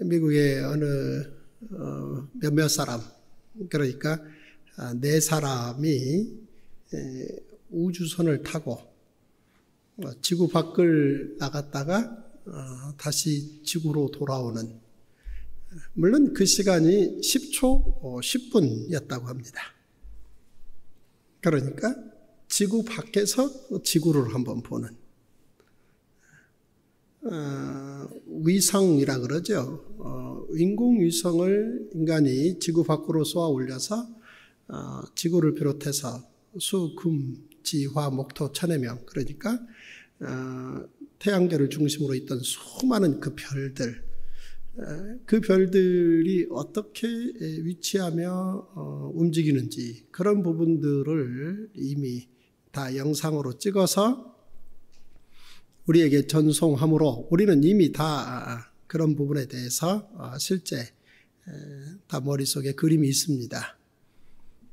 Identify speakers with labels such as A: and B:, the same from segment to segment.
A: 미국의 어느 어, 몇몇 사람 그러니까 아, 네 사람이 우주선을 타고 어, 지구 밖을 나갔다가 어, 다시 지구로 돌아오는 물론 그 시간이 10초 10분이었다고 합니다. 그러니까 지구 밖에서 지구를 한번 보는 위성이라 그러죠. 어, 인공위성을 인간이 지구 밖으로 쏘아 올려서 어, 지구를 비롯해서 수, 금, 지, 화, 목토, 천해명 그러니까 어, 태양계를 중심으로 있던 수많은 그 별들 그 별들이 어떻게 위치하며 움직이는지 그런 부분들을 이미 다 영상으로 찍어서 우리에게 전송함으로 우리는 이미 다 아, 아, 그런 부분에 대해서 어, 실제 다 머릿속에 그림이 있습니다.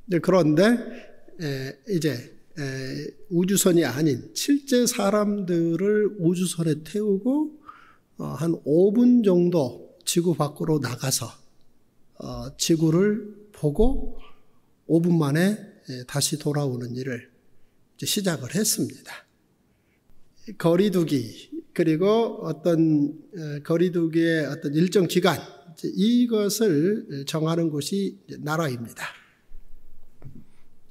A: 네, 그런데 이제 우주선이 아닌 실제 사람들을 우주선에 태우고 어, 한 5분 정도 지구 밖으로 나가서 어, 지구를 보고 5분 만에 다시 돌아오는 일을 시작을 했습니다. 거리두기 그리고 어떤 어, 거리두기의 어떤 일정 기간 이것을 정하는 곳이 나라입니다.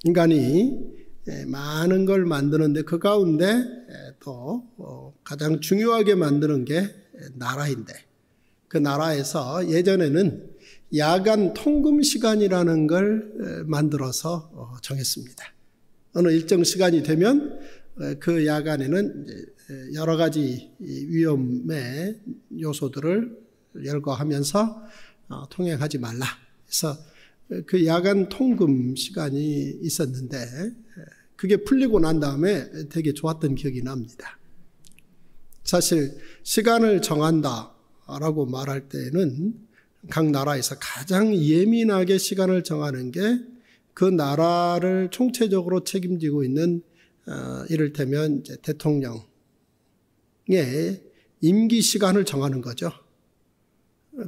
A: 인간이 예, 많은 걸 만드는데 그 가운데 예, 또 어, 가장 중요하게 만드는 게 예, 나라인데 그 나라에서 예전에는 야간 통금 시간이라는 걸 만들어서 어, 정했습니다. 어느 일정 시간이 되면 그 야간에는 여러 가지 위험의 요소들을 열거하면서 어, 통행하지 말라. 그래서 그 야간 통금 시간이 있었는데 그게 풀리고 난 다음에 되게 좋았던 기억이 납니다. 사실 시간을 정한다라고 말할 때는 각 나라에서 가장 예민하게 시간을 정하는 게 그 나라를 총체적으로 책임지고 있는 어, 이를테면 대통령 예, 임기 시간을 정하는 거죠.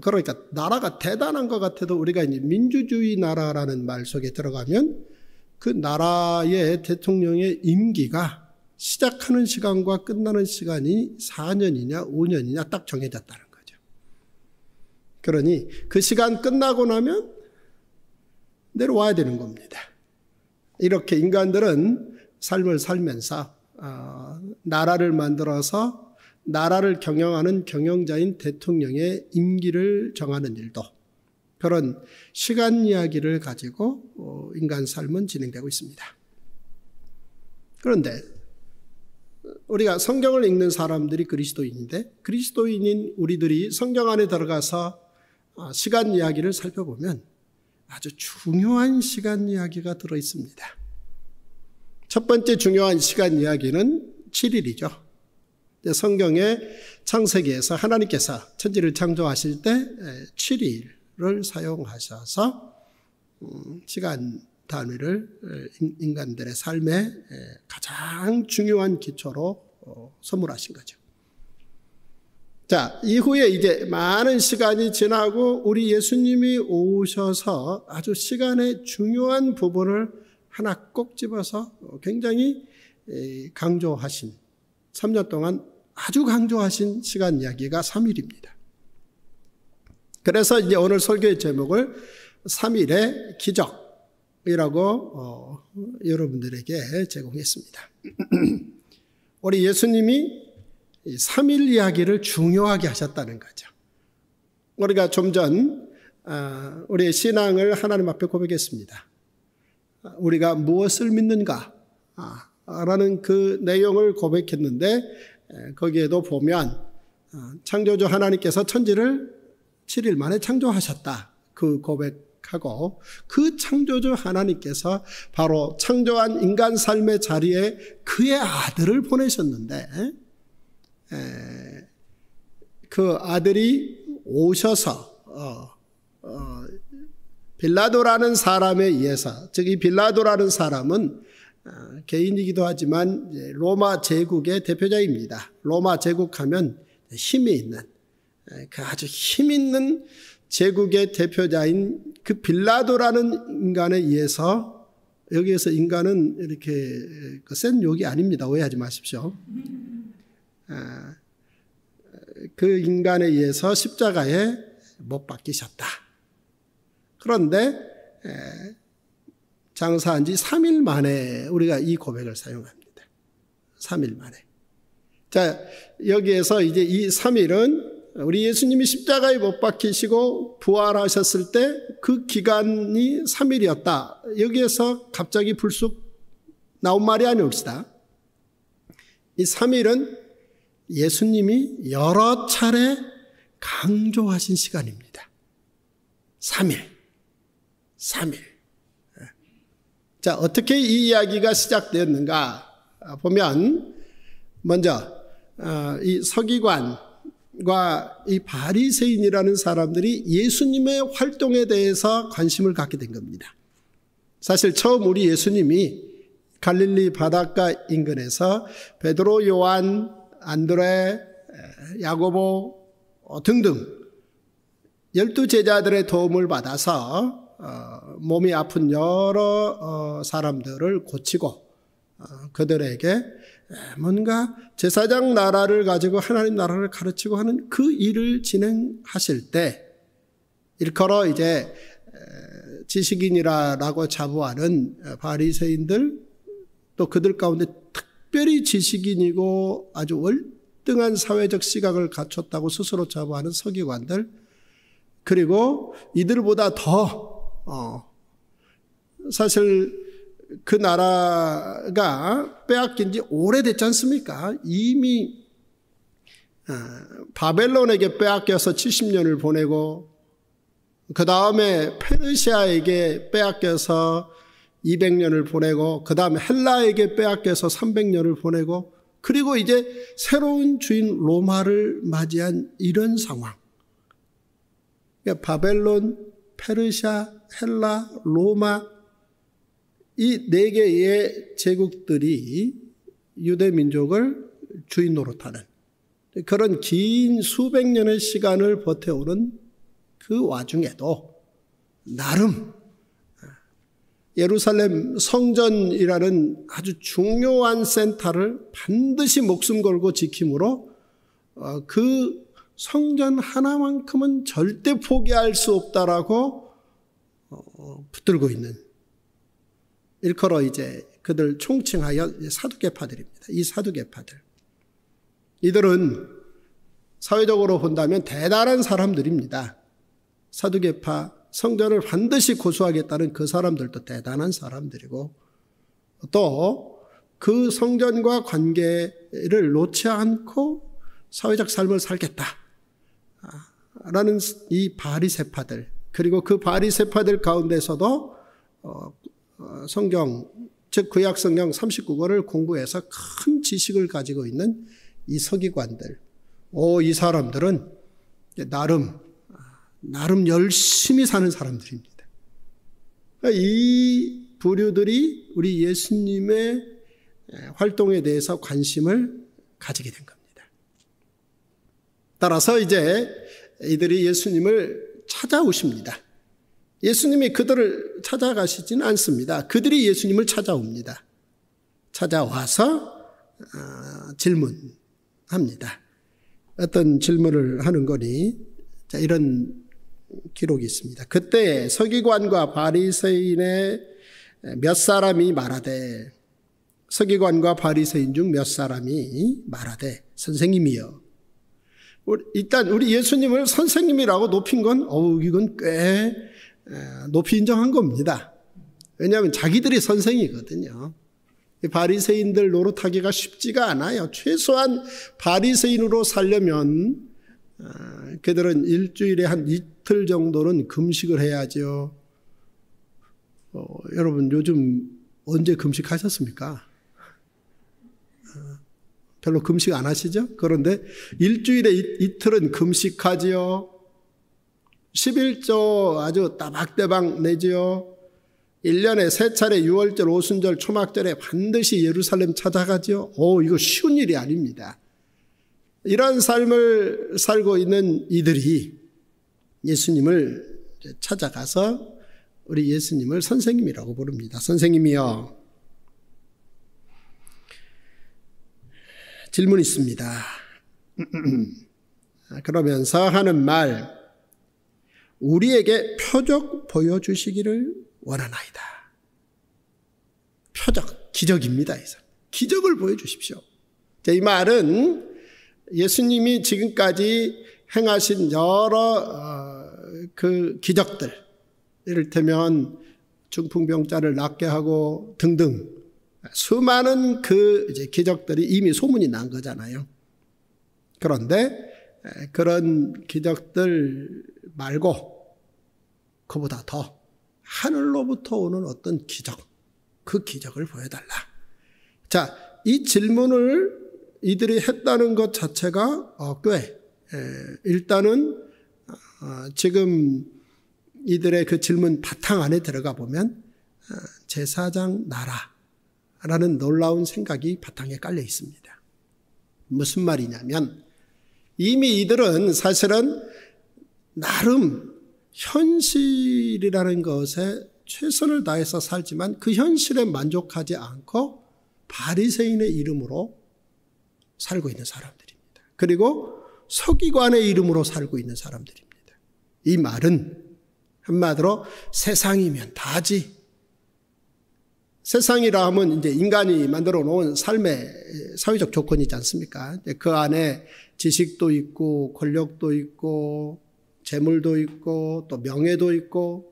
A: 그러니까 나라가 대단한 것 같아도 우리가 이제 민주주의 나라라는 말 속에 들어가면 그 나라의 대통령의 임기가 시작하는 시간과 끝나는 시간이 4년이냐 5년이냐 딱 정해졌다는 거죠. 그러니 그 시간 끝나고 나면 내려와야 되는 겁니다. 이렇게 인간들은 삶을 살면서 아, 나라를 만들어서 나라를 경영하는 경영자인 대통령의 임기를 정하는 일도 그런 시간 이야기를 가지고 어, 인간 삶은 진행되고 있습니다. 그런데 우리가 성경을 읽는 사람들이 그리스도인인데 그리스도인인 우리들이 성경 안에 들어가서 아, 시간 이야기를 살펴보면 아주 중요한 시간 이야기가 들어 있습니다. 첫 번째 중요한 시간 이야기는 7일이죠. 네, 성경의 창세기에서 하나님께서 천지를 창조하실 때 7일을 사용하셔서 음, 시간 단위를 인간들의 삶에 가장 중요한 기초로 어, 선물하신 거죠. 자, 이후에 이제 많은 시간이 지나고 우리 예수님이 오셔서 아주 시간의 중요한 부분을 하나 꼭 집어서 어, 굉장히 강조하신 3년 동안 아주 강조하신 시간 이야기가 3일입니다. 그래서 이제 오늘 설교의 제목을 3일의 기적이라고 어, 여러분들에게 제공했습니다. 우리 예수님이 3일 이야기를 중요하게 하셨다는 거죠. 우리가 좀전 아, 우리의 신앙을 하나님 앞에 고백했습니다. 아, 우리가 무엇을 믿는가? 아, 라는 그 내용을 고백했는데 거기에도 보면 어, 창조주 하나님께서 천지를 7일 만에 창조하셨다. 그 고백하고 그 창조주 하나님께서 바로 창조한 인간 삶의 자리에 그의 아들을 보내셨는데 그 아들이 오셔서 어, 어, 빌라도라는 사람에 의해서 즉 이 빌라도라는 사람은 아, 개인이기도 하지만 로마 제국의 대표자입니다. 로마 제국 하면 힘이 있는 아, 그 아주 힘 있는 제국의 대표자인 그 빌라도라는 인간에 의해서 여기에서 인간은 이렇게 그 센 욕이 아닙니다. 오해하지 마십시오. 아, 그 인간에 의해서 십자가에 못 박히셨다. 그런데 장사한 지 3일 만에 우리가 이 고백을 사용합니다. 3일 만에. 자, 여기에서 이제 이 3일은 우리 예수님이 십자가에 못 박히시고 부활하셨을 때 그 기간이 3일이었다. 여기에서 갑자기 불쑥 나온 말이 아니옵시다. 이 3일은 예수님이 여러 차례 강조하신 시간입니다. 3일. 3일. 자, 어떻게 이 이야기가 시작되었는가 아, 보면 먼저 어, 이 서기관과 이 바리새인이라는 사람들이 예수님의 활동에 대해서 관심을 갖게 된 겁니다. 사실 처음 우리 예수님이 갈릴리 바닷가 인근에서 베드로, 요한, 안드레, 야고보 등등 열두 제자들의 도움을 받아서 어, 몸이 아픈 여러 어, 사람들을 고치고 어, 그들에게 뭔가 제사장 나라를 가지고 하나님 나라를 가르치고 하는 그 일을 진행하실 때 일컬어 이제 지식인이라고 자부하는 바리새인들 또 그들 가운데 특별히 지식인이고 아주 월등한 사회적 시각을 갖췄다고 스스로 자부하는 서기관들 그리고 이들보다 더 어, 사실 그 나라가 빼앗긴 지 오래됐지 않습니까? 이미 어, 바벨론에게 빼앗겨서 70년을 보내고 그 다음에 페르시아에게 빼앗겨서 200년을 보내고 그 다음에 헬라에게 빼앗겨서 300년을 보내고 그리고 이제 새로운 주인 로마를 맞이한 이런 상황. 그러니까 바벨론, 페르시아, 헬라, 로마 이 네 개의 제국들이 유대 민족을 주인 노릇하는 그런 긴 수백 년의 시간을 버텨오는 그 와중에도 나름 예루살렘 성전이라는 아주 중요한 센터를 반드시 목숨 걸고 지킴으로 어, 그 성전 하나만큼은 절대 포기할 수 없다라고 어, 어, 붙들고 있는 일컬어 이제 그들 총칭하여 사두개파들입니다. 이 사두개파들. 이들은 사회적으로 본다면 대단한 사람들입니다. 사두개파 성전을 반드시 고수하겠다는 그 사람들도 대단한 사람들이고 또 그 성전과 관계를 놓지 않고 사회적 삶을 살겠다. 아, 라는 이 바리세파들, 그리고 그 바리세파들 가운데서도 어, 어, 성경 즉 구약 성경 39권을 공부해서 큰 지식을 가지고 있는 이 서기관들, 오 이 사람들은 나름 나름 열심히 사는 사람들입니다. 그러니까 이 부류들이 우리 예수님의 예, 활동에 대해서 관심을 가지게 된 겁니다. 따라서 이제 이들이 예수님을 찾아오십니다. 예수님이 그들을 찾아가시지는 않습니다. 그들이 예수님을 찾아옵니다. 찾아와서 어, 질문합니다. 어떤 질문을 하는 거니 자, 이런 기록이 있습니다. 그때 서기관과 바리새인의 몇 사람이 말하되 서기관과 바리새인 중 몇 사람이 말하되 선생님이여 일단 우리 예수님을 선생님이라고 높인 건 어우 이건 꽤 높이 인정한 겁니다. 왜냐하면 자기들이 선생이거든요. 바리새인들 노릇하기가 쉽지가 않아요. 최소한 바리새인으로 살려면 아, 그들은 일주일에 한 이틀 정도는 금식을 해야죠. 어, 여러분 요즘 언제 금식하셨습니까? 별로 금식 안 하시죠? 그런데 일주일에 이, 틀은 금식하지요. 11조 아주 따박대박 내지요. 1년에 세 차례 6월절, 오순절, 초막절에 반드시 예루살렘 찾아가지요. 오, 이거 쉬운 일이 아닙니다. 이런 삶을 살고 있는 이들이 예수님을 찾아가서 우리 예수님을 선생님이라고 부릅니다. 선생님이요. 질문이 있습니다. 아, 그러면서 하는 말, 우리에게 표적 보여주시기를 원하나이다. 표적, 기적입니다. 기적을 보여주십시오. 이 말은 예수님이 지금까지 행하신 여러 어, 그 기적들, 이를테면 중풍병자를 낫게 하고 등등 수많은 그 이제 기적들이 이미 소문이 난 거잖아요. 그런데 그런 기적들 말고 그보다 더 하늘로부터 오는 어떤 기적, 그 기적을 보여달라. 자, 이 질문을 이들이 했다는 것 자체가 꽤 일단은 어, 지금 이들의 그 질문 바탕 안에 들어가 보면 어, 제사장 나라 라는 놀라운 생각이 바탕에 깔려 있습니다. 무슨 말이냐면 이미 이들은 사실은 나름 현실이라는 것에 최선을 다해서 살지만 그 현실에 만족하지 않고 바리새인의 이름으로 살고 있는 사람들입니다. 그리고 서기관의 이름으로 살고 있는 사람들입니다. 이 말은 한마디로 세상이면 다지 세상이라 하면 이제 인간이 만들어 놓은 삶의 사회적 조건이 있지 않습니까? 그 안에 지식도 있고, 권력도 있고, 재물도 있고, 또 명예도 있고,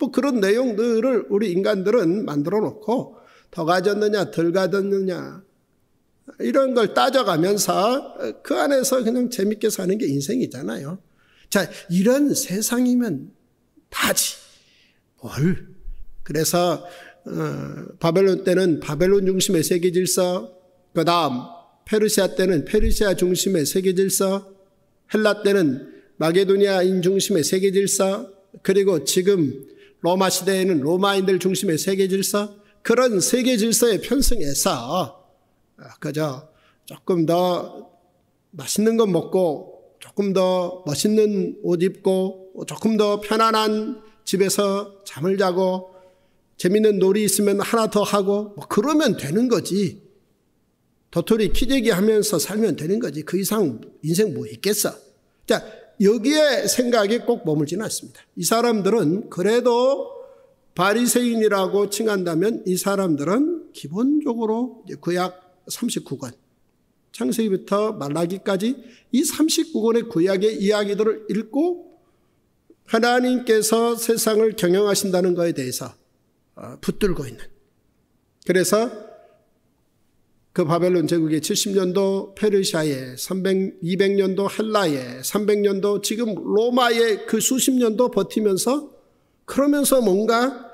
A: 뭐 그런 내용들을 우리 인간들은 만들어 놓고, 더 가졌느냐, 덜 가졌느냐, 이런 걸 따져가면서 그 안에서 그냥 재밌게 사는 게 인생이잖아요. 자, 이런 세상이면 다지. 뭘. 그래서 어, 바벨론 때는 바벨론 중심의 세계 질서, 그 다음 페르시아 때는 페르시아 중심의 세계 질서, 헬라 때는 마게도니아인 중심의 세계 질서, 그리고 지금 로마 시대에는 로마인들 중심의 세계 질서, 그런 세계 질서에편승해서 어, 그저 조금 더 맛있는 것 먹고 조금 더 멋있는 옷 입고 조금 더 편안한 집에서 잠을 자고 재밌는 놀이 있으면 하나 더 하고 뭐 그러면 되는 거지. 도토리 키재기 하면서 살면 되는 거지. 그 이상 인생 뭐 있겠어. 자, 여기에 생각이 꼭 머물지는 않습니다. 이 사람들은 그래도 바리새인이라고 칭한다면 이 사람들은 기본적으로 구약 39권 창세기부터 말라기까지 이 39권의 구약의 이야기들을 읽고 하나님께서 세상을 경영하신다는 것에 대해서 어, 붙들고 있는. 그래서 그 바벨론 제국의 70년도 페르시아에 300, 200년도 헬라에 300년도 지금 로마에 그 수십 년도 버티면서 그러면서 뭔가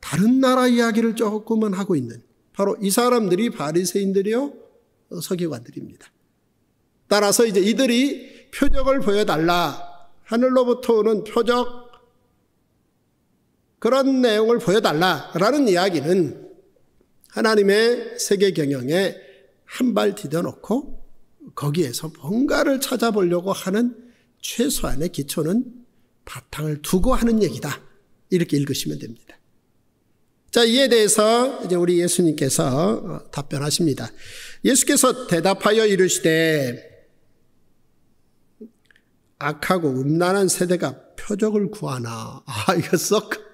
A: 다른 나라 이야기를 조금은 하고 있는 바로 이 사람들이 바리새인들이요 어, 서기관들입니다. 따라서 이제 이들이 표적을 보여달라 하늘로부터 오는 표적 그런 내용을 보여달라라는 이야기는 하나님의 세계 경영에 한 발 디뎌놓고 거기에서 뭔가를 찾아보려고 하는 최소한의 기초는 바탕을 두고 하는 얘기다. 이렇게 읽으시면 됩니다. 자, 이에 대해서 이제 우리 예수님께서 어, 답변하십니다. 예수께서 대답하여 이르시되 악하고 음란한 세대가 표적을 구하나. 아, 이거 썩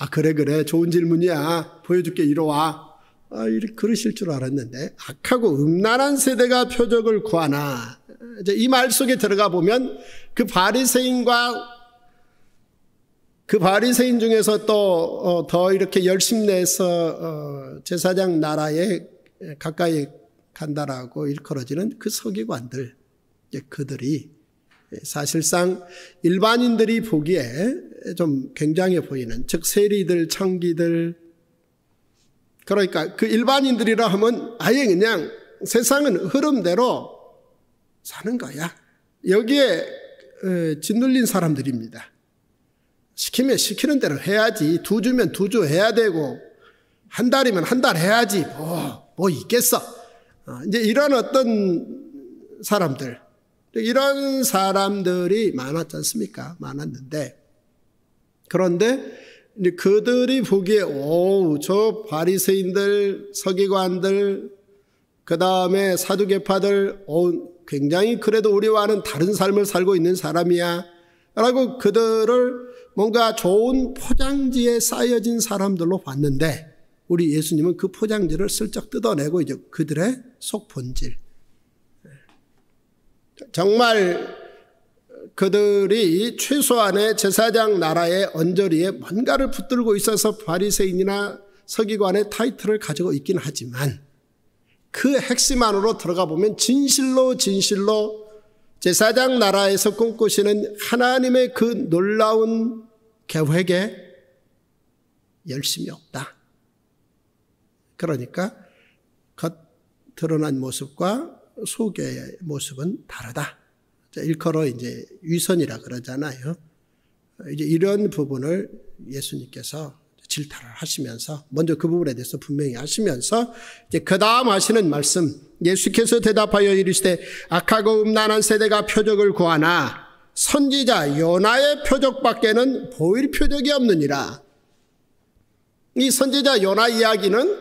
A: 아, 그래, 그래. 좋은 질문이야. 보여줄게. 이리 와. 아, 이렇게 그러실 줄 알았는데. 악하고 음란한 세대가 표적을 구하나. 이제 이 말 속에 들어가 보면 그 바리새인과 그 바리새인 중에서 또더 어, 이렇게 열심 내서 어, 제사장 나라에 가까이 간다라고 일컬어지는 그 서기관들 그들이 사실상 일반인들이 보기에 좀 굉장해 보이는 즉 세리들 창기들 그러니까 그 일반인들이라 하면 아예 그냥 세상은 흐름대로 사는 거야. 여기에 어, 짓눌린 사람들입니다. 시키면 시키는 대로 해야지. 두 주면 두 주 해야 되고 한 달이면 한 달 해야지. 뭐, 뭐 있겠어. 어, 이제 이런 어떤 사람들 이런 사람들이 많았지 않습니까? 많았는데 그런데 그들이 보기에 오저 바리새인들 서기관들 그 다음에 사두계파들 굉장히 그래도 우리와는 다른 삶을 살고 있는 사람이야 라고 그들을 뭔가 좋은 포장지에 쌓여진 사람들로 봤는데 우리 예수님은 그 포장지를 슬쩍 뜯어내고 이제 그들의 속 본질 정말 그들이 최소한의 제사장 나라의 언저리에 뭔가를 붙들고 있어서 바리새인이나 서기관의 타이틀을 가지고 있긴 하지만 그 핵심 안으로 들어가 보면 진실로 진실로 제사장 나라에서 꿈꾸시는 하나님의 그 놀라운 계획에 열심이 없다. 그러니까 겉 드러난 모습과 속의 모습은 다르다. 일컬어 이제 위선이라 그러잖아요. 이제 이런 부분을 예수님께서 질타를 하시면서 먼저 그 부분에 대해서 분명히 하시면서 이제 그 다음 하시는 말씀 예수께서 대답하여 이르시되 악하고 음란한 세대가 표적을 구하나 선지자 요나의 표적밖에는 보일 표적이 없느니라. 이 선지자 요나 이야기는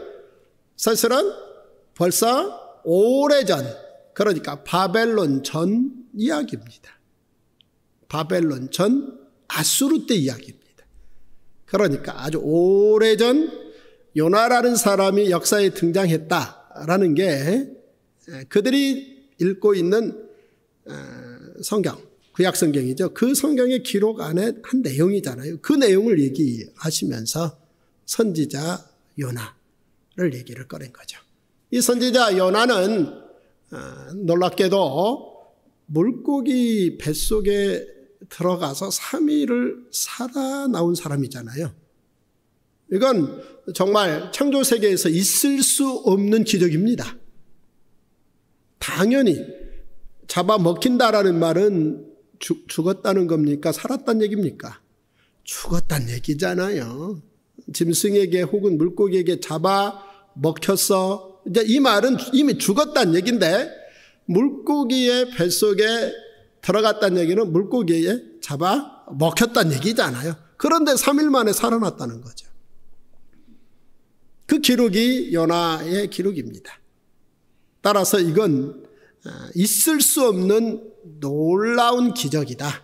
A: 사실은 벌써 오래전 그러니까 바벨론 전 이야기입니다. 바벨론 전 아수르 때 이야기입니다. 그러니까 아주 오래전 요나라는 사람이 역사에 등장했다라는 게 그들이 읽고 있는 성경, 구약 성경이죠. 그 성경의 기록 안에 한 내용이잖아요. 그 내용을 얘기하시면서 선지자 요나를 얘기를 꺼낸 거죠. 이 선지자 요나는 어, 놀랍게도 물고기 뱃속에 들어가서 3일을 살아나온 사람이잖아요. 이건 정말 창조세계에서 있을 수 없는 기적입니다. 당연히 잡아먹힌다라는 말은 주, 죽었다는 겁니까? 살았다는 얘기입니까? 죽었다는 얘기잖아요. 짐승에게 혹은 물고기에게 잡아 먹혔어. 이제 이 말은 이미 죽었다는 얘기인데 물고기의 뱃속에 들어갔다는 얘기는 물고기에 잡아 먹혔다는 얘기잖아요. 그런데 3일 만에 살아났다는 거죠. 그 기록이 연나의 기록입니다. 따라서 이건 아, 있을 수 없는 놀라운 기적이다.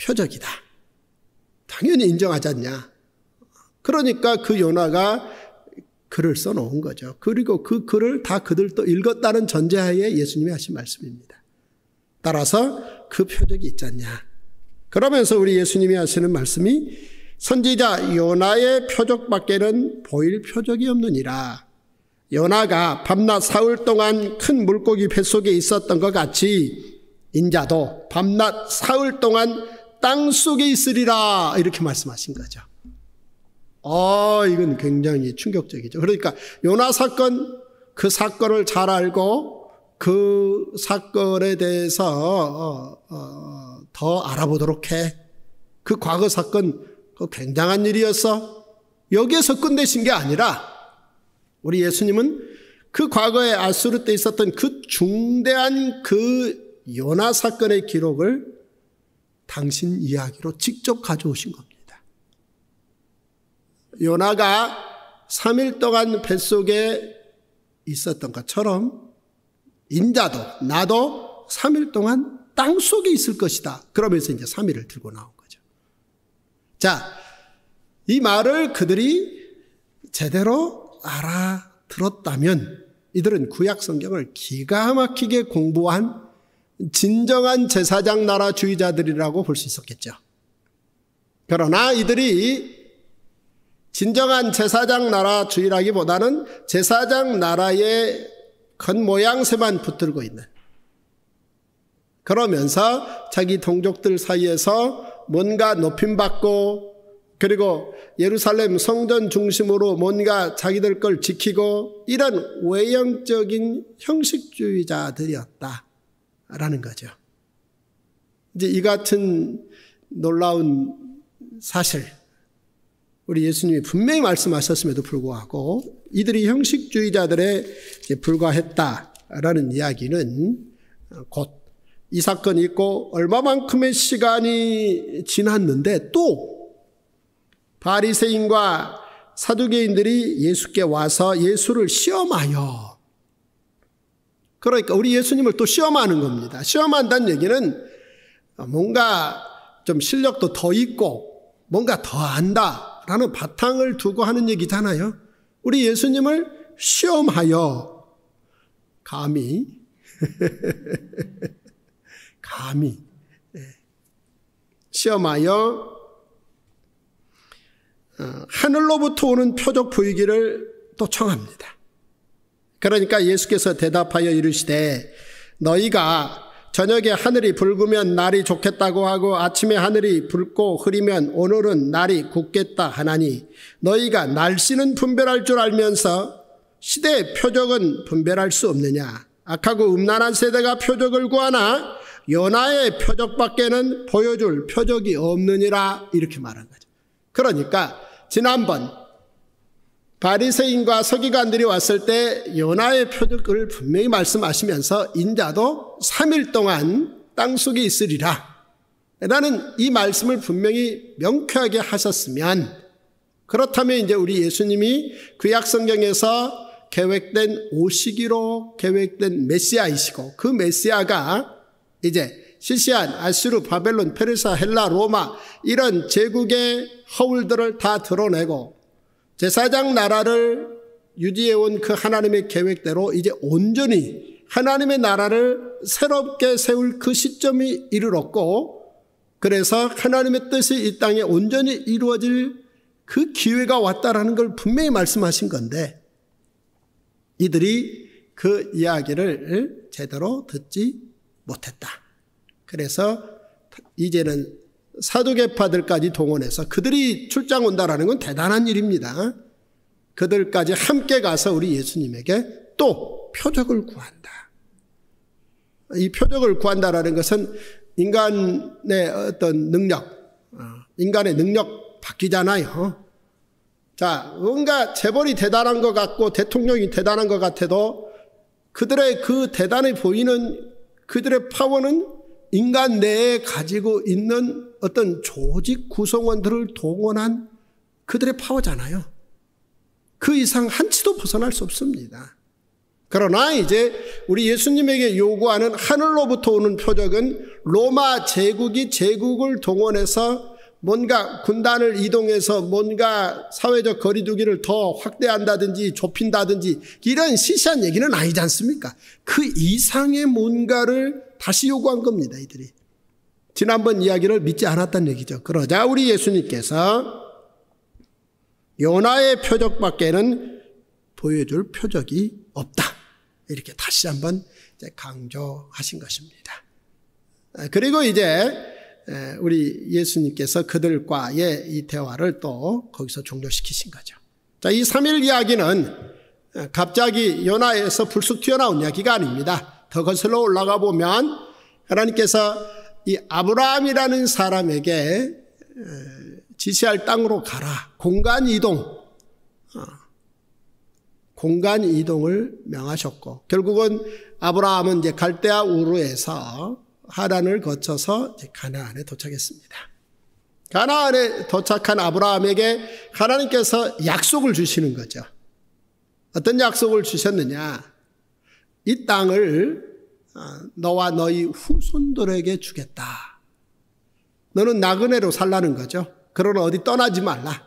A: 표적이다. 당연히 인정하지 않냐. 그러니까 그연나가 글을 써놓은 거죠. 그리고 그 글을 다 그들도 읽었다는 전제하에 예수님이 하신 말씀입니다. 따라서 그 표적이 있잖냐. 그러면서 우리 예수님이 하시는 말씀이 선지자 요나의 표적밖에는 보일 표적이 없느니라. 요나가 밤낮 사흘 동안 큰 물고기 뱃속에 있었던 것 같이 인자도 밤낮 사흘 동안 땅 속에 있으리라 이렇게 말씀하신 거죠. 아, 이건 굉장히 충격적이죠. 그러니까 요나 사건 그 사건을 잘 알고 그 사건에 대해서 어, 어, 더 알아보도록 해. 그 과거 사건 그 굉장한 일이었어. 여기에서 끝내신 게 아니라 우리 예수님은 그 과거에 아수르 때 있었던 그 중대한 그 요나 사건의 기록을 당신 이야기로 직접 가져오신 겁니다. 요나가 3일 동안 뱃속에 있었던 것처럼 인자도 나도 3일 동안 땅 속에 있을 것이다. 그러면서 이제 3일을 들고 나온 거죠. 자, 이 말을 그들이 제대로 알아들었다면 이들은 구약 성경을 기가 막히게 공부한 진정한 제사장 나라 주의자들이라고 볼 수 있었겠죠. 그러나 이들이 진정한 제사장 나라 주의라기보다는 제사장 나라의 겉모양새만 붙들고 있는 그러면서 자기 동족들 사이에서 뭔가 높임받고 그리고 예루살렘 성전 중심으로 뭔가 자기들 걸 지키고 이런 외형적인 형식주의자들이었다라는 거죠. 이제 이 같은 놀라운 사실 우리 예수님이 분명히 말씀하셨음에도 불구하고 이들이 형식주의자들에 불과했다라는 이야기는 곧 이 사건이 있고 얼마만큼의 시간이 지났는데 또 바리새인과 사두개인들이 예수께 와서 예수를 시험하여 그러니까 우리 예수님을 또 시험하는 겁니다. 시험한다는 얘기는 뭔가 좀 실력도 더 있고 뭔가 더 안다. 라는 바탕을 두고 하는 얘기잖아요. 우리 예수님을 시험하여 감히 감히 네. 시험하여 어, 하늘로부터 오는 표적 보이기를 또 청합니다. 그러니까 예수께서 대답하여 이르시되 너희가 저녁에 하늘이 붉으면 날이 좋겠다고 하고 아침에 하늘이 붉고 흐리면 오늘은 날이 굳겠다 하나니 너희가 날씨는 분별할 줄 알면서 시대의 표적은 분별할 수 없느냐. 악하고 음란한 세대가 표적을 구하나 연하의 표적밖에는 보여줄 표적이 없느니라 이렇게 말한 거죠. 그러니까 지난번 바리새인과 서기관들이 왔을 때 요나의 표적을 분명히 말씀하시면서 인자도 3일 동안 땅속에 있으리라. 라는 이 말씀을 분명히 명쾌하게 하셨으면 그렇다면 이제 우리 예수님이 구약 그 성경에서 계획된 오시기로 계획된 메시아이시고 그 메시아가 이제 시시한 아시루 바벨론 페르사 헬라 로마 이런 제국의 허울들을 다 드러내고 제사장 나라를 유지해온 그 하나님의 계획대로 이제 온전히 하나님의 나라를 새롭게 세울 그 시점이 이르렀고 그래서 하나님의 뜻이 이 땅에 온전히 이루어질 그 기회가 왔다라는 걸 분명히 말씀하신 건데 이들이 그 이야기를 제대로 듣지 못했다. 그래서 이제는 사두개파들까지 동원해서 그들이 출장 온다라는 건 대단한 일입니다. 그들까지 함께 가서 우리 예수님에게 또 표적을 구한다. 이 표적을 구한다라는 것은 인간의 어떤 능력, 어, 인간의 능력 바뀌잖아요. 자, 뭔가 재벌이 대단한 것 같고 대통령이 대단한 것 같아도 그들의 그 대단해 보이는 그들의 파워는 인간 내에 가지고 있는 어떤 조직 구성원들을 동원한 그들의 파워잖아요. 그 이상 한치도 벗어날 수 없습니다. 그러나 이제 우리 예수님에게 요구하는 하늘로부터 오는 표적은 로마 제국이 제국을 동원해서 뭔가 군단을 이동해서 뭔가 사회적 거리두기를 더 확대한다든지 좁힌다든지 이런 시시한 얘기는 아니지 않습니까? 그 이상의 뭔가를 다시 요구한 겁니다, 이들이. 지난번 이야기를 믿지 않았다 얘기죠. 그러자 우리 예수님께서 요나의 표적밖에는 보여줄 표적이 없다. 이렇게 다시 한번 강조하신 것입니다. 아, 그리고 이제 우리 예수님께서 그들과의 이 대화를 또 거기서 종료시키신 거죠. 자, 이 3일 이야기는 갑자기 요나에서 불쑥 튀어나온 이야기가 아닙니다. 더 거슬러 올라가 보면 하나님께서 이 아브라함이라는 사람에게 지시할 땅으로 가라. 공간 이동. 어. 공간 이동을 명하셨고 결국은 아브라함은 이제 갈대아 우르에서 하란을 거쳐서 가나안에 도착했습니다. 가나안에 도착한 아브라함에게 하나님께서 약속을 주시는 거죠. 어떤 약속을 주셨느냐? 이 땅을 어, 너와 너희 후손들에게 주겠다. 너는 나그네로 살라는 거죠. 그러나 어디 떠나지 말라.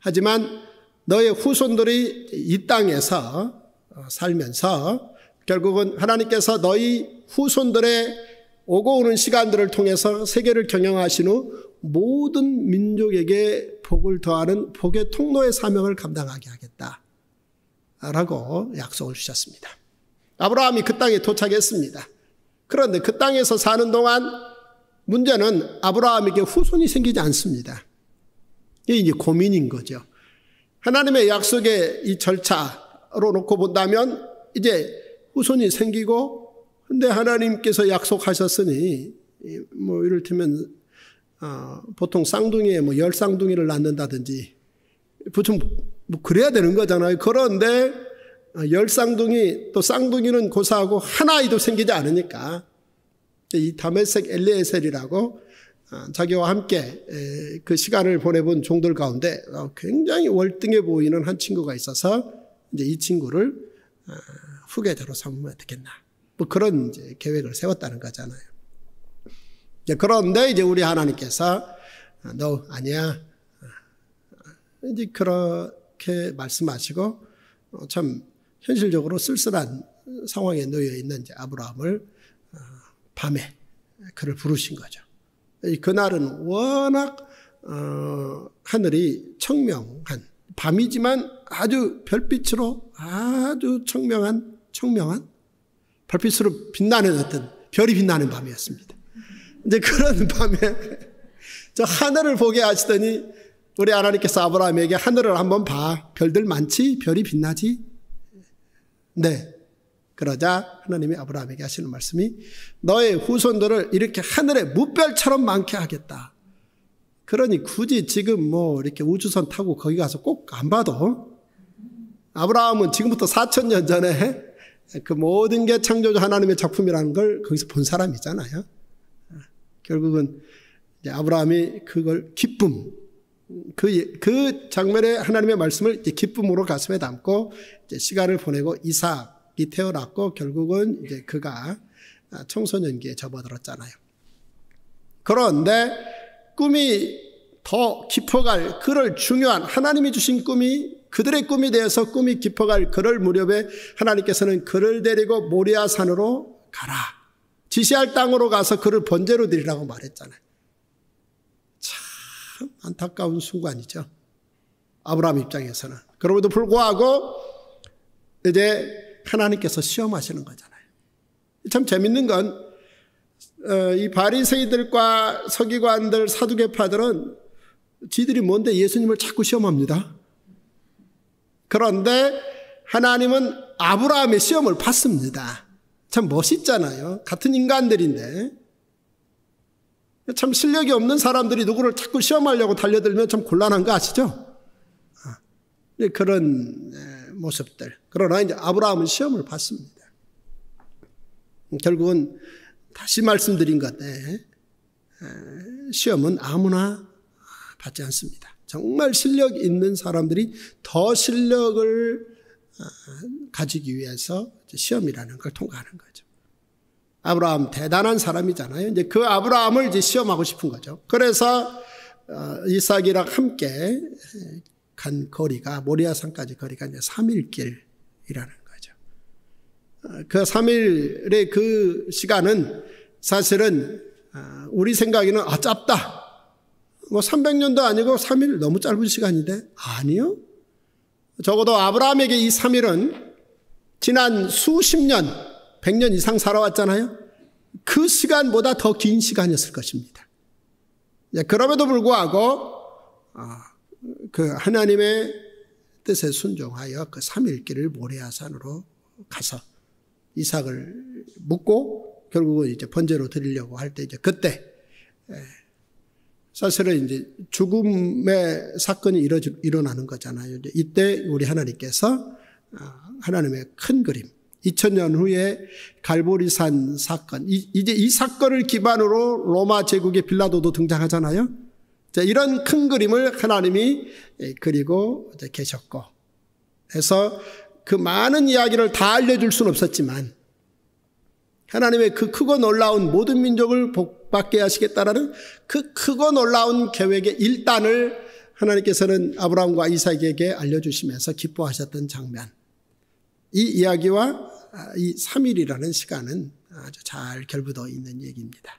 A: 하지만 너의 후손들이 이 땅에서 어, 살면서 결국은 하나님께서 너희 후손들의 오고 오는 시간들을 통해서 세계를 경영하신 후 모든 민족에게 복을 더하는 복의 통로의 사명을 감당하게 하겠다. 라고 약속을 주셨습니다. 아브라함이 그 땅에 도착했습니다. 그런데 그 땅에서 사는 동안 문제는 아브라함에게 후손이 생기지 않습니다. 이게 이제 고민인 거죠. 하나님의 약속의 이 절차로 놓고 본다면 이제 후손이 생기고 근데 하나님께서 약속하셨으니 뭐 이를테면 어, 보통 쌍둥이에 뭐 열 쌍둥이를 낳는다든지 보통 뭐 그래야 되는 거잖아요. 그런데 아, 열 쌍둥이 또 쌍둥이는 고사하고 하나이도 생기지 않으니까 이 다메섹 엘리에셀이라고 아, 자기와 함께 그 시간을 보내본 종들 가운데 어, 굉장히 월등해 보이는 한 친구가 있어서 이제 이 친구를 아, 후계자로 삼으면 어겠나뭐 그런 이제 계획을 세웠다는 거잖아요. 네, 그런데 이제 우리 하나님께서 너 아니야 이제 그렇게 말씀하시고 어, 참 현실적으로 쓸쓸한 상황에 놓여 있는 아브라함을 어, 밤에 그를 부르신 거죠. 그날은 워낙 어, 하늘이 청명한 밤이지만 아주 별빛으로 아주 청명한 청명한 별빛으로 빛나는 어떤 별이 빛나는 밤이었습니다. 이제 그런 밤에 저 하늘을 보게 하시더니 우리 하나님께서 아브라함에게 하늘을 한번 봐. 별들 많지? 별이 빛나지? 네. 그러자 하나님이 아브라함에게 하시는 말씀이 너의 후손들을 이렇게 하늘에 무별처럼 많게 하겠다. 그러니 굳이 지금 뭐 이렇게 우주선 타고 거기 가서 꼭 안 봐도 아브라함은 지금부터 4천 년 전에 그 모든 게 창조주 하나님의 작품이라는 걸 거기서 본 사람이잖아요. 결국은 아브라함이 그걸 기쁨, 그, 예, 그 장면에 하나님의 말씀을 기쁨으로 가슴에 담고 시간을 보내고 이삭이 태어났고 결국은 이제 그가 아, 청소년기에 접어들었잖아요. 그런데 꿈이 더 깊어갈 그를 중요한 하나님이 주신 꿈이 그들의 꿈이 되어서 꿈이 깊어갈 그럴 무렵에 하나님께서는 그를 데리고 모리아산으로 가라. 지시할 땅으로 가서 그를 번제로 드리라고 말했잖아요. 참 안타까운 순간이죠. 아브라함 입장에서는. 그럼에도 불구하고 이제 하나님께서 시험하시는 거잖아요. 참 재밌는 건이 어, 바리새이들과 서기관들 사두개파들은 지들이 뭔데 예수님을 자꾸 시험합니다. 그런데 하나님은 아브라함의 시험을 받습니다. 참 멋있잖아요. 같은 인간들인데. 참 실력이 없는 사람들이 누구를 자꾸 시험하려고 달려들면 참 곤란한 거 아시죠? 아, 그런 모습들. 그러나 이제 아브라함은 시험을 받습니다. 결국은 다시 말씀드린 것에 시험은 아무나 받지 않습니다. 정말 실력 있는 사람들이 더 실력을 아, 가지기 위해서 시험이라는 걸 통과하는 거예요. 아브라함 대단한 사람이잖아요. 이제 그 아브라함을 이제 시험하고 싶은 거죠. 그래서 어, 이삭이랑 함께 간 거리가 모리아산까지 거리가 이제 3일 길이라는 거죠. 어, 그 3일의 그 시간은 사실은 어, 우리 생각에는 아 짧다. 뭐 300년도 아니고 3일 너무 짧은 시간인데 아니요. 적어도 아브라함에게 이 3일은 지난 수십 년 100년 이상 살아왔잖아요. 그 시간보다 더 긴 시간이었을 것입니다. 예, 그럼에도 불구하고 아, 그 하나님의 뜻에 순종하여 그 삼일길을 모래아산으로 가서 이삭을 묻고 결국은 이제 번제로 드리려고 할 때 이제 그때 예, 사실은 이제 죽음의 사건이 일어나는 거잖아요. 이때 우리 하나님께서 아, 하나님의 큰 그림, 2000년 후에 갈보리산 사건. 이, 이제 이 사건을 기반으로 로마 제국의 빌라도도 등장하잖아요. 자, 이런 큰 그림을 하나님이 예, 그리고 계셨고. 해서 그 많은 이야기를 다 알려줄 수는 없었지만 하나님의 그 크고 놀라운 모든 민족을 복받게 하시겠다라는 그 크고 놀라운 계획의 일단을 하나님께서는 아브라함과 이삭에게 알려주시면서 기뻐하셨던 장면. 이 이야기와 아, 이 3일이라는 시간은 아주 잘 결부되어 있는 얘기입니다.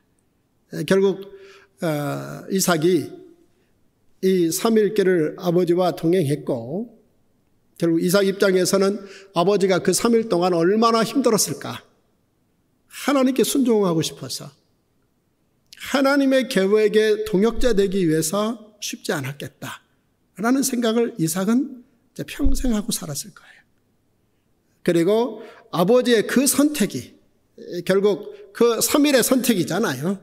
A: 결국 어, 이삭이 이 3일께를 아버지와 동행했고 결국 이삭 입장에서는 아버지가 그 3일 동안 얼마나 힘들었을까. 하나님께 순종하고 싶어서 하나님의 계획에 동역자 되기 위해서 쉽지 않았겠다라는 생각을 이삭은 평생 하고 살았을 거예요. 그리고 아버지의 그 선택이 결국 그 3일의 선택이잖아요.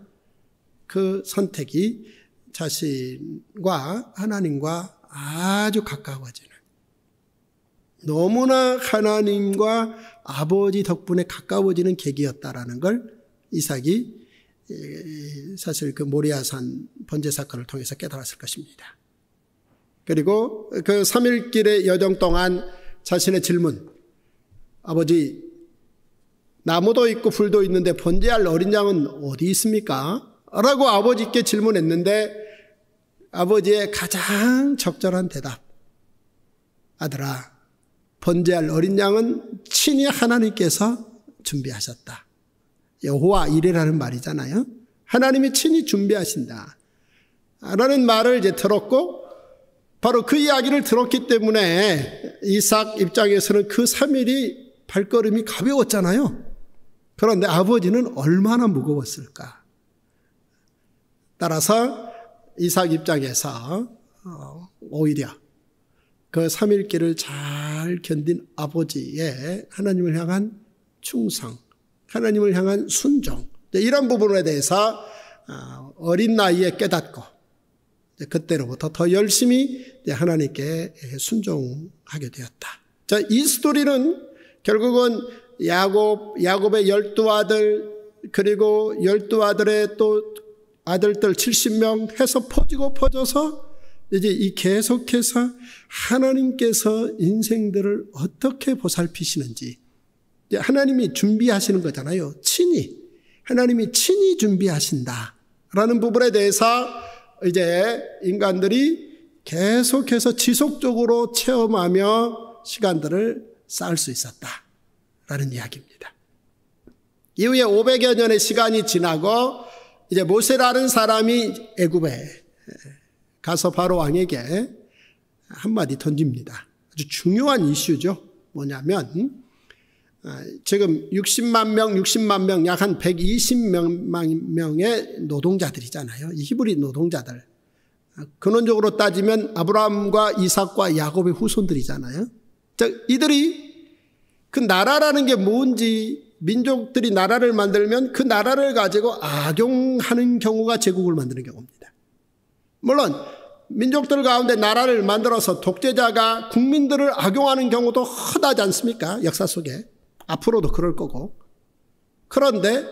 A: 그 선택이 자신과 하나님과 아주 가까워지는 너무나 하나님과 아버지 덕분에 가까워지는 계기였다라는 걸 이삭이 사실 그 모리아산 번제 사건을 통해서 깨달았을 것입니다. 그리고 그 3일 길의 여정 동안 자신의 질문, 아버지, 나무도 있고 불도 있는데 번제할 어린 양은 어디 있습니까? 라고 아버지께 질문했는데 아버지의 가장 적절한 대답. 아들아, 번제할 어린 양은 친히 하나님께서 준비하셨다. 여호와 이래라는 말이잖아요. 하나님이 친히 준비하신다. 라는 말을 이제 들었고 바로 그 이야기를 들었기 때문에 이삭 입장에서는 그 3일이 발걸음이 가벼웠잖아요. 그런데 아버지는 얼마나 무거웠을까? 따라서 이삭 입장에서 어, 오히려 그 3일 길을 잘 견딘 아버지의 하나님을 향한 충성, 하나님을 향한 순종 이런 부분에 대해서 어, 어린 나이에 깨닫고 그때로부터 더 열심히 하나님께 순종하게 되었다. 자, 이 스토리는 결국은 야곱, 야곱의 열두 아들, 그리고 열두 아들의 또 아들들 70명 해서 퍼지고 퍼져서 이제 이 계속해서 하나님께서 인생들을 어떻게 보살피시는지 이제 하나님이 준비하시는 거잖아요. 친히 하나님이 친히 준비하신다라는 부분에 대해서 이제 인간들이 계속해서 지속적으로 체험하며 시간들을 쌓을 수 있었다라는 이야기입니다. 이후에 500여 년의 시간이 지나고 이제 모세라는 사람이 애굽에 가서 바로 왕에게 한마디 던집니다. 아주 중요한 이슈죠. 뭐냐면 아, 지금 60만 명, 60만 명, 약 한 120만 명의 노동자들이잖아요. 히브리 노동자들. 근원적으로 따지면 아브라함과 이삭과 야곱의 후손들이잖아요. 자, 이들이 그 나라라는 게 뭔지 민족들이 나라를 만들면 그 나라를 가지고 악용하는 경우가 제국을 만드는 경우입니다. 물론 민족들 가운데 나라를 만들어서 독재자가 국민들을 악용하는 경우도 허다지 않습니까? 역사 속에. 앞으로도 그럴 거고. 그런데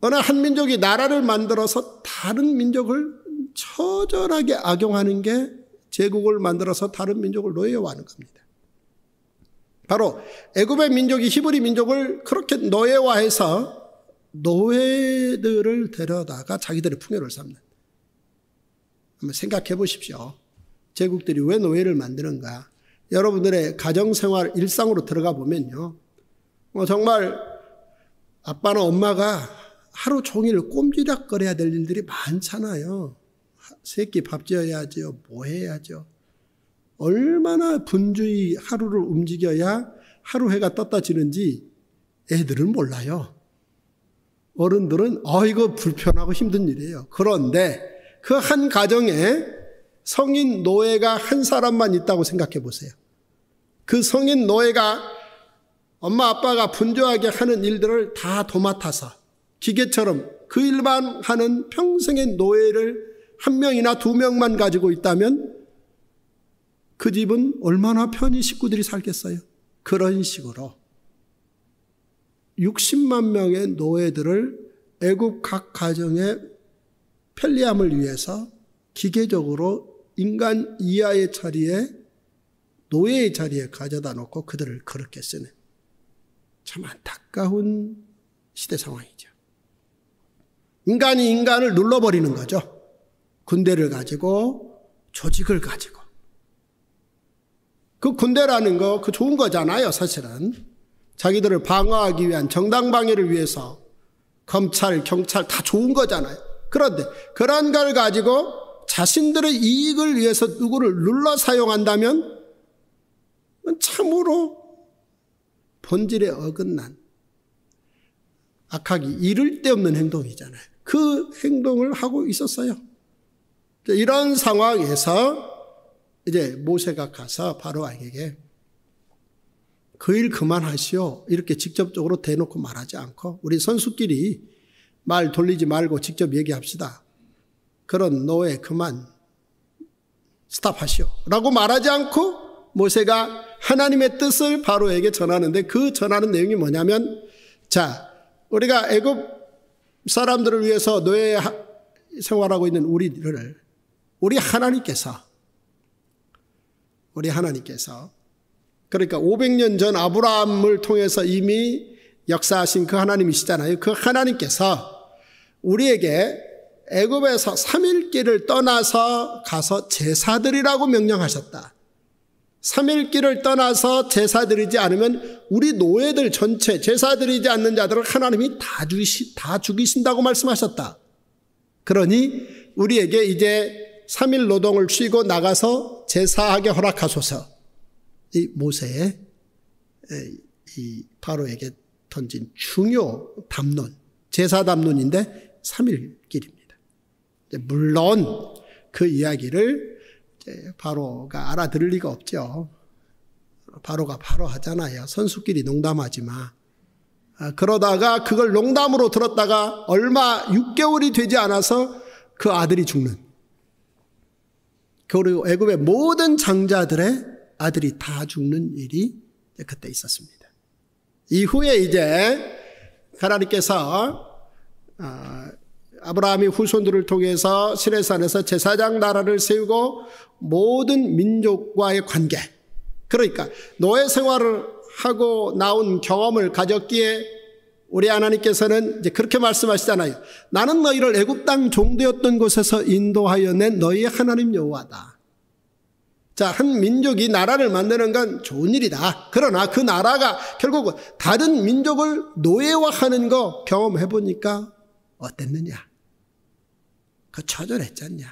A: 어느 한 민족이 나라를 만들어서 다른 민족을 처절하게 악용하는 게 제국을 만들어서 다른 민족을 노예화하는 겁니다. 바로 애굽의 민족이 히브리 민족을 그렇게 노예화해서 노예들을 데려다가 자기들의 풍요를 삼는. 한번 생각해 보십시오. 제국들이 왜 노예를 만드는가? 여러분들의 가정생활 일상으로 들어가 보면요. 뭐 정말 아빠나 엄마가 하루 종일 꼼지락거려야 될 일들이 많잖아요. 새끼 밥 지어야죠. 뭐 해야죠. 얼마나 분주히 하루를 움직여야 하루 해가 떴다 지는지 애들은 몰라요. 어른들은 어 이거 불편하고 힘든 일이에요. 그런데 그 한 가정에 성인 노예가 한 사람만 있다고 생각해 보세요. 그 성인 노예가 엄마 아빠가 분주하게 하는 일들을 다 도맡아서 기계처럼 그 일만 하는 평생의 노예를 한 명이나 두 명만 가지고 있다면 그 집은 얼마나 편히 식구들이 살겠어요. 그런 식으로 60만 명의 노예들을 애국 각 가정의 편리함을 위해서 기계적으로 인간 이하의 자리에 노예의 자리에 가져다 놓고 그들을 그렇게 쓰는 참 안타까운 시대 상황이죠. 인간이 인간을 눌러버리는 거죠. 군대를 가지고 조직을 가지고 그 군대라는 거, 그 좋은 거잖아요, 사실은. 자기들을 방어하기 위한 정당 방위를 위해서 검찰, 경찰 다 좋은 거잖아요. 그런데 그런 걸 가지고 자신들의 이익을 위해서 누구를 눌러 사용한다면 참으로 본질에 어긋난 악하기 이를 데 없는 행동이잖아요. 그 행동을 하고 있었어요. 이런 상황에서 이제 모세가 가서 바로에게 그 일 그만하시오. 이렇게 직접적으로 대놓고 말하지 않고 우리 선수끼리 말 돌리지 말고 직접 얘기합시다. 그런 노예 그만 스탑하시오. 라고 말하지 않고 모세가 하나님의 뜻을 바로에게 전하는데 그 전하는 내용이 뭐냐면 자, 우리가 애굽 사람들을 위해서 노예 생활하고 있는 우리를 우리 하나님께서 우리 하나님께서 그러니까 500년 전 아브라함을 통해서 이미 역사하신 그 하나님이시잖아요. 그 하나님께서 우리에게 애굽에서 3일 길을 떠나서 가서 제사드리라고 명령하셨다. 3일 길을 떠나서 제사드리지 않으면 우리 노예들 전체 제사드리지 않는 자들을 하나님이 다, 죽시다 죽이신다고 말씀하셨다. 그러니 우리에게 이제 3일 노동을 쉬고 나가서 제사하게 허락하소서. 이 모세의 이 바로에게 던진 중요 담론, 제사 담론인데 3일 길입니다. 물론 그 이야기를 바로가 알아들을 리가 없죠. 바로가 바로 하잖아요. 선수끼리 농담하지 마. 아, 그러다가 그걸 농담으로 들었다가 얼마 6개월이 되지 않아서 그 아들이 죽는 그리고 애굽의 모든 장자들의 아들이 다 죽는 일이 그때 있었습니다. 이후에 이제 하나님께서 아, 아브라함이 후손들을 통해서 시내산에서 제사장 나라를 세우고 모든 민족과의 관계 그러니까 노예 생활을 하고 나온 경험을 가졌기에 우리 하나님께서는 이제 그렇게 말씀하시잖아요. 나는 너희를 애굽 땅 종되었던 곳에서 인도하여 낸 너희의 하나님 여호와다. 자, 한 민족이 나라를 만드는 건 좋은 일이다. 그러나 그 나라가 결국 다른 민족을 노예화하는 거 경험해 보니까 어땠느냐? 그 처절했잖냐?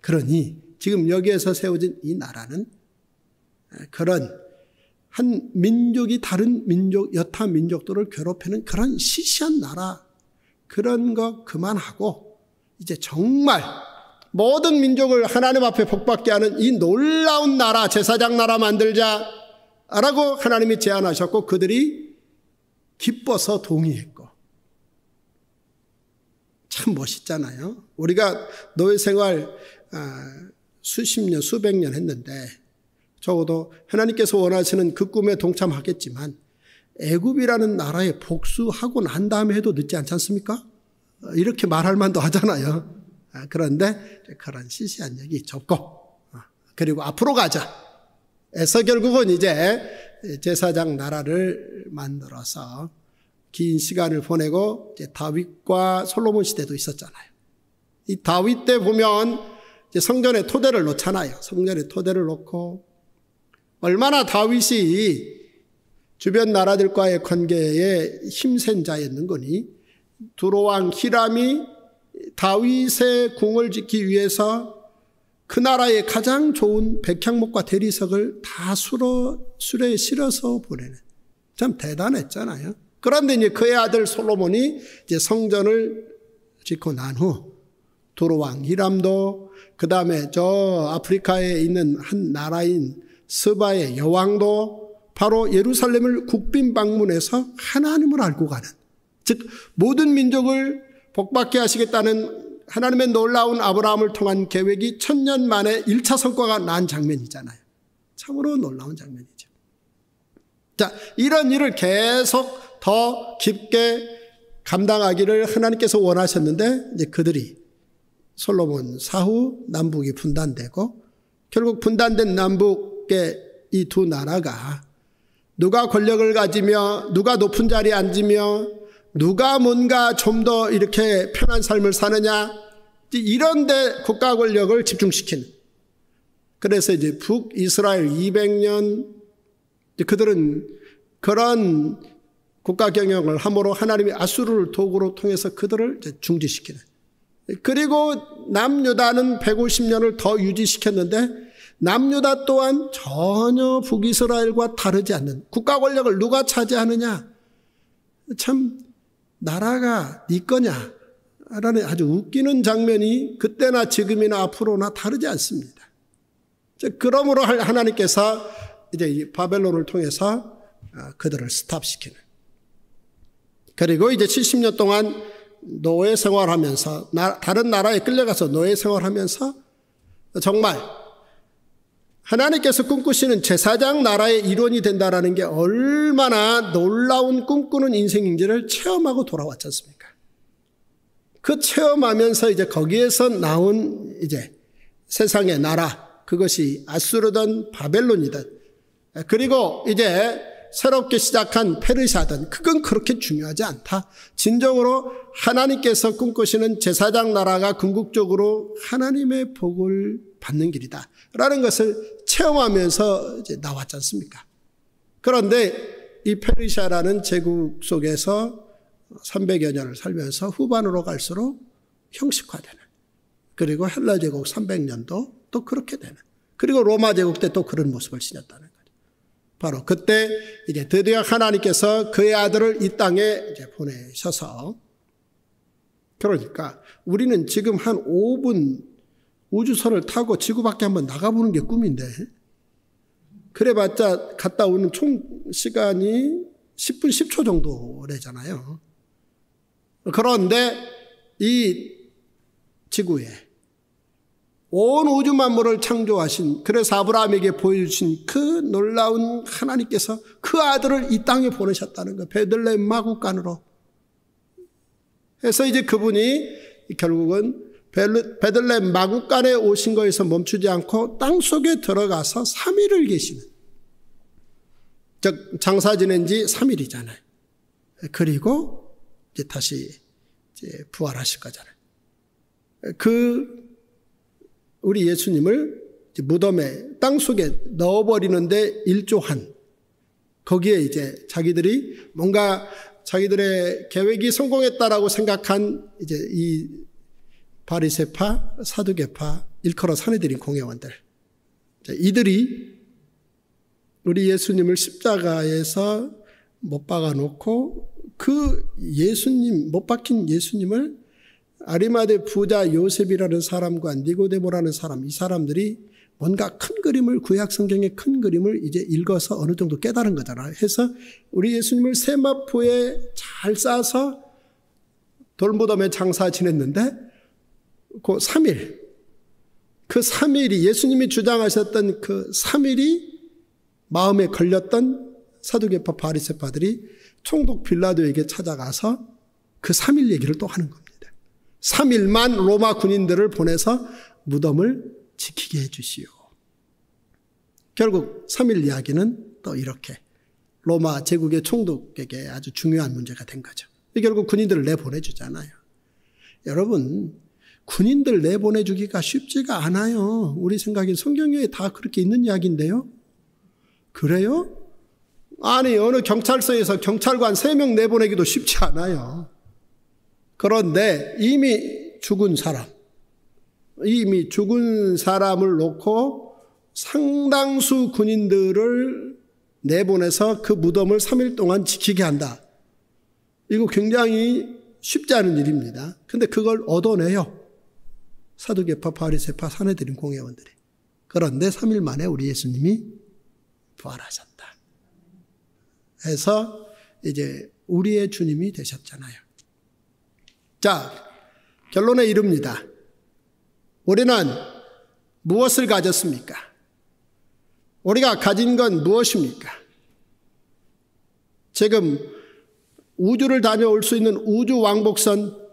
A: 그러니 지금 여기에서 세워진 이 나라는 그런 한 민족이 다른 민족, 여타 민족들을 괴롭히는 그런 시시한 나라. 그런 거 그만하고 이제 정말 모든 민족을 하나님 앞에 복받게 하는 이 놀라운 나라, 제사장 나라 만들자. 라고 하나님이 제안하셨고 그들이 기뻐서 동의했고. 참 멋있잖아요. 우리가 노예 생활 아, 수십 년, 수백 년 했는데 적어도 하나님께서 원하시는 그 꿈에 동참하겠지만 애굽이라는 나라에 복수하고 난 다음에 해도 늦지 않지 않습니까? 이렇게 말할 만도 하잖아요. 아, 그런데 그런 시시한 얘기 접고 아, 그리고 앞으로 가자. 에서 결국은 이제 제사장 나라를 만들어서 긴 시간을 보내고 다윗과 솔로몬 시대도 있었잖아요. 이 다윗 때 보면 성전에 토대를 놓잖아요. 성전에 토대를 놓고 얼마나 다윗이 주변 나라들과의 관계에 힘센 자였는거니 두로왕 히람이 다윗의 궁을 지기 위해서 그 나라의 가장 좋은 백향목과 대리석을 다 수로, 수레에 실어서 보내는 참 대단했잖아요. 그런데 이제 그의 아들 솔로몬이 이제 성전을 짓고 난 후 두로왕 히람도 그 다음에 저 아프리카에 있는 한 나라인 서바의 여왕도 바로 예루살렘을 국빈 방문해서 하나님을 알고 가는 즉 모든 민족을 복받게 하시겠다는 하나님의 놀라운 아브라함을 통한 계획이 천년 만에 1차 성과가 난 장면이잖아요. 참으로 놀라운 장면이죠. 자, 이런 일을 계속 더 깊게 감당하기를 하나님께서 원하셨는데 이제 그들이 솔로몬 사후 남북이 분단되고 결국 분단된 남북 함께 이두 나라가 누가 권력을 가지며 누가 높은 자리에 앉으며 누가 뭔가 좀 더 이렇게 편한 삶을 사느냐 이런 데 국가 권력을 집중시키는 그래서 이제 북이스라엘 200년 그들은 그런 국가 경영을 함으로 하나님이 아수르를 도구로 통해서 그들을 중지시키는 그리고 남유다는 150년을 더 유지시켰는데 남유다 또한 전혀 북이스라엘과 다르지 않는 국가 권력을 누가 차지하느냐? 참 나라가 네 거냐라는 아주 웃기는 장면이 그때나 지금이나 앞으로나 다르지 않습니다. 그러므로 하나님께서 이제 바벨론을 통해서 아, 그들을 스탑시키는 그리고 이제 70년 동안 노예 생활하면서 다른 나라에 끌려가서 노예 생활하면서 정말 하나님께서 꿈꾸시는 제사장 나라의 일원이 된다라는 게 얼마나 놀라운 꿈꾸는 인생인지를 체험하고 돌아왔지 않습니까? 그 체험하면서 이제 거기에서 나온 이제 세상의 나라, 그것이 아수르든 바벨론이든, 그리고 이제 새롭게 시작한 페르시아든, 그건 그렇게 중요하지 않다. 진정으로 하나님께서 꿈꾸시는 제사장 나라가 궁극적으로 하나님의 복을 받는 길이다. 라는 것을 체험하면서 이제 나왔지 않습니까? 그런데 이 페르시아라는 제국 속에서 300여 년을 살면서 후반으로 갈수록 형식화되는 그리고 헬라 제국 300년도 또 그렇게 되는 그리고 로마 제국 때 또 그런 모습을 지녔다는 거죠. 바로 그때 이제 드디어 하나님께서 그의 아들을 이 땅에 보내셔서 그러니까 우리는 지금 한 5분 우주선을 타고 지구 밖에 한번 나가보는 게 꿈인데 그래봤자 갔다 오는 총 시간이 10분 10초 정도래잖아요. 그런데 이 지구에 온 우주 만물을 창조하신 그래서 아브라함에게 보여주신 그 놀라운 하나님께서 그 아들을 이 땅에 보내셨다는 거 베들레헴 마구간으로 해서 이제 그분이 결국은 베들렘 마구간에 오신 거에서 멈추지 않고 땅 속에 들어가서 3일을 계시는. 즉, 장사 지낸 지 3일이잖아요. 그리고 이제 다시 이제 부활하실 거잖아요. 그 우리 예수님을 무덤에 땅 속에 넣어버리는데 일조한 거기에 이제 자기들이 뭔가 자기들의 계획이 성공했다라고 생각한 이제 이 바리세파, 사두개파, 일컬어 사내들인 공회원들. 이들이 우리 예수님을 십자가에서 못 박아놓고 그 예수님, 못 박힌 예수님을 아리마대 부자 요셉이라는 사람과 니고데모라는 사람, 이 사람들이 뭔가 큰 그림을, 구약 성경의 큰 그림을 이제 읽어서 어느 정도 깨달은 거잖아. 해서 우리 예수님을 세마포에 잘 싸서 돌무덤에 장사 지냈는데 그 3일, 그 3일이 예수님이 주장하셨던 그 3일이 마음에 걸렸던 사두개파 바리세파들이 총독 빌라도에게 찾아가서 그 3일 얘기를 또 하는 겁니다. 3일만 로마 군인들을 보내서 무덤을 지키게 해주시오. 결국 3일 이야기는 또 이렇게 로마 제국의 총독에게 아주 중요한 문제가 된 거죠. 결국 군인들을 내보내주잖아요. 여러분, 군인들 내보내주기가 쉽지가 않아요. 우리 생각엔 성경에 다 그렇게 있는 이야기인데요. 그래요? 아니, 어느 경찰서에서 경찰관 3명 내보내기도 쉽지 않아요. 그런데 이미 죽은 사람, 이미 죽은 사람을 놓고 상당수 군인들을 내보내서 그 무덤을 3일 동안 지키게 한다. 이거 굉장히 쉽지 않은 일입니다. 근데 그걸 얻어내요. 사두개파, 파리세파, 사내들인 공회원들이. 그런데 3일 만에 우리 예수님이 부활하셨다. 해서 이제 우리의 주님이 되셨잖아요. 자, 결론에 이릅니다. 우리는 무엇을 가졌습니까? 우리가 가진 건 무엇입니까? 지금 우주를 다녀올 수 있는 우주 왕복선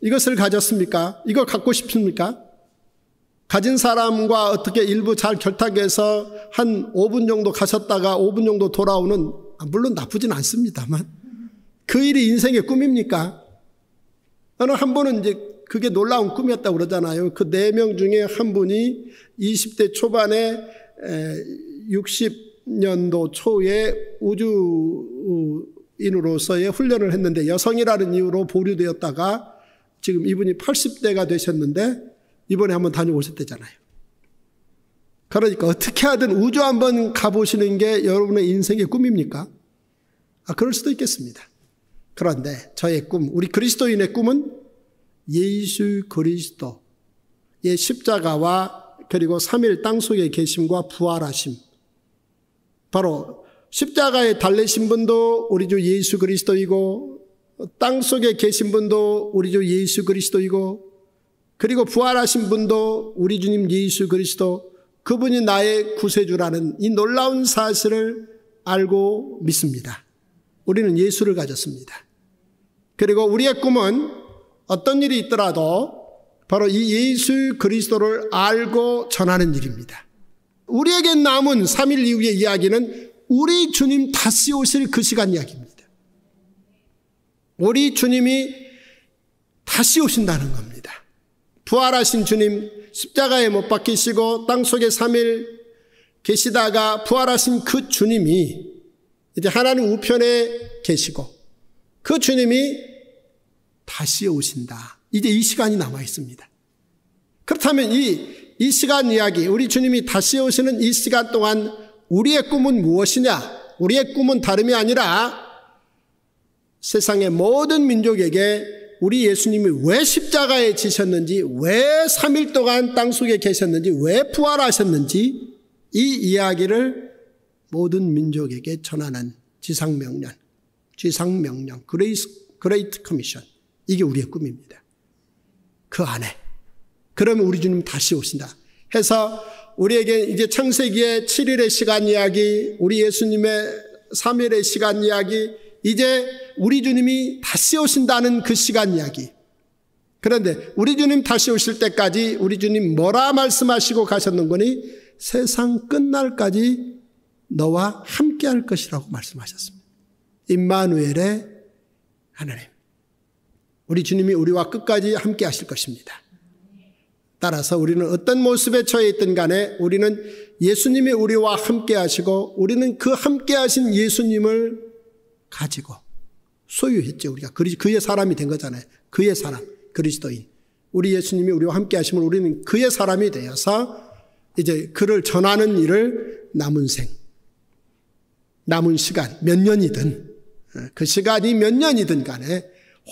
A: 이것을 가졌습니까? 이걸 갖고 싶습니까? 가진 사람과 어떻게 일부 잘 결탁해서 한 5분 정도 가셨다가 5분 정도 돌아오는 아, 물론 나쁘진 않습니다만 그 일이 인생의 꿈입니까? 나는 한 번은 이제 그게 놀라운 꿈이었다고 그러잖아요. 그 네 명 중에 한 분이 20대 초반에 60년도 초에 우주인으로서의 훈련을 했는데 여성이라는 이유로 보류되었다가 지금 이분이 80대가 되셨는데 이번에 한번 다녀오셨대잖아요. 그러니까 어떻게 하든 우주 한번 가보시는 게 여러분의 인생의 꿈입니까? 아, 그럴 수도 있겠습니다. 그런데 저의 꿈, 우리 그리스도인의 꿈은 예수 그리스도의 예, 십자가와 그리고 3일 땅속의 계심과 부활하심. 바로 십자가에 달래신 분도 우리 주 예수 그리스도이고 땅 속에 계신 분도 우리 주 예수 그리스도이고 그리고 부활하신 분도 우리 주님 예수 그리스도 그분이 나의 구세주라는 이 놀라운 사실을 알고 믿습니다. 우리는 예수를 가졌습니다. 그리고 우리의 꿈은 어떤 일이 있더라도 바로 이 예수 그리스도를 알고 전하는 일입니다. 우리에게 남은 3일 이후의 이야기는 우리 주님 다시 오실 그 시간 이야기입니다. 우리 주님이 다시 오신다는 겁니다. 부활하신 주님 십자가에 못 박히시고 땅속에 3일 계시다가 부활하신 그 주님이 이제 하나님 우편에 계시고 그 주님이 다시 오신다. 이제 이 시간이 남아 있습니다. 그렇다면 이, 이 시간 이야기, 우리 주님이 다시 오시는 이 시간 동안 우리의 꿈은 무엇이냐? 우리의 꿈은 다름이 아니라 세상의 모든 민족에게 우리 예수님이 왜 십자가에 지셨는지, 왜 3일 동안 땅 속에 계셨는지, 왜 부활하셨는지 이 이야기를 모든 민족에게 전하는 지상명령, 지상명령, 그레이스, 그레이트 커미션. 이게 우리의 꿈입니다. 그 안에. 그러면 우리 주님 다시 오신다. 해서 우리에게 이제 창세기의 7일의 시간 이야기, 우리 예수님의 3일의 시간 이야기, 이제 우리 주님이 다시 오신다는 그 시간 이야기. 그런데 우리 주님 다시 오실 때까지 우리 주님 뭐라 말씀하시고 가셨는 거니 세상 끝날까지 너와 함께 할 것이라고 말씀하셨습니다. 임마누엘의 하나님. 우리 주님이 우리와 끝까지 함께 하실 것입니다. 따라서 우리는 어떤 모습에 처해 있든 간에 우리는 예수님이 우리와 함께 하시고 우리는 그 함께 하신 예수님을 가지고 소유했죠. 우리가 그의 사람이 된 거잖아요. 그의 사람, 그리스도인. 우리 예수님이 우리와 함께 하시면 우리는 그의 사람이 되어서 이제 그를 전하는 일을 남은 생, 남은 시간, 몇 년이든, 어, 그 시간이 몇 년이든 간에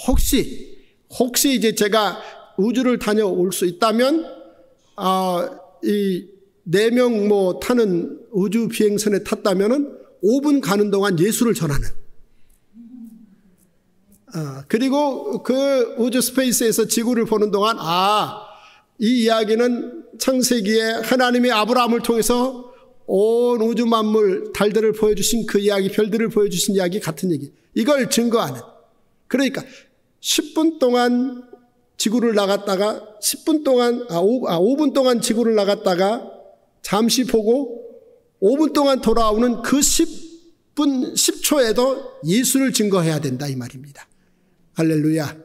A: 혹시, 혹시 이제 제가 우주를 다녀올 수 있다면, 아, 이 네 명 뭐 타는 우주 비행선에 탔다면은 5분 가는 동안 예수를 전하는 어, 그리고 그 우주 스페이스에서 지구를 보는 동안 아, 이 이야기는 창세기에 하나님이 아브라함을 통해서 온 우주 만물 달들을 보여주신 그 이야기, 별들을 보여주신 이야기 같은 얘기. 이걸 증거하는. 그러니까 10분 동안 지구를 나갔다가 10분 동안, 아, 5, 아, 5분 동안 지구를 나갔다가 잠시 보고 5분 동안 돌아오는 그 10분, 10초에도 예수를 증거해야 된다. 이 말입니다. 할렐루야.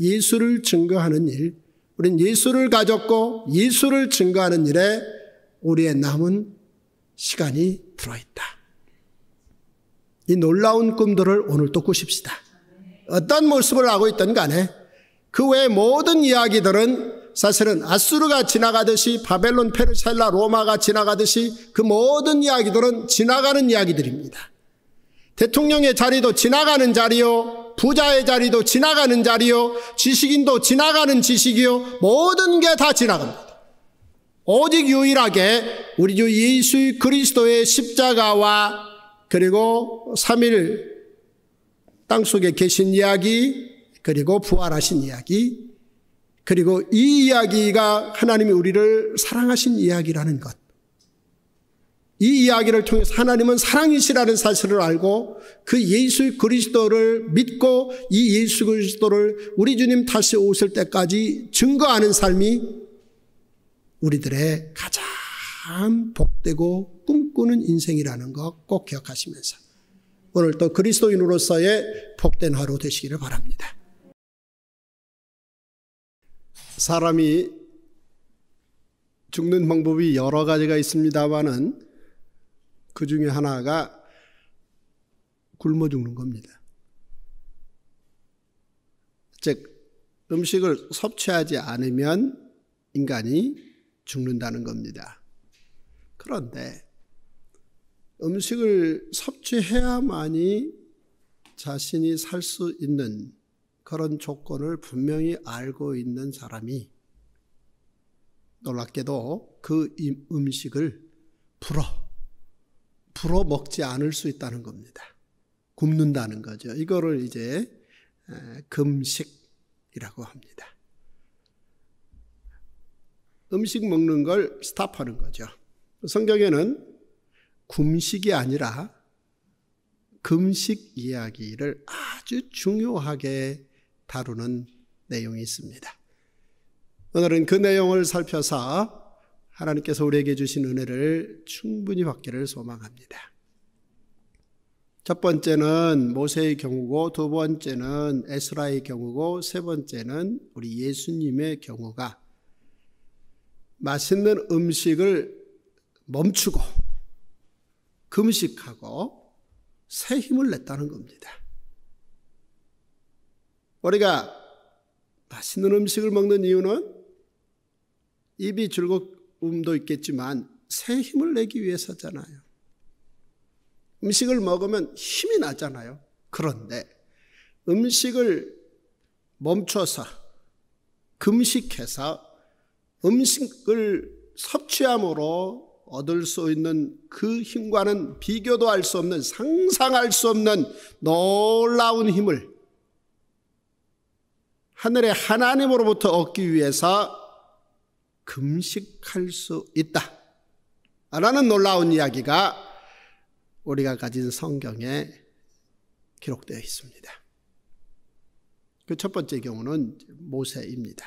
A: 예수를 증거하는 일, 우린 예수를 가졌고 예수를 증거하는 일에 우리의 남은 시간이 들어있다. 이 놀라운 꿈들을 오늘 또 꾸십시다. 어떤 모습을 하고 있던 간에 그 외 모든 이야기들은 사실은 아수르가 지나가듯이 바벨론, 페르셀라, 로마가 지나가듯이 그 모든 이야기들은 지나가는 이야기들입니다. 대통령의 자리도 지나가는 자리요. 부자의 자리도 지나가는 자리요. 지식인도 지나가는 지식이요. 모든 게 다 지나갑니다. 오직 유일하게 우리 주 예수 그리스도의 십자가와 그리고 3일 땅속에 계신 이야기 그리고 부활하신 이야기 그리고 이 이야기가 하나님이 우리를 사랑하신 이야기라는 것이 이야기를 통해서 하나님은 사랑이시라는 사실을 알고 그 예수 그리스도를 믿고 이 예수 그리스도를 우리 주님 다시 오실 때까지 증거하는 삶이 우리들의 가장 복되고 꿈꾸는 인생이라는 것 꼭 기억하시면서 오늘도 그리스도인으로서의 복된 하루 되시기를 바랍니다. 사람이 죽는 방법이 여러 가지가 있습니다만은 그 중에 하나가 굶어 죽는 겁니다. 즉, 음식을 섭취하지 않으면 인간이 죽는다는 겁니다. 그런데 음식을 섭취해야만이 자신이 살 수 있는 그런 조건을 분명히 알고 있는 사람이 놀랍게도 그 음식을 불어 불어 먹지 않을 수 있다는 겁니다. 굶는다는 거죠. 이거를 이제 금식이라고 합니다. 음식 먹는 걸 스탑하는 거죠. 성경에는 금식이 아니라 금식 이야기를 아주 중요하게 다루는 내용이 있습니다. 오늘은 그 내용을 살펴서 하나님께서 우리에게 주신 은혜를 충분히 받기를 소망합니다. 첫 번째는 모세의 경우고 두 번째는 에스라의 경우고 세 번째는 우리 예수님의 경우가 맛있는 음식을 멈추고 금식하고 새 힘을 냈다는 겁니다. 우리가 맛있는 음식을 먹는 이유는 입이 즐겁, 어움도 있겠지만 새 힘을 내기 위해서잖아요. 음식을 먹으면 힘이 나잖아요. 그런데 음식을 멈춰서 금식해서 음식을 섭취함으로 얻을 수 있는 그 힘과는 비교도 할 수 없는 상상할 수 없는 놀라운 힘을 하늘의 하나님으로부터 얻기 위해서 금식할 수 있다. 라는 놀라운 이야기가 우리가 가진 성경에 기록되어 있습니다. 그 첫 번째 경우는 모세입니다.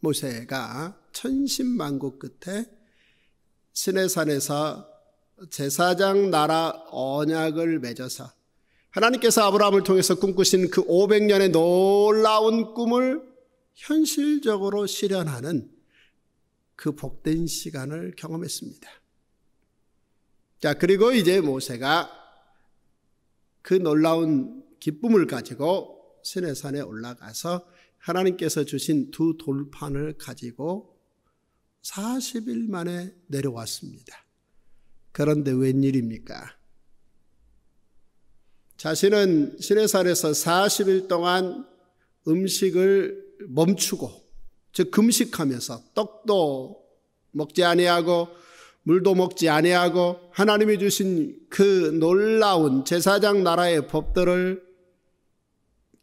A: 모세가 천신만고 끝에 시내산에서 제사장 나라 언약을 맺어서 하나님께서 아브라함을 통해서 꿈꾸신 그 500년의 놀라운 꿈을 현실적으로 실현하는 그 복된 시간을 경험했습니다. 자, 그리고 이제 모세가 그 놀라운 기쁨을 가지고 시내산에 올라가서 하나님께서 주신 두 돌판을 가지고 40일 만에 내려왔습니다. 그런데 웬일입니까? 자신은 시내산에서 40일 동안 음식을 멈추고 즉 금식하면서 떡도 먹지 아니하고 물도 먹지 아니하고 하나님이 주신 그 놀라운 제사장 나라의 법들을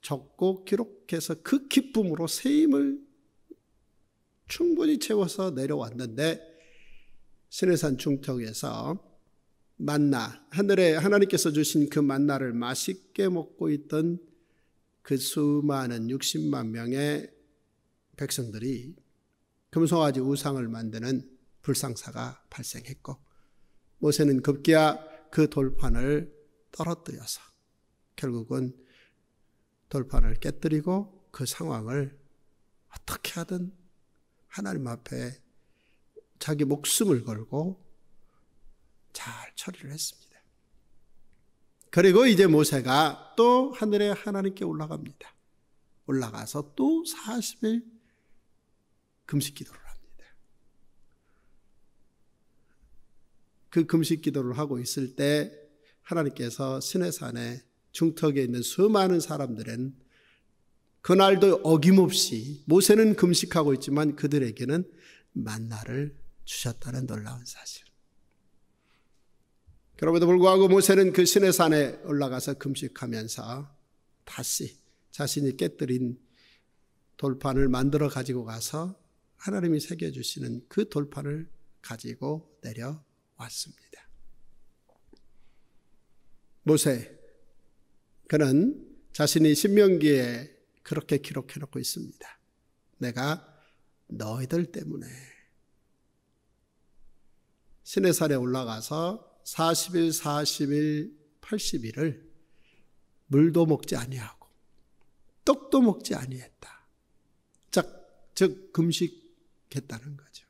A: 적고 기록해서 그 기쁨으로 세임을 충분히 채워서 내려왔는데 신해산 중턱에서 만나 하늘에 하나님께서 주신 그 만나를 맛있게 먹고 있던 그 수많은 60만 명의 백성들이 금송아지 우상을 만드는 불상사가 발생했고 모세는 급기야 그 돌판을 떨어뜨려서 결국은 돌판을 깨뜨리고 그 상황을 어떻게 하든 하나님 앞에 자기 목숨을 걸고 잘 처리를 했습니다. 그리고 이제 모세가 또 하늘에 하나님께 올라갑니다. 올라가서 또 40일 금식 기도를 합니다. 그 금식 기도를 하고 있을 때 하나님께서 시내산에 중턱에 있는 수많은 사람들은 그날도 어김없이 모세는 금식하고 있지만 그들에게는 만나를 주셨다는 놀라운 사실. 그럼에도 불구하고 모세는 그 신의 산에 올라가서 금식하면서 다시 자신이 깨뜨린 돌판을 만들어 가지고 가서 하나님이 새겨주시는 그 돌판을 가지고 내려왔습니다. 모세, 그는 자신이 신명기에 그렇게 기록해 놓고 있습니다. 내가 너희들 때문에 신의 산에 올라가서 40일 40일 80일을 물도 먹지 아니하고 떡도 먹지 아니했다. 즉, 즉 금식했다는 거죠.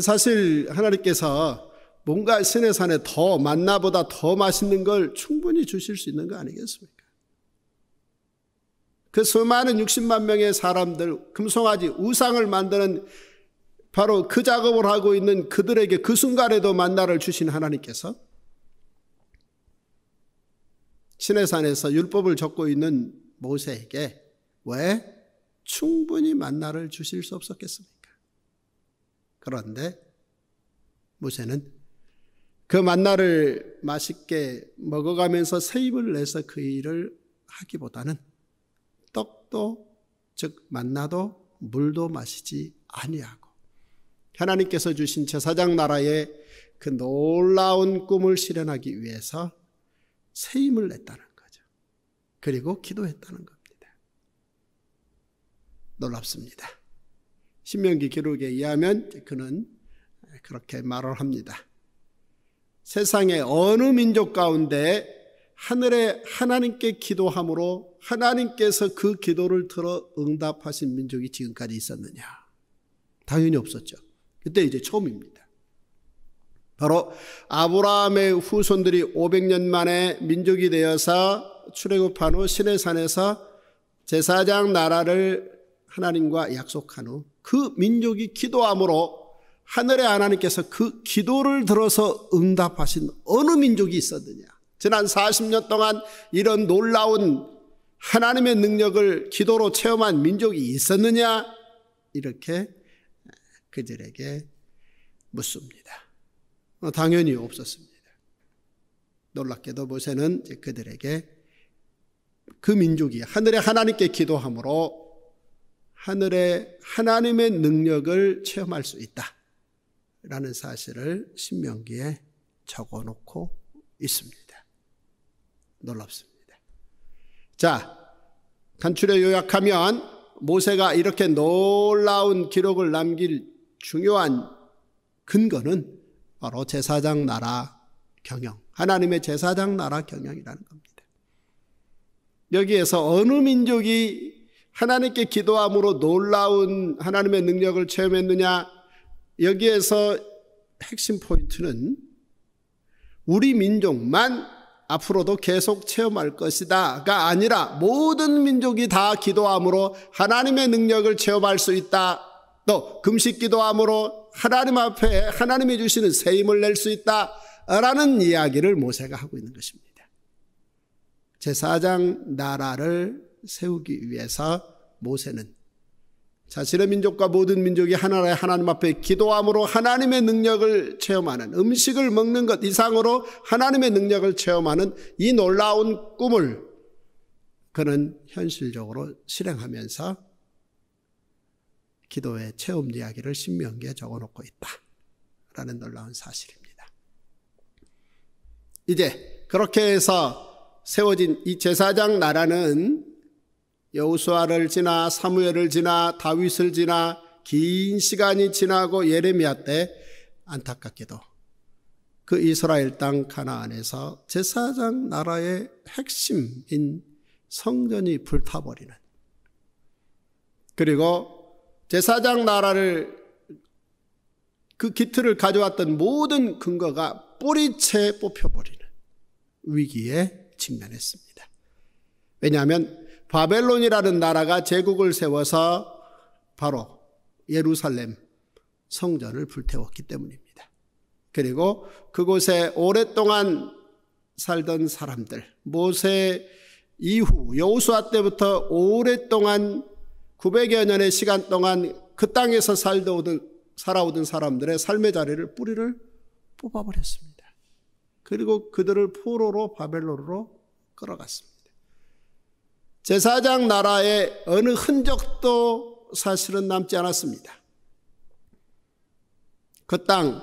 A: 사실 하나님께서 뭔가 시내산에 더 만나보다 더 맛있는 걸 충분히 주실 수 있는 거 아니겠습니까? 그 수많은 60만 명의 사람들, 금송아지, 우상을 만드는 바로 그 작업을 하고 있는 그들에게 그 순간에도 만나를 주신 하나님께서 신내산에서 율법을 적고 있는 모세에게 왜 충분히 만나를 주실 수 없었겠습니까? 그런데 모세는 그 만나를 맛있게 먹어가면서 세입을 내서 그 일을 하기보다는 떡도 즉 만나도 물도 마시지 아니하고 하나님께서 주신 제사장 나라의 그 놀라운 꿈을 실현하기 위해서 새힘을 냈다는 거죠. 그리고 기도했다는 겁니다. 놀랍습니다. 신명기 기록에 의하면 그는 그렇게 말을 합니다. 세상의 어느 민족 가운데 하늘에 하나님께 기도함으로 하나님께서 그 기도를 들어 응답하신 민족이 지금까지 있었느냐? 당연히 없었죠. 그때 이제 처음입니다. 바로 아브라함의 후손들이 500년 만에 민족이 되어서 출애굽한 후 시내산에서 제사장 나라를 하나님과 약속한 후 그 민족이 기도함으로 하늘의 하나님께서 그 기도를 들어서 응답하신 어느 민족이 있었느냐. 지난 40년 동안 이런 놀라운 하나님의 능력을 기도로 체험한 민족이 있었느냐? 이렇게 그들에게 묻습니다. 어, 당연히 없었습니다. 놀랍게도 모세는 그들에게 그 민족이 하늘의 하나님께 기도함으로 하늘의 하나님의 능력을 체험할 수 있다. 라는 사실을 신명기에 적어 놓고 있습니다. 놀랍습니다. 자, 간추려 요약하면 모세가 이렇게 놀라운 기록을 남길 중요한 근거는 바로 제사장 나라 경영, 하나님의 제사장 나라 경영이라는 겁니다. 여기에서 어느 민족이 하나님께 기도함으로 놀라운 하나님의 능력을 체험했느냐? 여기에서 핵심 포인트는 우리 민족만 앞으로도 계속 체험할 것이다가 아니라 모든 민족이 다 기도함으로 하나님의 능력을 체험할 수 있다 또 금식 기도함으로 하나님 앞에 하나님이 주시는 새 힘을 낼 수 있다라는 이야기를 모세가 하고 있는 것입니다. 제사장 나라를 세우기 위해서 모세는 자신의 민족과 모든 민족이 하나의 하나님 앞에 기도함으로 하나님의 능력을 체험하는 음식을 먹는 것 이상으로 하나님의 능력을 체험하는 이 놀라운 꿈을 그는 현실적으로 실행하면서 기도의 체험 이야기를 신명기에 적어놓고 있다라는 놀라운 사실입니다. 이제 그렇게 해서 세워진 이 제사장 나라는 여우수아를 지나 사무엘을 지나 다윗을 지나 긴 시간이 지나고 예레미야 때 안타깝게도 그 이스라엘 땅 가나안에서 제사장 나라의 핵심인 성전이 불타버리는 그리고 제사장 나라를 그 기틀을 가져왔던 모든 근거가 뿌리채 뽑혀버리는 위기에 직면했습니다. 왜냐하면 바벨론이라는 나라가 제국을 세워서 바로 예루살렘 성전을 불태웠기 때문입니다. 그리고 그곳에 오랫동안 살던 사람들 모세 이후 여호수아 때부터 오랫동안 900여 년의 시간 동안 그 땅에서 살던, 살아오던 사람들의 삶의 자리를 뿌리를 뽑아버렸습니다. 그리고 그들을 포로로 바벨론로 끌어갔습니다. 제사장 나라에 어느 흔적도 사실은 남지 않았습니다. 그 땅,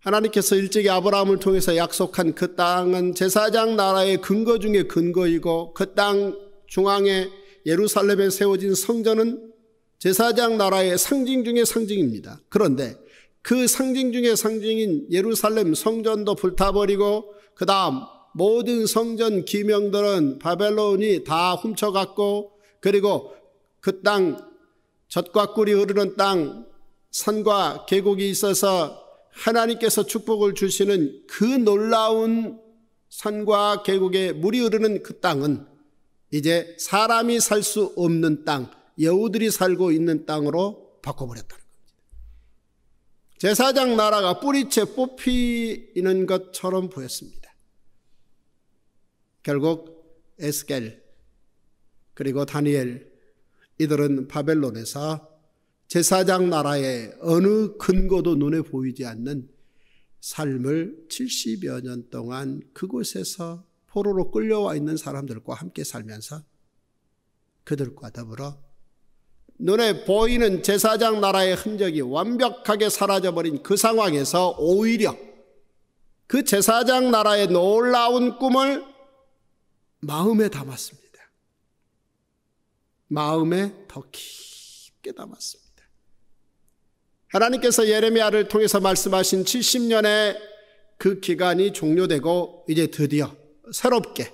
A: 하나님께서 일찍이 아브라함을 통해서 약속한 그 땅은 제사장 나라의 근거 중에 근거이고 그 땅 중앙에 예루살렘에 세워진 성전은 제사장 나라의 상징 중의 상징입니다. 그런데 그 상징 중의 상징인 예루살렘 성전도 불타버리고 그 다음 모든 성전 기명들은 바벨론이 다 훔쳐갔고 그리고 그 땅 젖과 꿀이 흐르는 땅 산과 계곡이 있어서 하나님께서 축복을 주시는 그 놀라운 산과 계곡에 물이 흐르는 그 땅은 이제 사람이 살 수 없는 땅, 여우들이 살고 있는 땅으로 바꿔버렸다는 겁니다. 제사장 나라가 뿌리채 뽑히는 것처럼 보였습니다. 결국 에스겔 그리고 다니엘 이들은 바벨론에서 제사장 나라의 어느 근거도 눈에 보이지 않는 삶을 70여 년 동안 그곳에서 포로로 끌려와 있는 사람들과 함께 살면서 그들과 더불어 눈에 보이는 제사장 나라의 흔적이 완벽하게 사라져버린 그 상황에서 오히려 그 제사장 나라의 놀라운 꿈을 마음에 담았습니다. 마음에 더 깊게 담았습니다. 하나님께서 예레미야를 통해서 말씀하신 70년의 그 기간이 종료되고 이제 드디어 새롭게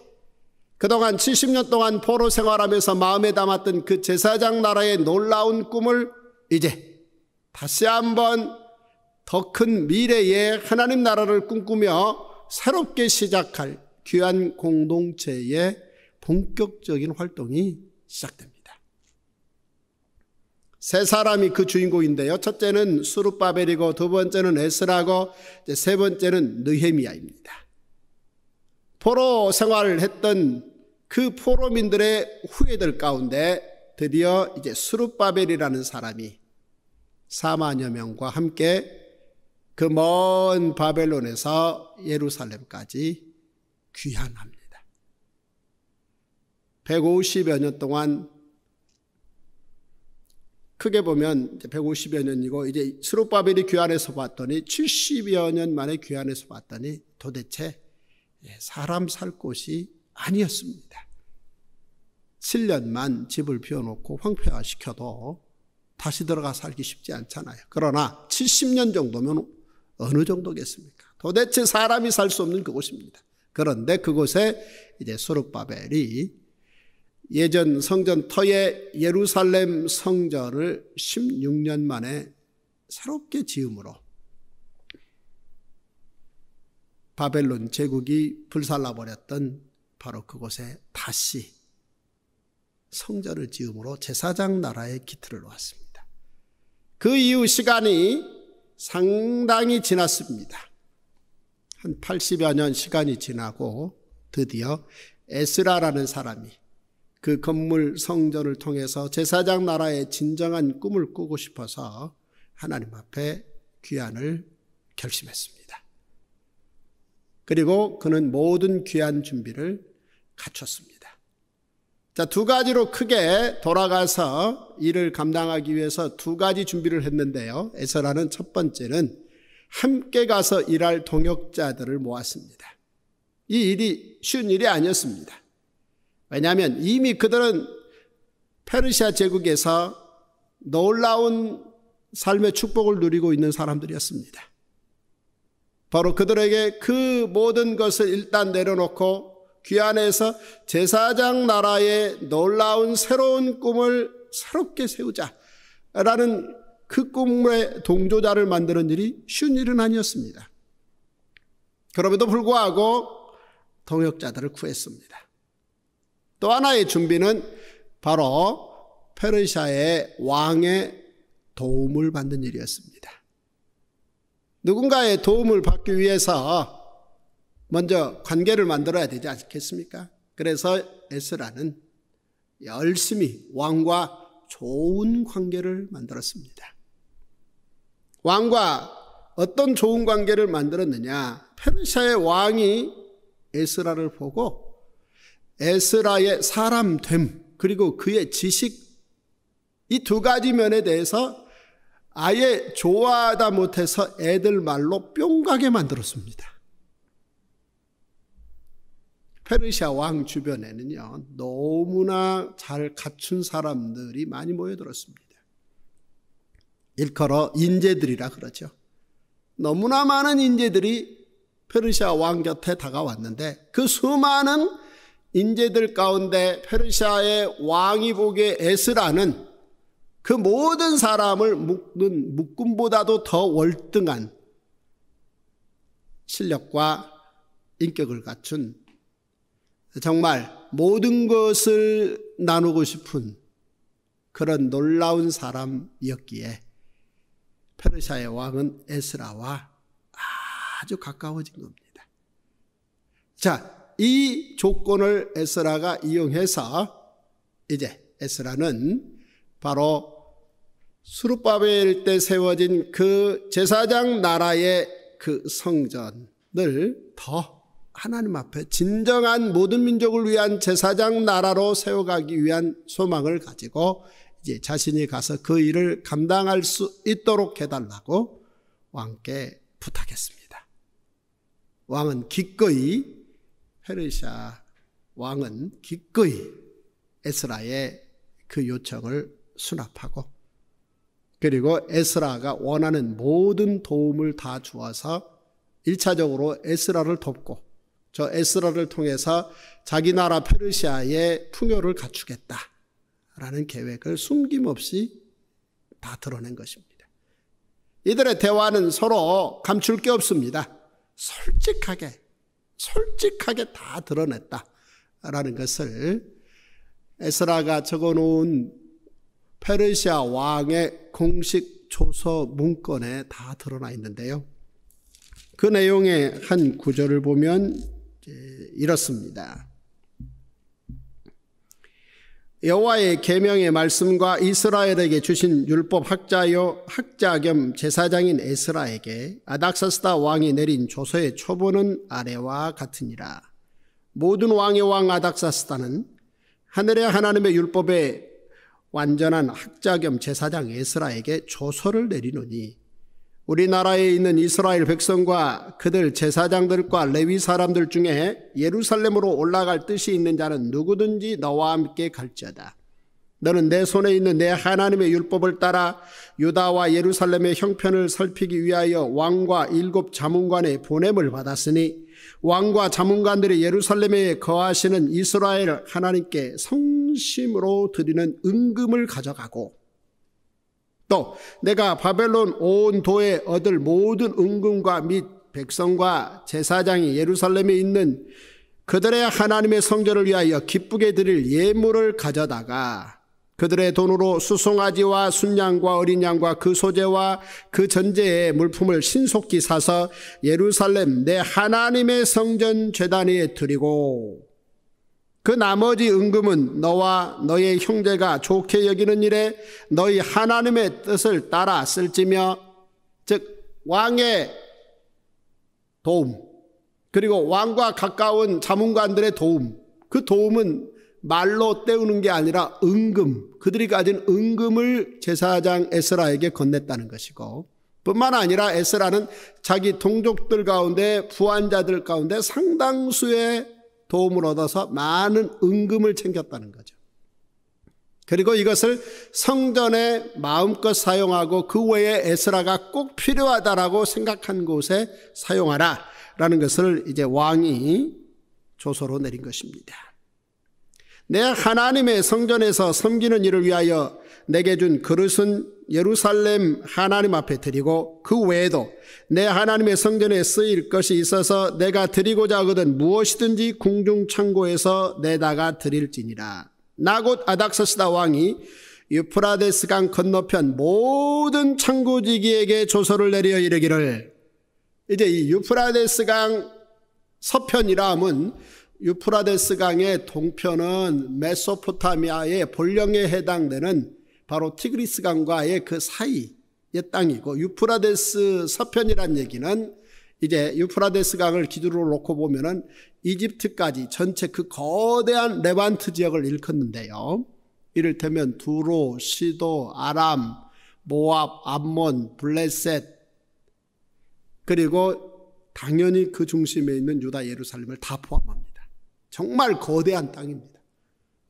A: 그동안 70년 동안 포로 생활하면서 마음에 담았던 그 제사장 나라의 놀라운 꿈을 이제 다시 한 번 더 큰 미래의 하나님 나라를 꿈꾸며 새롭게 시작할 귀한 공동체의 본격적인 활동이 시작됩니다. 세 사람이 그 주인공인데요. 첫째는 수룹바벨이고 두 번째는 에스라고 세 번째는 느헤미야입니다. 포로 생활을 했던 그 포로민들의 후예들 가운데 드디어 이제 수룹바벨이라는 사람이 4만여 명과 함께 그 먼 바벨론에서 예루살렘까지 귀환합니다. 150여 년 동안 크게 보면 150여 년이고 이제 수룹바벨이 귀환해서 봤더니 70여 년 만에 귀환해서 봤더니 도대체 예, 사람 살 곳이 아니었습니다. 7년만 집을 비워놓고 황폐화시켜도 다시 들어가 살기 쉽지 않잖아요. 그러나 70년 정도면 어느 정도겠습니까? 도대체 사람이 살 수 없는 그곳입니다. 그런데 그곳에 이제 수룩바벨이 예전 성전 터에 예루살렘 성전을 16년 만에 새롭게 지음으로 바벨론 제국이 불살라 버렸던 바로 그곳에 다시 성전을 지음으로 제사장 나라에 기틀을 놓았습니다. 그 이후 시간이 상당히 지났습니다. 한 80여 년 시간이 지나고 드디어 에스라라는 사람이 그 건물 성전을 통해서 제사장 나라의 진정한 꿈을 꾸고 싶어서 하나님 앞에 귀환을 결심했습니다. 그리고 그는 모든 귀한 준비를 갖췄습니다. 자, 두 가지로 크게 돌아가서 일을 감당하기 위해서 두 가지 준비를 했는데요. 에서라는 첫 번째는 함께 가서 일할 동역자들을 모았습니다. 이 일이 쉬운 일이 아니었습니다. 왜냐하면 이미 그들은 페르시아 제국에서 놀라운 삶의 축복을 누리고 있는 사람들이었습니다. 바로 그들에게 그 모든 것을 일단 내려놓고 귀 안에서 제사장 나라의 놀라운 새로운 꿈을 새롭게 세우자라는 그 꿈의 동조자를 만드는 일이 쉬운 일은 아니었습니다. 그럼에도 불구하고 동역자들을 구했습니다. 또 하나의 준비는 바로 페르시아의 왕의 도움을 받는 일이었습니다. 누군가의 도움을 받기 위해서 먼저 관계를 만들어야 되지 않겠습니까? 그래서 에스라는 열심히 왕과 좋은 관계를 만들었습니다. 왕과 어떤 좋은 관계를 만들었느냐? 페르시아의 왕이 에스라를 보고 에스라의 사람됨 그리고 그의 지식 이 두 가지 면에 대해서 아예 좋아하다 못해서 애들 말로 뿅 가게 만들었습니다. 페르시아 왕 주변에는요, 너무나 잘 갖춘 사람들이 많이 모여들었습니다. 일컬어 인재들이라 그러죠. 너무나 많은 인재들이 페르시아 왕 곁에 다가왔는데 그 수많은 인재들 가운데 페르시아의 왕이 보기에 에스라는 그 모든 사람을 묶는 묶음보다도 더 월등한 실력과 인격을 갖춘 정말 모든 것을 나누고 싶은 그런 놀라운 사람이었기에 페르시아의 왕은 에스라와 아주 가까워진 겁니다. 자, 이 조건을 에스라가 이용해서 이제 에스라는 바로 수르바벨 때 세워진 그 제사장 나라의 그 성전을 더 하나님 앞에 진정한 모든 민족을 위한 제사장 나라로 세워가기 위한 소망을 가지고 이제 자신이 가서 그 일을 감당할 수 있도록 해달라고 왕께 부탁했습니다. 왕은 기꺼이 페르시 왕은 기꺼이 에스라의 그 요청을 수납하고 그리고 에스라가 원하는 모든 도움을 다 주어서 1차적으로 에스라를 돕고 저 에스라를 통해서 자기 나라 페르시아의 풍요를 갖추겠다라는 계획을 숨김없이 다 드러낸 것입니다. 이들의 대화는 서로 감출 게 없습니다. 솔직하게, 솔직하게 다 드러냈다라는 것을 에스라가 적어놓은 페르시아 왕의 공식 조서 문건에 다 드러나 있는데요. 그 내용의 한 구절을 보면 이렇습니다. 여호와의 계명의 말씀과 이스라엘에게 주신 율법 학자요 학자 겸 제사장인 에스라에게 아닥사스다 왕이 내린 조서의 초보는 아래와 같으니라. 모든 왕의 왕 아닥사스다는 하늘의 하나님의 율법에 완전한 학자 겸 제사장 에스라에게 조서를 내리노니 우리나라에 있는 이스라엘 백성과 그들 제사장들과 레위 사람들 중에 예루살렘으로 올라갈 뜻이 있는 자는 누구든지 너와 함께 갈지어다. 너는 내 손에 있는 내 하나님의 율법을 따라 유다와 예루살렘의 형편을 살피기 위하여 왕과 일곱 자문관의 보냄을 받았으니 왕과 자문관들이 예루살렘에 거하시는 이스라엘 하나님께 성심으로 드리는 은금을 가져가고 또 내가 바벨론 온 도에 얻을 모든 은금과 및 백성과 제사장이 예루살렘에 있는 그들의 하나님의 성전을 위하여 기쁘게 드릴 예물을 가져다가 그들의 돈으로 수송아지와 순양과 어린 양과 그 소재와 그 전제의 물품을 신속히 사서 예루살렘 내 하나님의 성전 재단에 드리고 그 나머지 은금은 너와 너의 형제가 좋게 여기는 일에 너희 하나님의 뜻을 따라 쓸지며 즉 왕의 도움 그리고 왕과 가까운 자문관들의 도움 그 도움은 말로 때우는 게 아니라 은금, 그들이 가진 은금을 제사장 에스라에게 건넸다는 것이고, 뿐만 아니라 에스라는 자기 동족들 가운데 부환자들 가운데 상당수의 도움을 얻어서 많은 은금을 챙겼다는 거죠. 그리고 이것을 성전에 마음껏 사용하고 그 외에 에스라가 꼭 필요하다라고 생각한 곳에 사용하라 라는 것을 이제 왕이 조서로 내린 것입니다. 내 하나님의 성전에서 섬기는 일을 위하여 내게 준 그릇은 예루살렘 하나님 앞에 드리고 그 외에도 내 하나님의 성전에 쓰일 것이 있어서 내가 드리고자 하거든 무엇이든지 궁중 창고에서 내다가 드릴지니라. 나곧 아닥서시다 왕이 유프라데스 강 건너편 모든 창고지기에게 조서를 내려 이르기를 이제 이 유프라데스 강 서편이라 함은 유프라데스 강의 동편은 메소포타미아의 본령에 해당되는 바로 티그리스 강과의 그 사이의 땅이고 유프라데스 서편이란 얘기는 이제 유프라데스 강을 기준으로 놓고 보면은 이집트까지 전체 그 거대한 레반트 지역을 일컫는데요. 이를테면 두로, 시도, 아람, 모압, 암몬, 블레셋 그리고 당연히 그 중심에 있는 유다 예루살렘을 다 포함합니다. 정말 거대한 땅입니다.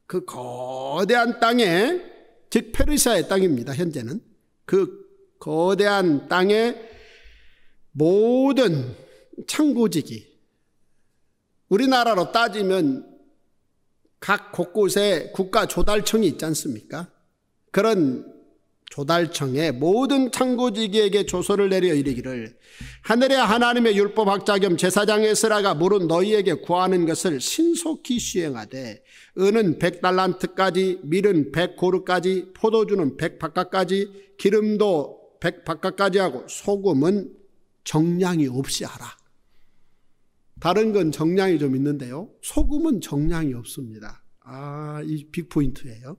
A: 그 거대한 땅에 즉 페르시아의 땅입니다. 현재는 그 거대한 땅에 모든 창고지기 우리나라로 따지면 각 곳곳에 국가 조달청이 있지 않습니까? 그런 조달청에 모든 창고지기에게 조서를 내려 이르기를 하늘의 하나님의 율법학자 겸 제사장 에스라가 물은 너희에게 구하는 것을 신속히 시행하되 은은 백달란트까지 밀은 백고르까지 포도주는 백바카까지 기름도 백바카까지 하고 소금은 정량이 없이 하라. 다른 건 정량이 좀 있는데요. 소금은 정량이 없습니다. 아, 이 빅포인트예요.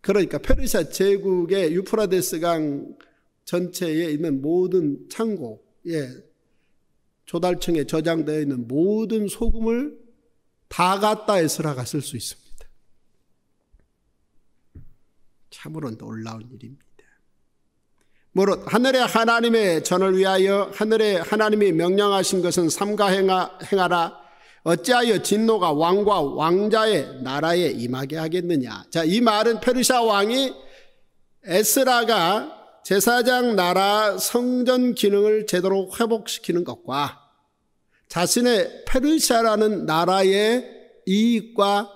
A: 그러니까 페르시아 제국의 유프라데스강 전체에 있는 모든 창고에 조달청에 저장되어 있는 모든 소금을 다 갖다 에스라가 쓸수 있습니다. 참으로 놀라운 일입니다. 무릇 하늘의 하나님의 전을 위하여 하늘의 하나님이 명령하신 것은 삼가 행하, 라 어찌하여 진노가 왕과 왕자의 나라에 임하게 하겠느냐. 자, 이 말은 페르시아 왕이 에스라가 제사장 나라 성전 기능을 제대로 회복시키는 것과 자신의 페르시아라는 나라의 이익과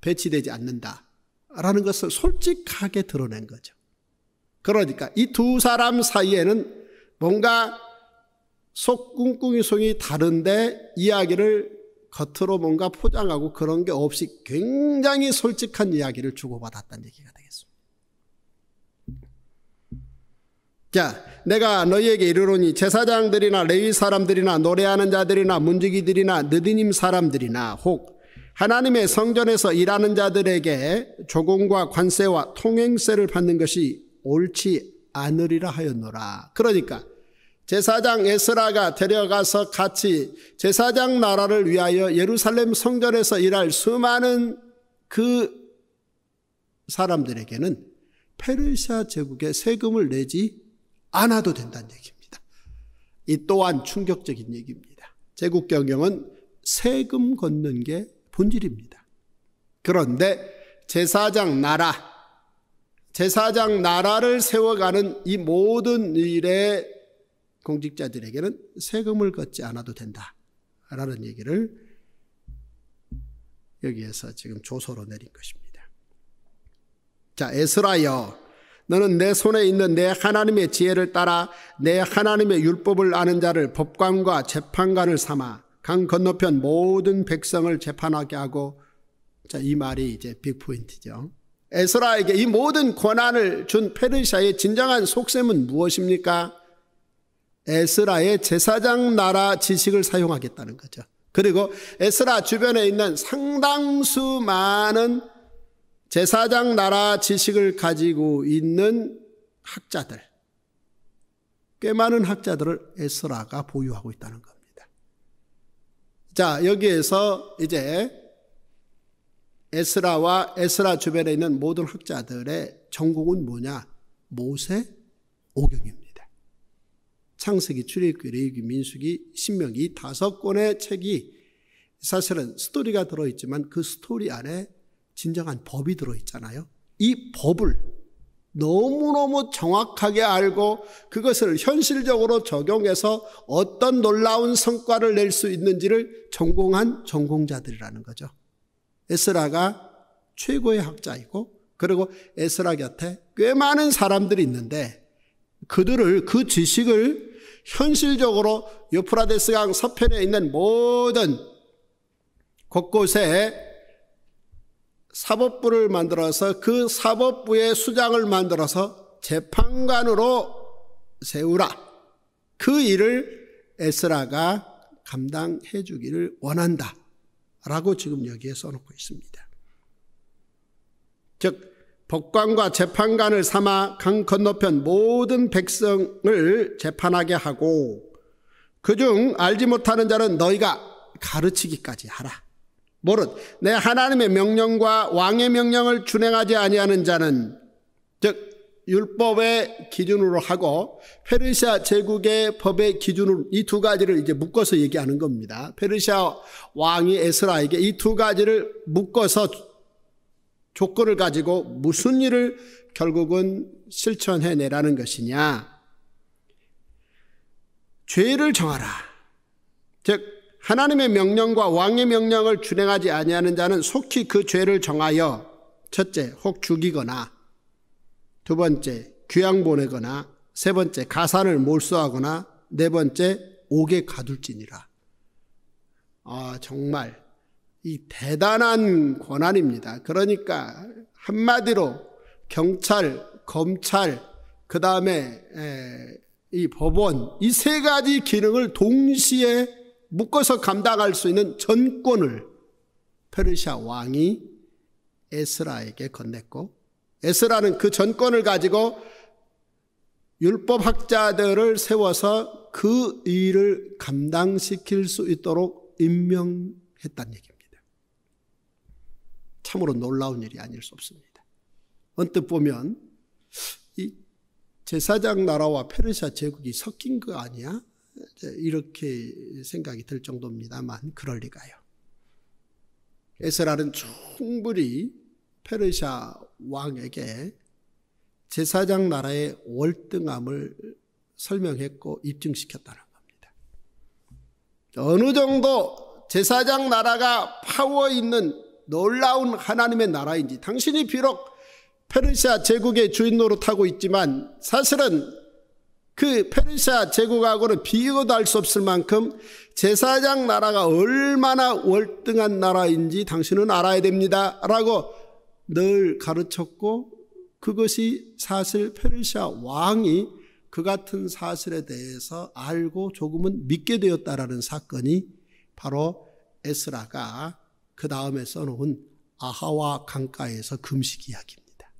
A: 배치되지 않는다라는 것을 솔직하게 드러낸 거죠. 그러니까 이 두 사람 사이에는 뭔가 속 꿍꿍이 송이 다른데 이야기를 겉으로 뭔가 포장하고 그런 게 없이 굉장히 솔직한 이야기를 주고받았다는 얘기가 되겠습니다. 자, 내가 너희에게 이르노니 제사장들이나 레위 사람들이나 노래하는 자들이나 문지기들이나 느디님 사람들이나 혹 하나님의 성전에서 일하는 자들에게 조공과 관세와 통행세를 받는 것이 옳지 않으리라 하였노라. 그러니까 제사장 에스라가 데려가서 같이 제사장 나라를 위하여 예루살렘 성전에서 일할 수많은 그 사람들에게는 페르시아 제국에 세금을 내지 않아도 된다는 얘기입니다. 이 또한 충격적인 얘기입니다. 제국 경영은 세금 걷는 게 본질입니다. 그런데 제사장 나라, 제사장 나라를 세워가는 이 모든 일에 공직자들에게는 세금을 걷지 않아도 된다라는 얘기를 여기에서 지금 조서로 내린 것입니다. 자, 에스라여 너는 내 손에 있는 내 하나님의 지혜를 따라 내 하나님의 율법을 아는 자를 법관과 재판관을 삼아 강 건너편 모든 백성을 재판하게 하고 자, 이 말이 이제 빅포인트죠. 에스라에게 이 모든 권한을 준 페르시아의 진정한 속셈은 무엇입니까? 에스라의 제사장 나라 지식을 사용하겠다는 거죠. 그리고 에스라 주변에 있는 상당수 많은 제사장 나라 지식을 가지고 있는 학자들, 꽤 많은 학자들을 에스라가 보유하고 있다는 겁니다. 자, 여기에서 이제 에스라와 에스라 주변에 있는 모든 학자들의 전공은 뭐냐? 모세 오경입니다. 창세기, 출애굽기, 레위기, 민수기, 신명기 다섯 권의 책이 사실은 스토리가 들어있지만 그 스토리 안에 진정한 법이 들어있잖아요. 이 법을 너무너무 정확하게 알고 그것을 현실적으로 적용해서 어떤 놀라운 성과를 낼 수 있는지를 전공한 전공자들이라는 거죠. 에스라가 최고의 학자이고 그리고 에스라 곁에 꽤 많은 사람들이 있는데 그들을 그 지식을 현실적으로 유프라데스강 서편에 있는 모든 곳곳에 사법부를 만들어서 그 사법부의 수장을 만들어서 재판관으로 세우라. 그 일을 에스라가 감당해 주기를 원한다. 라고 지금 여기에 써놓고 있습니다. 즉, 법관과 재판관을 삼아 강 건너편 모든 백성을 재판하게 하고 그 중 알지 못하는 자는 너희가 가르치기까지 하라. 모릇 내 하나님의 명령과 왕의 명령을 준행하지 아니하는 자는 즉 율법의 기준으로 하고 페르시아 제국의 법의 기준으로 이 두 가지를 이제 묶어서 얘기하는 겁니다. 페르시아 왕이 에스라에게 이 두 가지를 묶어서 조건을 가지고 무슨 일을 결국은 실천해내라는 것이냐. 죄를 정하라. 즉 하나님의 명령과 왕의 명령을 준행하지 아니하는 자는 속히 그 죄를 정하여 첫째 혹 죽이거나 두 번째 귀양 보내거나 세 번째 가산을 몰수하거나 네 번째 옥에 가둘지니라. 아 정말 이 대단한 권한입니다. 그러니까 한마디로 경찰, 검찰, 그 다음에 이 법원 이 세 가지 기능을 동시에 묶어서 감당할 수 있는 전권을 페르시아 왕이 에스라에게 건넸고 에스라는 그 전권을 가지고 율법 학자들을 세워서 그 일을 감당시킬 수 있도록 임명했단 얘기입니다. 참으로 놀라운 일이 아닐 수 없습니다. 언뜻 보면 이 제사장 나라와 페르시아 제국이 섞인 거 아니야? 이렇게 생각이 들 정도입니다만 그럴 리가요. 에스라는 충분히 페르시아 왕에게 제사장 나라의 월등함을 설명했고 입증시켰다는 겁니다. 어느 정도 제사장 나라가 파워 있는 놀라운 하나님의 나라인지 당신이 비록 페르시아 제국의 주인 노릇하고 있지만 사실은 그 페르시아 제국하고는 비교도 할 수 없을 만큼 제사장 나라가 얼마나 월등한 나라인지 당신은 알아야 됩니다. 라고 늘 가르쳤고 그것이 사실 페르시아 왕이 그 같은 사실에 대해서 알고 조금은 믿게 되었다라는 사건이 바로 에스라가 그 다음에 써놓은 아하와 강가에서 금식 이야기입니다.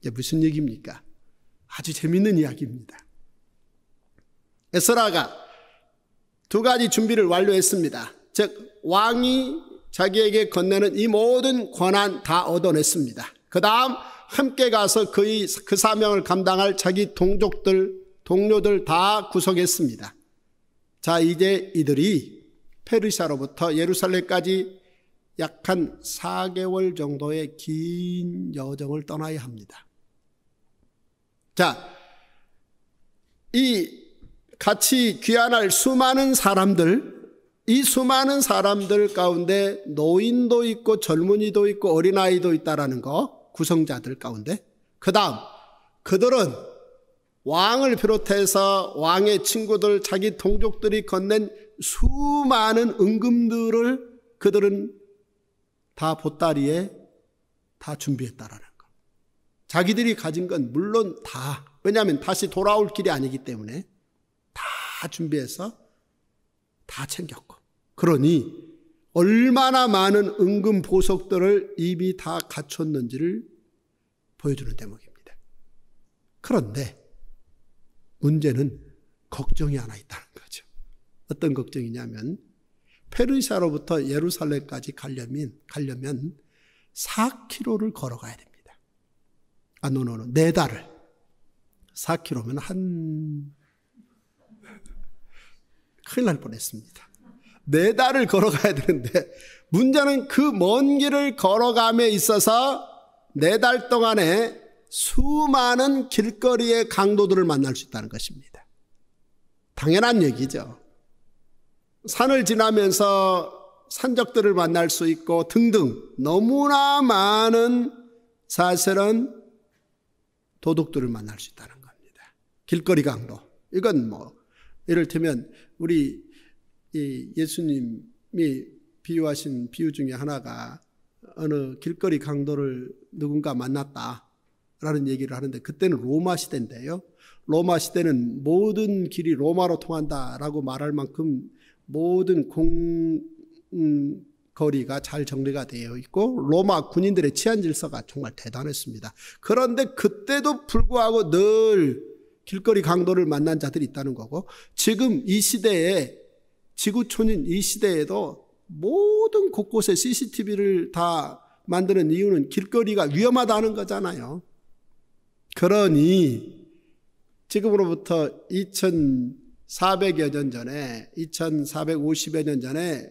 A: 이게 무슨 얘기입니까? 아주 재밌는 이야기입니다. 에스라가 두 가지 준비를 완료했습니다. 즉 왕이 자기에게 건네는 이 모든 권한 다 얻어냈습니다. 그 다음 함께 가서 그의 그 사명을 감당할 자기 동족들 동료들 다 구속했습니다. 자 이제 이들이 페르시아로부터 예루살렘까지 약 한 4개월 정도의 긴 여정을 떠나야 합니다. 자, 이 같이 귀환할 수많은 사람들, 이 수많은 사람들 가운데 노인도 있고 젊은이도 있고 어린아이도 있다라는 거, 구성자들 가운데. 그 다음, 그들은 왕을 비롯해서 왕의 친구들, 자기 동족들이 건넨 수많은 은금들을 그들은 다 보따리에 다 준비했다라는 것. 자기들이 가진 건 물론 다, 왜냐하면 다시 돌아올 길이 아니기 때문에 다 준비해서 다 챙겼고. 그러니 얼마나 많은 은금 보석들을 이미 다 갖췄는지를 보여주는 대목입니다. 그런데 문제는 걱정이 하나 있다는 거죠. 어떤 걱정이냐면 페르시아로부터 예루살렘까지 가려면 가려면 4km를 걸어가야 됩니다. 아, 노노노. 네 달을. 4km면 한 큰일 날 뻔했습니다. 네 달을 걸어가야 되는데 문제는 그 먼 길을 걸어감에 있어서 네 달 동안에 수많은 길거리의 강도들을 만날 수 있다는 것입니다. 당연한 얘기죠. 산을 지나면서 산적들을 만날 수 있고 등등 너무나 많은 사실은 도둑들을 만날 수 있다는 겁니다. 길거리 강도. 이건 뭐 이를테면 우리 예수님이 비유하신 비유 중에 하나가 어느 길거리 강도를 누군가 만났다. 라는 얘기를 하는데 그때는 로마 시대인데요. 로마 시대는 모든 길이 로마로 통한다라고 말할 만큼 모든 공 음, 거리가 잘 정리가 되어 있고 로마 군인들의 치안 질서가 정말 대단했습니다. 그런데 그때도 불구하고 늘 길거리 강도를 만난 자들이 있다는 거고 지금 이 시대에 지구촌인 이 시대에도 모든 곳곳에 CCTV를 다 만드는 이유는 길거리가 위험하다는 거잖아요. 그러니 지금으로부터 2400여 년 전에 2450여 년 전에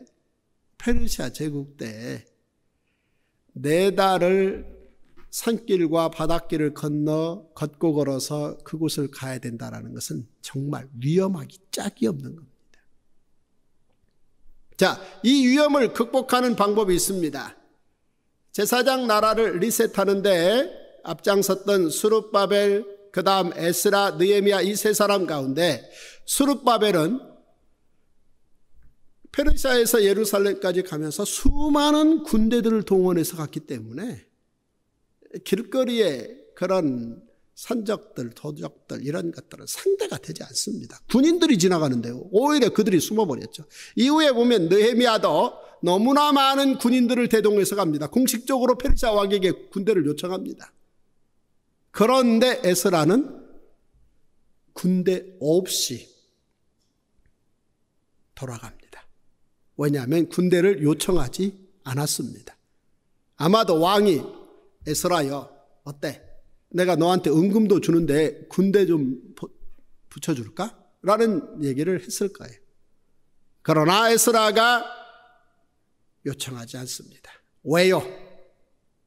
A: 페르시아 제국 때 네 달을 산길과 바닷길을 건너 걷고 걸어서 그곳을 가야 된다라는 것은 정말 위험하기 짝이 없는 겁니다. 자, 이 위험을 극복하는 방법이 있습니다. 제사장 나라를 리셋하는데 앞장섰던 수룹바벨, 그 다음 에스라, 느에미아 이 세 사람 가운데 수룹바벨은 페르시아에서 예루살렘까지 가면서 수많은 군대들을 동원해서 갔기 때문에 길거리에 그런 산적들, 도적들 이런 것들은 상대가 되지 않습니다. 군인들이 지나가는데요. 오히려 그들이 숨어버렸죠. 이후에 보면 느헤미아도 너무나 많은 군인들을 대동해서 갑니다. 공식적으로 페르시아 왕에게 군대를 요청합니다. 그런데 에스라는 군대 없이 돌아갑니다. 왜냐하면 군대를 요청하지 않았습니다. 아마도 왕이 에스라여 어때? 내가 너한테 은금도 주는데 군대 좀 붙여줄까? 라는 얘기를 했을 거예요. 그러나 에스라가 요청하지 않습니다. 왜요?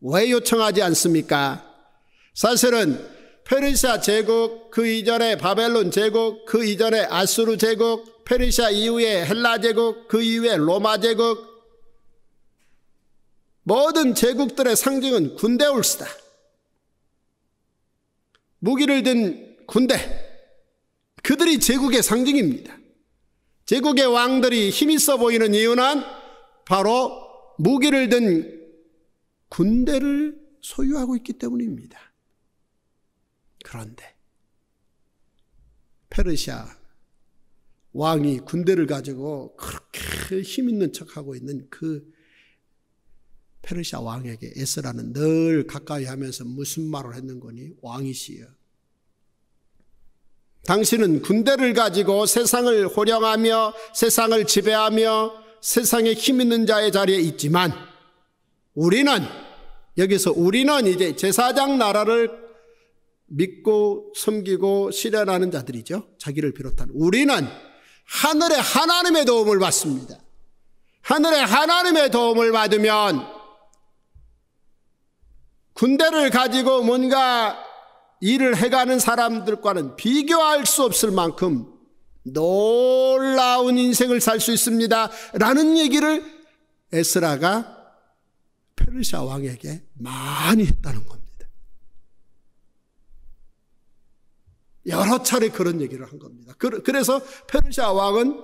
A: 왜 요청하지 않습니까? 사실은 페르시아 제국 그 이전에 바벨론 제국 그 이전에 아수르 제국 페르시아 이후에 헬라 제국 그 이후에 로마 제국 모든 제국들의 상징은 군대 올스다. 무기를 든 군대. 그들이 제국의 상징입니다. 제국의 왕들이 힘있어 보이는 이유는 바로 무기를 든 군대를 소유하고 있기 때문입니다. 그런데 페르시아 왕이 군대를 가지고 그렇게 힘 있는 척하고 있는 그 페르시아 왕에게 에스라는 늘 가까이 하면서 무슨 말을 했는 거니? 왕이시여. 당신은 군대를 가지고 세상을 호령하며 세상을 지배하며 세상에 힘 있는 자의 자리에 있지만 우리는 여기서 우리는 이제 제사장 나라를 믿고 섬기고 실현하는 자들이죠. 자기를 비롯한 우리는 하늘의 하나님의 도움을 받습니다. 하늘의 하나님의 도움을 받으면 군대를 가지고 뭔가 일을 해가는 사람들과는 비교할 수 없을 만큼 놀라운 인생을 살 수 있습니다. 라는 얘기를 에스라가 페르시아 왕에게 많이 했다는 겁니다. 여러 차례 그런 얘기를 한 겁니다. 그, 그래서 페르시아 왕은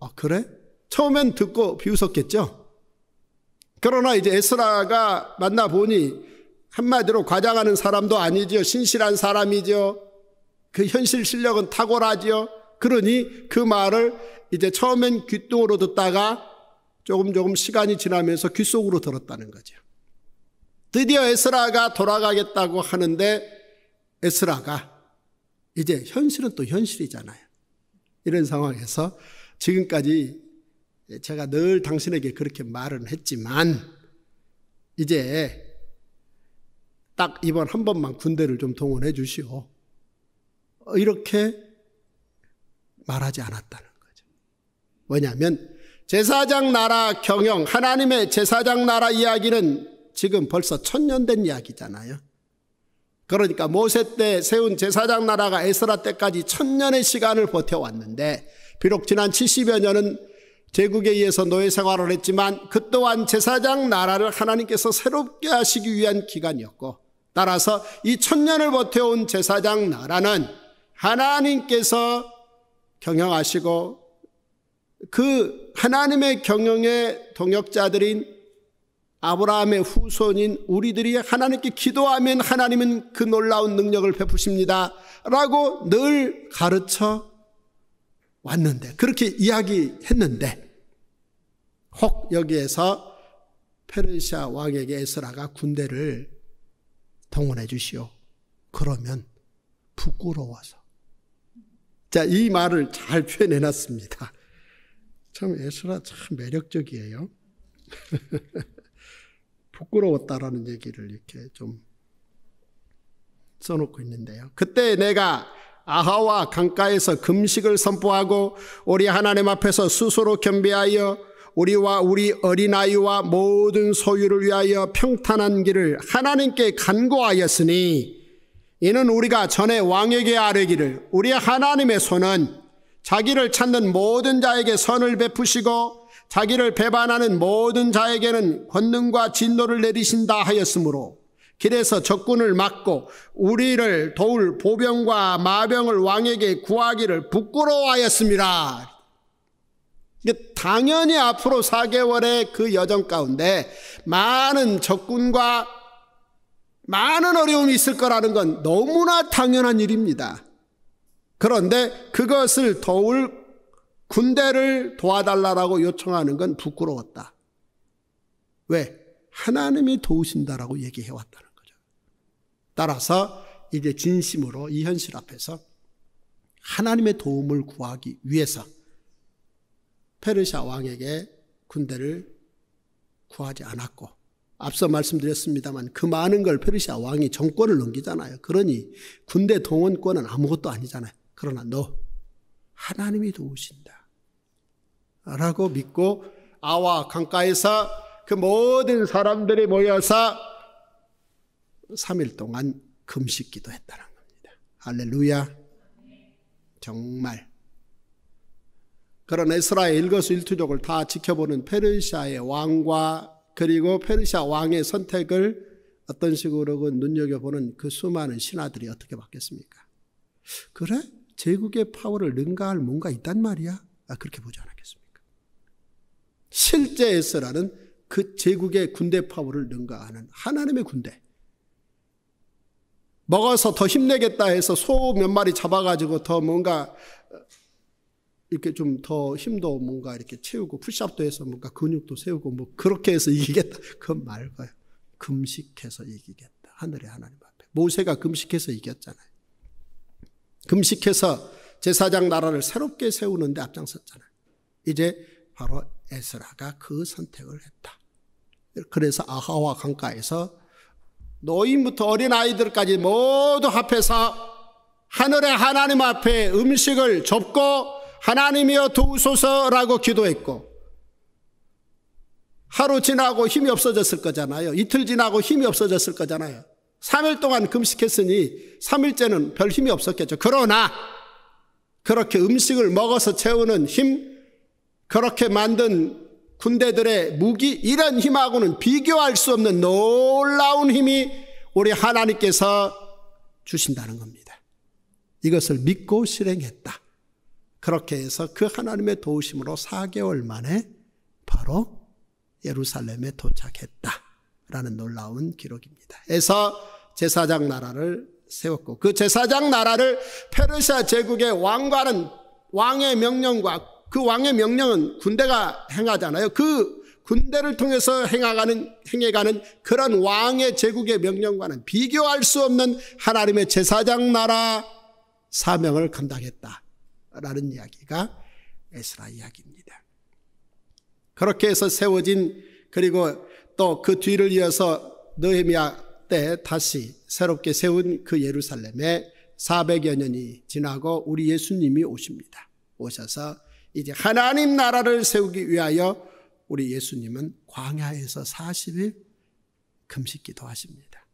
A: 아 그래? 처음엔 듣고 비웃었겠죠. 그러나 이제 에스라가 만나 보니 한마디로 과장하는 사람도 아니죠 신실한 사람이죠그 현실 실력은 탁월하죠 그러니 그 말을 이제 처음엔 귓등으로 듣다가 조금 조금 시간이 지나면서 귓 속으로 들었다는 거죠. 드디어 에스라가 돌아가겠다고 하는데 에스라가 이제 현실은 또 현실이잖아요. 이런 상황에서 지금까지 제가 늘 당신에게 그렇게 말은 했지만 이제 딱 이번 한 번만 군대를 좀 동원해 주시오. 이렇게 말하지 않았다는 거죠. 왜냐하면 제사장 나라 경영, 하나님의 제사장 나라 이야기는 지금 벌써 천년 된 이야기잖아요. 그러니까 모세 때 세운 제사장 나라가 에스라 때까지 천년의 시간을 버텨왔는데 비록 지난 70여 년은 제국에 의해서 노예 생활을 했지만 그 또한 제사장 나라를 하나님께서 새롭게 하시기 위한 기간이었고 따라서 이 천년을 버텨온 제사장 나라는 하나님께서 경영하시고 그 하나님의 경영의 동역자들인 아브라함의 후손인 우리들이 하나님께 기도하면 하나님은 그 놀라운 능력을 베푸십니다. 라고 늘 가르쳐 왔는데, 그렇게 이야기했는데, 혹 여기에서 페르시아 왕에게 에스라가 군대를 동원해 주시오. 그러면 부끄러워서. 자, 이 말을 잘 표현해 놨습니다. 참 에스라 참 매력적이에요. 부끄러웠다라는 얘기를 이렇게 좀 써놓고 있는데요. 그때 내가 아하와 강가에서 금식을 선포하고 우리 하나님 앞에서 스스로 겸비하여 우리와 우리 어린아이와 모든 소유를 위하여 평탄한 길을 하나님께 간구하였으니 이는 우리가 전에 왕에게 아뢰기를 우리 하나님의 손은 자기를 찾는 모든 자에게 선을 베푸시고 자기를 배반하는 모든 자에게는 권능과 진노를 내리신다 하였으므로 길에서 적군을 막고 우리를 도울 보병과 마병을 왕에게 구하기를 부끄러워하였습니다. 당연히 앞으로 4개월의 그 여정 가운데 많은 적군과 많은 어려움이 있을 거라는 건 너무나 당연한 일입니다. 그런데 그것을 도울 군대를 도와달라라고 요청하는 건 부끄러웠다. 왜? 하나님이 도우신다라고 얘기해 왔다는 거죠. 따라서 이제 진심으로 이 현실 앞에서 하나님의 도움을 구하기 위해서 페르시아 왕에게 군대를 구하지 않았고 앞서 말씀드렸습니다만 그 많은 걸 페르시아 왕이 정권을 넘기잖아요. 그러니 군대 동원권은 아무것도 아니잖아요. 그러나 너 하나님이 도우신 라고 믿고 아와 강가에서 그 모든 사람들이 모여서 3일 동안 금식 기도했다는 겁니다. 할렐루야. 정말. 그런 에스라의 일거수일투족을 다 지켜보는 페르시아의 왕과 그리고 페르시아 왕의 선택을 어떤 식으로 그 눈여겨보는 그 수많은 신하들이 어떻게 바뀌습니까 그래? 제국의 파워를 능가할 뭔가 있단 말이야? 아, 그렇게 보지 않았겠습니다. 실제 에서라는 그 제국의 군대 파워를 능가하는 하나님의 군대. 먹어서 더 힘내겠다 해서 소 몇 마리 잡아가지고 더 뭔가 이렇게 좀 더 힘도 뭔가 이렇게 채우고 푸시업도 해서 뭔가 근육도 세우고 뭐 그렇게 해서 이기겠다. 그건 말고요. 금식해서 이기겠다. 하늘의 하나님 앞에. 모세가 금식해서 이겼잖아요. 금식해서 제사장 나라를 새롭게 세우는데 앞장섰잖아요. 이제 바로 에스라가 그 선택을 했다. 그래서 아하와 강가에서 노인부터 어린아이들까지 모두 합해서 하늘의 하나님 앞에 음식을 접고 하나님이여 도우소서라고 기도했고 하루 지나고 힘이 없어졌을 거잖아요. 이틀 지나고 힘이 없어졌을 거잖아요. 3일 동안 금식했으니 3일째는 별 힘이 없었겠죠. 그러나 그렇게 음식을 먹어서 채우는 힘, 그렇게 만든 군대들의 무기 이런 힘하고는 비교할 수 없는 놀라운 힘이 우리 하나님께서 주신다는 겁니다. 이것을 믿고 실행했다. 그렇게 해서 그 하나님의 도우심으로 4개월 만에 바로 예루살렘에 도착했다. 라는 놀라운 기록입니다. 그서 제사장 나라를 세웠고 그 제사장 나라를 페르시아 제국의 왕과는 왕의 명령과 그 왕의 명령은 군대가 행하잖아요. 그 군대를 통해서 행하가는, 행해가는 그런 왕의 제국의 명령과는 비교할 수 없는 하나님의 제사장 나라 사명을 감당했다. 라는 이야기가 에스라 이야기입니다. 그렇게 해서 세워진 그리고 또 그 뒤를 이어서 느헤미야 때 다시 새롭게 세운 그 예루살렘에 400여 년이 지나고 우리 예수님이 오십니다. 오셔서 이제 하나님 나라를 세우기 위하여 우리 예수님은 광야에서 40일 금식 기도하십니다.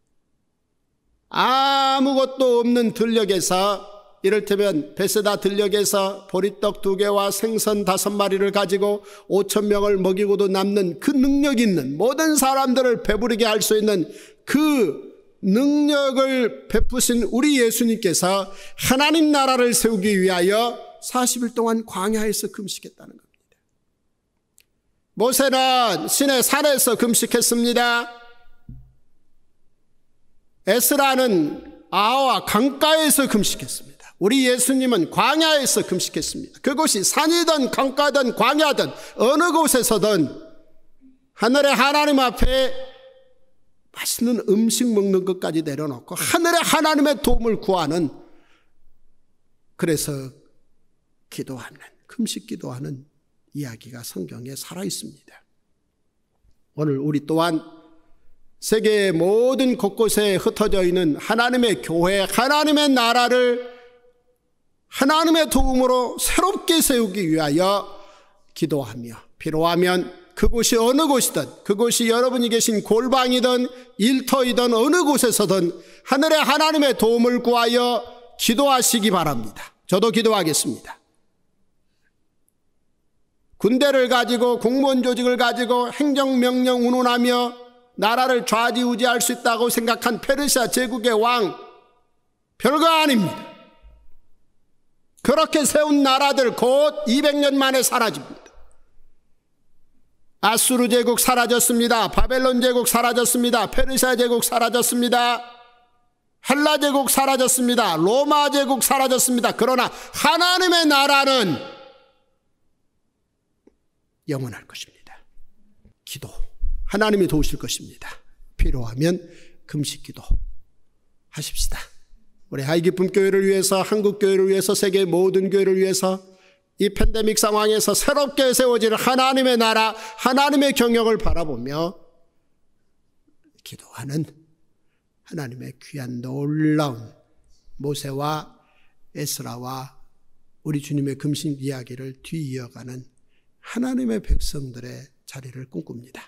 A: 아무것도 없는 들녘에서 이를테면 베세다 들녘에서 보리떡 두 개와 생선 다섯 마리를 가지고 오천 명을 먹이고도 남는 그 능력 있는 모든 사람들을 배부르게 할 수 있는 그 능력을 베푸신 우리 예수님께서 하나님 나라를 세우기 위하여 40일 동안 광야에서 금식했다는 겁니다. 모세는 신의 산에서 금식했습니다. 에스라는 아와 강가에서 금식했습니다. 우리 예수님은 광야에서 금식했습니다. 그곳이 산이든 강가든 광야든 어느 곳에서든 하늘의 하나님 앞에 맛있는 음식 먹는 것까지 내려놓고 하늘의 하나님의 도움을 구하는 그래서 기도하는, 금식 기도하는 이야기가 성경에 살아 있습니다. 오늘 우리 또한 세계 모든 곳곳에 흩어져 있는 하나님의 교회, 하나님의 나라를 하나님의 도움으로 새롭게 세우기 위하여 기도하며 필요하면 그곳이 어느 곳이든 그곳이 여러분이 계신 골방이든 일터이든 어느 곳에서든 하늘의 하나님의 도움을 구하여 기도하시기 바랍니다. 저도 기도하겠습니다. 군대를 가지고 공무원 조직을 가지고 행정명령 운운하며 나라를 좌지우지할 수 있다고 생각한 페르시아 제국의 왕 별거 아닙니다. 그렇게 세운 나라들 곧 200년 만에 사라집니다. 아수르 제국 사라졌습니다. 바벨론 제국 사라졌습니다. 페르시아 제국 사라졌습니다. 헬라 제국 사라졌습니다. 로마 제국 사라졌습니다. 그러나 하나님의 나라는 영원할 것입니다. 기도. 하나님이 도우실 것입니다. 필요하면 금식 기도 하십시다. 우리 하이기쁨 교회를 위해서, 한국 교회를 위해서, 세계 모든 교회를 위해서 이 팬데믹 상황에서 새롭게 세워질 하나님의 나라, 하나님의 경영을 바라보며 기도하는 하나님의 귀한 놀라운 모세와 에스라와 우리 주님의 금식 이야기를 뒤이어가는 하나님의 백성들의 자리를 꿈꿉니다.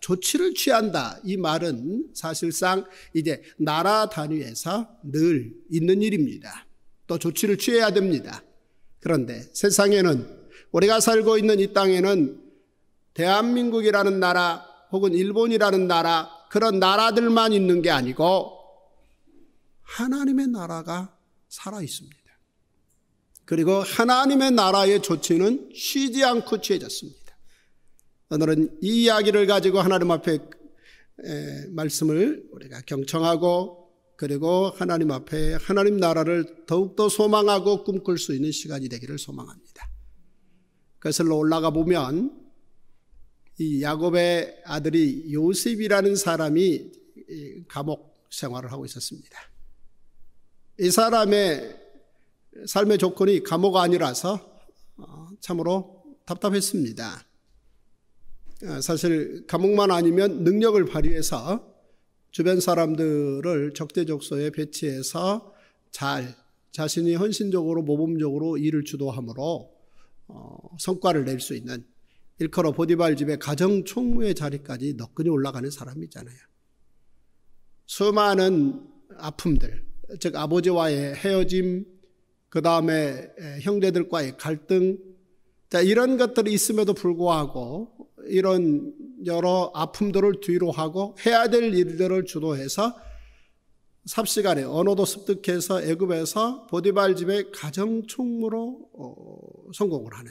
A: 조치를 취한다. 이 말은 사실상 이제 나라 단위에서 늘 있는 일입니다. 또 조치를 취해야 됩니다. 그런데 세상에는 우리가 살고 있는 이 땅에는 대한민국이라는 나라 혹은 일본이라는 나라 그런 나라들만 있는 게 아니고 하나님의 나라가 살아 있습니다. 그리고 하나님의 나라의 조치는 쉬지 않고 취해졌습니다. 오늘은 이 이야기를 가지고 하나님 앞에 말씀을 우리가 경청하고 그리고 하나님 앞에 하나님 나라를 더욱더 소망하고 꿈꿀 수 있는 시간이 되기를 소망합니다. 그것을 올라가 보면 이 야곱의 아들이 요셉이라는 사람이 감옥 생활을 하고 있었습니다. 이 사람의 삶의 조건이 감옥 아니라서 어, 참으로 답답했습니다. 어, 사실 감옥만 아니면 능력을 발휘해서 주변 사람들을 적대적소에 배치해서 잘 자신이 헌신적으로 모범적으로 일을 주도함으로 어, 성과를 낼 수 있는 일컬어 보디발 집의 가정총무의 자리까지 너끈히 올라가는 사람이잖아요. 수많은 아픔들, 즉 아버지와의 헤어짐, 그 다음에 형제들과의 갈등, 자, 이런 것들이 있음에도 불구하고 이런 여러 아픔들을 뒤로 하고 해야 될 일들을 주도해서 삽시간에 언어도 습득해서 애굽에서 보디발 집의 가정총무로 어, 성공을 하는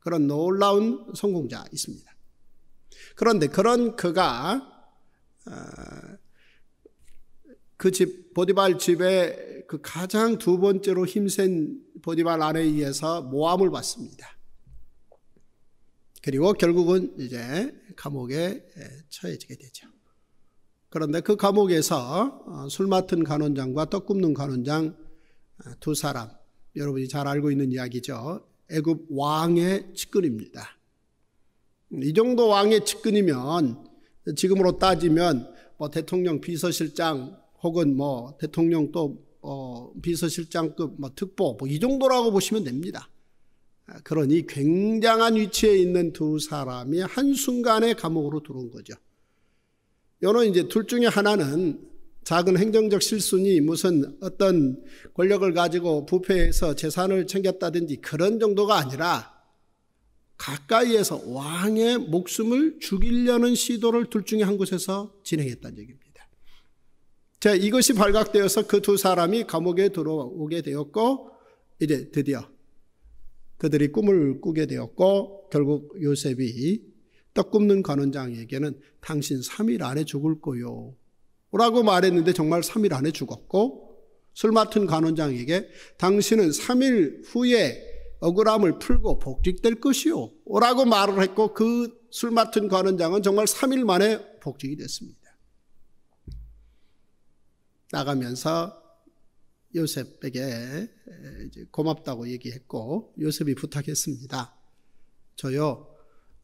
A: 그런 놀라운 성공자 있습니다. 그런데 그런 그가 어, 그 집, 보디발 집에 그 가장 두 번째로 힘센 보디발 아내에 의해서 모함을 받습니다. 그리고 결국은 이제 감옥에 예, 처해지게 되죠. 그런데 그 감옥에서 어, 술 맡은 간원장과 떡 굽는 간원장 어, 두 사람, 여러분이 잘 알고 있는 이야기죠. 애굽 왕의 측근입니다. 이 정도 왕의 측근이면 지금으로 따지면 뭐 대통령 비서실장 혹은 뭐 대통령 또 어, 비서실장급 뭐 특보 뭐 이 정도라고 보시면 됩니다. 아, 그러니 굉장한 위치에 있는 두 사람이 한순간에 감옥으로 들어온 거죠. 요는 이제 둘 중에 하나는 작은 행정적 실수니 무슨 어떤 권력을 가지고 부패해서 재산을 챙겼다든지 그런 정도가 아니라 가까이에서 왕의 목숨을 죽이려는 시도를 둘 중에 한 곳에서 진행했다는 얘기입니다. 자, 이것이 발각되어서 그 두 사람이 감옥에 들어오게 되었고, 이제 드디어 그들이 꿈을 꾸게 되었고, 결국 요셉이 떡 굽는 관원장에게는 당신 3일 안에 죽을 거요. 라고 말했는데 정말 3일 안에 죽었고, 술 맡은 관원장에게 당신은 3일 후에 억울함을 풀고 복직될 것이요. 라고 말을 했고 그 술 맡은 관원장은 정말 3일 만에 복직이 됐습니다. 나가면서 요셉에게 고맙다고 얘기했고 요셉이 부탁했습니다. 저요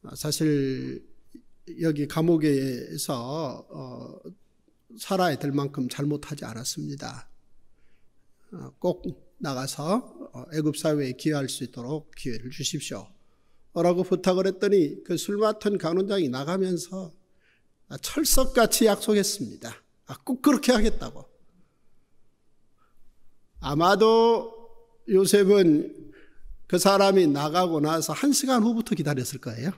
A: 어, 사실 여기 감옥에서 어, 살아야 될 만큼 잘못하지 않았습니다. 어, 꼭 나가서 어, 애굽 사회에 기여할 수 있도록 기회를 주십시오. 라고 부탁을 했더니 그 술 맡은 간원장이 나가면서 아, 철석같이 약속했습니다. 아, 꼭 그렇게 하겠다고. 아마도 요셉은 그 사람이 나가고 나서 한 시간 후부터 기다렸을 거예요.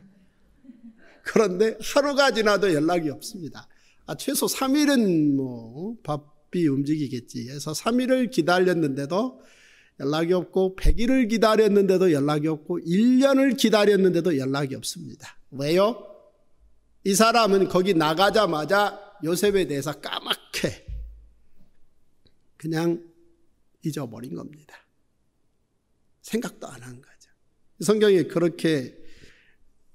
A: 그런데 하루가 지나도 연락이 없습니다. 아, 최소 3일은 뭐 어? 바삐 움직이겠지 해서 3일을 기다렸는데도 연락이 없고 100일을 기다렸는데도 연락이 없고 1년을 기다렸는데도 연락이 없습니다. 왜요? 이 사람은 거기 나가자마자 요셉에 대해서 까맣게 그냥 잊어버린 겁니다. 생각도 안 한 거죠. 성경에 그렇게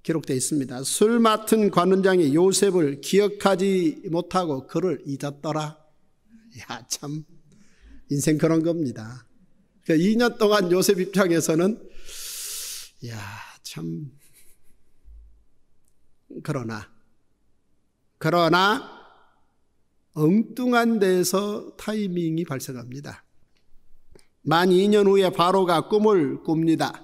A: 기록되어 있습니다. 술 맡은 관원장이 요셉을 기억하지 못하고 그를 잊었더라. 야, 참. 인생 그런 겁니다. 2년 그 동안 요셉 입장에서는, 야, 참. 그러나, 그러나, 엉뚱한 데서 타이밍이 발생합니다. 만 2년 후에 바로가 꿈을 꿉니다.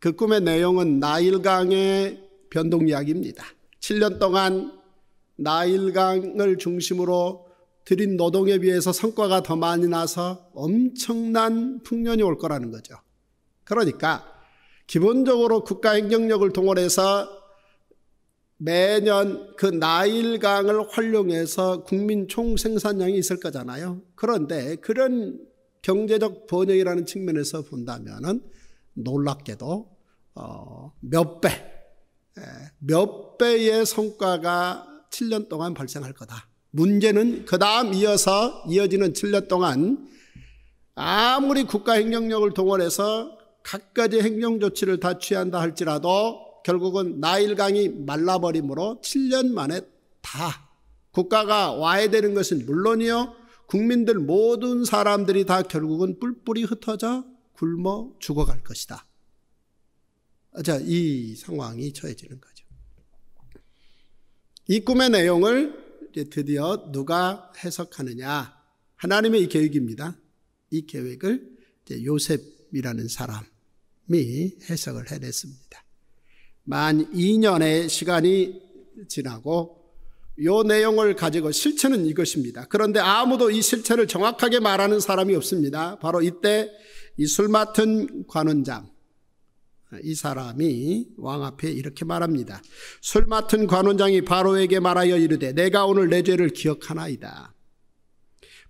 A: 그 꿈의 내용은 나일강의 변동 이야기입니다. 7년 동안 나일강을 중심으로 들인 노동에 비해서 성과가 더 많이 나서 엄청난 풍년이 올 거라는 거죠. 그러니까 기본적으로 국가행정력을 동원해서 매년 그 나일강을 활용해서 국민 총생산량이 있을 거잖아요. 그런데 그런 경제적 번영이라는 측면에서 본다면 놀랍게도 어, 몇 배, 예, 몇 배의 성과가 7년 동안 발생할 거다. 문제는 그 다음 이어서 이어지는 7년 동안 아무리 국가 행정력을 동원해서 각가지 행정 조치를 다 취한다 할지라도 결국은 나일강이 말라버림으로 7년 만에 다 국가가 와야 되는 것은 물론이요. 국민들 모든 사람들이 다 결국은 뿔뿔이 흩어져 굶어 죽어갈 것이다. 자, 이 상황이 처해지는 거죠. 이 꿈의 내용을 드디어 누가 해석하느냐. 하나님의 이 계획입니다. 이 계획을 요셉이라는 사람이 해석을 해냈습니다. 만 2년의 시간이 지나고 요 내용을 가지고 실체는 이것입니다. 그런데 아무도 이 실체를 정확하게 말하는 사람이 없습니다. 바로 이때 이 술 맡은 관원장 이 사람이 왕 앞에 이렇게 말합니다. 술 맡은 관원장이 바로에게 말하여 이르되 내가 오늘 내 죄를 기억하나이다.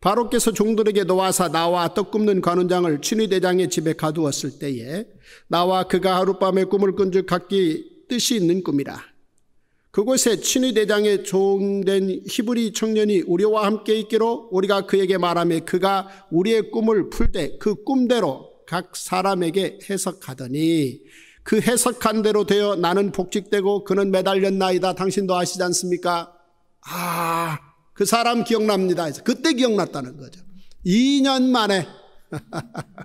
A: 바로께서 종들에게 놓아서 나와 떡 굽는 관원장을 친위 대장의 집에 가두었을 때에 나와 그가 하룻밤에 꿈을 꾼즉 각기 뜻이 있는 꿈이라 그곳에 친위 대장에 종된 히브리 청년이 우리와 함께 있기로 우리가 그에게 말하며 그가 우리의 꿈을 풀되 그 꿈대로 각 사람에게 해석하더니 그 해석한 대로 되어 나는 복직되고 그는 매달렸나이다. 당신도 아시지 않습니까? 아, 그 사람 기억납니다. 그때 기억났다는 거죠. 2년 만에.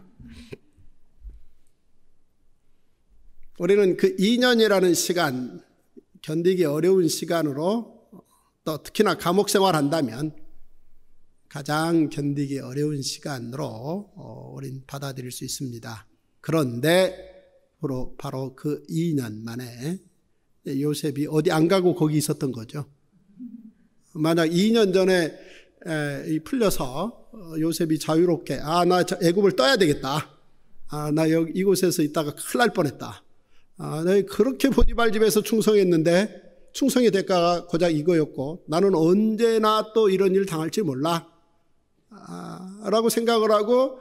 A: 우리는 그 2년이라는 시간 견디기 어려운 시간으로 또 특히나 감옥 생활한다면 가장 견디기 어려운 시간으로 어, 우린 받아들일 수 있습니다. 그런데 바로, 그 2년 만에 요셉이 어디 안 가고 거기 있었던 거죠. 만약 2년 전에 풀려서 어, 요셉이 자유롭게 아 나 애굽을 떠야 되겠다. 아나 이곳에서 있다가 큰일 날 뻔했다. 아, 내 네, 그렇게 보디발 집에서 충성했는데 충성의 대가가 고작 이거였고 나는 언제나 또 이런 일 당할지 몰라. 아, 라고 생각을 하고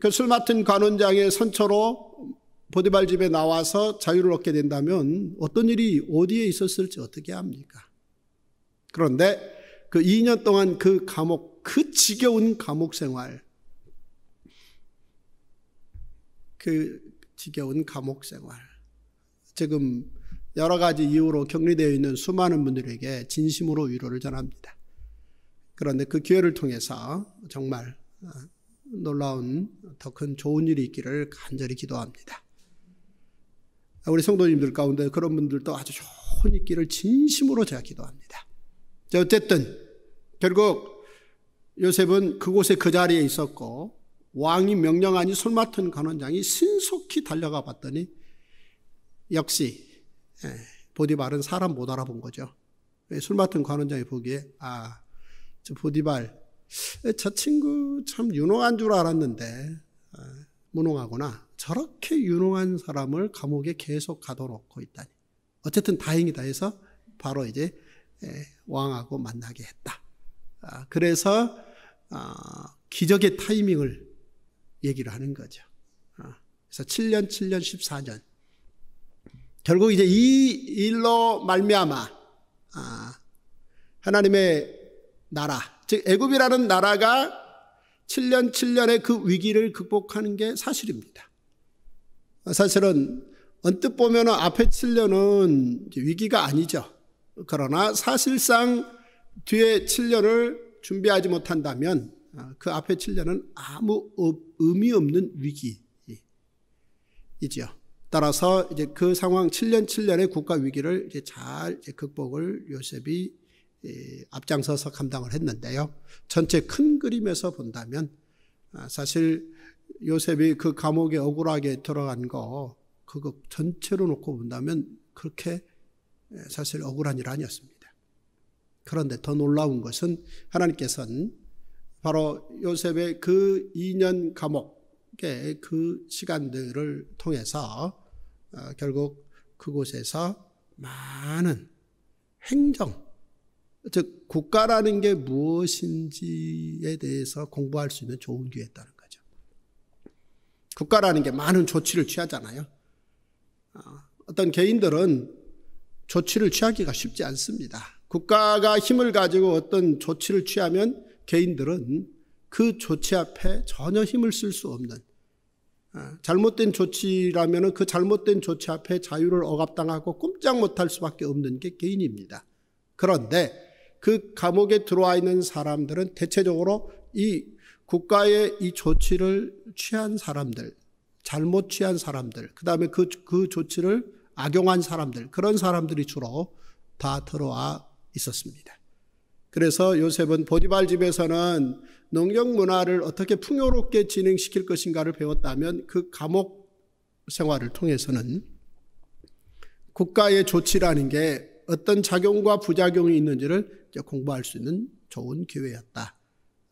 A: 그 술 맡은 관원장의 선처로 보디발 집에 나와서 자유를 얻게 된다면 어떤 일이 어디에 있었을지 어떻게 합니까? 그런데 그 2년 동안 그 감옥, 그 지겨운 감옥 생활, 그 지겨운 감옥 생활. 지금 여러 가지 이유로 격리되어 있는 수많은 분들에게 진심으로 위로를 전합니다. 그런데 그 기회를 통해서 정말 어, 놀라운 더 큰 좋은 일이 있기를 간절히 기도합니다. 우리 성도님들 가운데 그런 분들도 아주 좋은 있기를 진심으로 제가 기도합니다. 어쨌든 결국 요셉은 그곳에 그 자리에 있었고 왕이 명령하니 술 맡은 간원장이 신속히 달려가 봤더니 역시 예, 보디발은 사람 못 알아본 거죠. 예, 술 맡은 관원장이 보기에 아, 저 보디발 예, 저 친구 참 유능한 줄 알았는데 아, 무능하구나. 저렇게 유능한 사람을 감옥에 계속 가둬놓고 있다니. 어쨌든 다행이다 해서 바로 이제 왕하고 만나게 했다. 아, 그래서 아, 기적의 타이밍을 얘기를 하는 거죠. 그래서 7년, 7년, 14년. 결국 이제 이 일로 말미암아 아, 하나님의 나라 즉 애굽이라는 나라가 7년 7년의 그 위기를 극복하는 게 사실입니다. 사실은 언뜻 보면 앞에 7년은 위기가 아니죠. 그러나 사실상 뒤에 7년을 준비하지 못한다면 아, 그 앞에 7년은 아무 의미 없는 위기이지요. 따라서 이제 그 상황 7년 7년의 국가 위기를 이제 잘 이제 극복을 요셉이 예, 앞장서서 감당을 했는데요. 전체 큰 그림에서 본다면 아, 사실 요셉이 그 감옥에 억울하게 들어간 거 그거 전체로 놓고 본다면 그렇게 예, 사실 억울한 일 아니었습니다. 그런데 더 놀라운 것은 하나님께서는 바로 요셉의 그 2년 감옥의 그 시간들을 통해서 아, 결국 그곳에서 많은 행정, 즉 국가라는 게 무엇인지에 대해서 공부할 수 있는 좋은 기회였다는 거죠. 국가라는 게 많은 조치를 취하잖아요. 아, 어떤 개인들은 조치를 취하기가 쉽지 않습니다. 국가가 힘을 가지고 어떤 조치를 취하면 개인들은 그 조치 앞에 전혀 힘을 쓸 수 없는 예, 잘못된 조치라면 그 잘못된 조치 앞에 자유를 억압당하고 꼼짝 못할 수밖에 없는 게 개인입니다. 그런데 그 감옥에 들어와 있는 사람들은 대체적으로 이 국가의 이 조치를 취한 사람들, 잘못 취한 사람들, 그 다음에 그, 그 조치를 악용한 사람들, 그런 사람들이 주로 다 들어와 있었습니다. 그래서 요셉은 보디발 집에서는 농경 문화를 어떻게 풍요롭게 진행시킬 것인가를 배웠다면 그 감옥 생활을 통해서는 국가의 조치라는 게 어떤 작용과 부작용이 있는지를 공부할 수 있는 좋은 기회였다.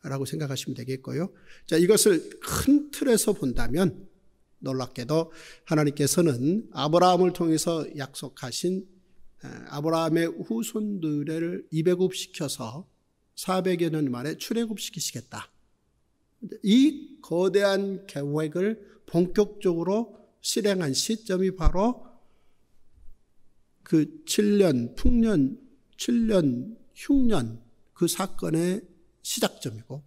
A: 라고 생각하시면 되겠고요. 자, 이것을 큰 틀에서 본다면 놀랍게도 하나님께서는 아브라함을 통해서 약속하신 아브라함의 후손들을 2 0 0 시켜서 400여 년 만에 출애굽시키시겠다. 이 거대한 계획을 본격적으로 실행한 시점이 바로 그 7년, 풍년, 7년, 흉년 그 사건의 시작점이고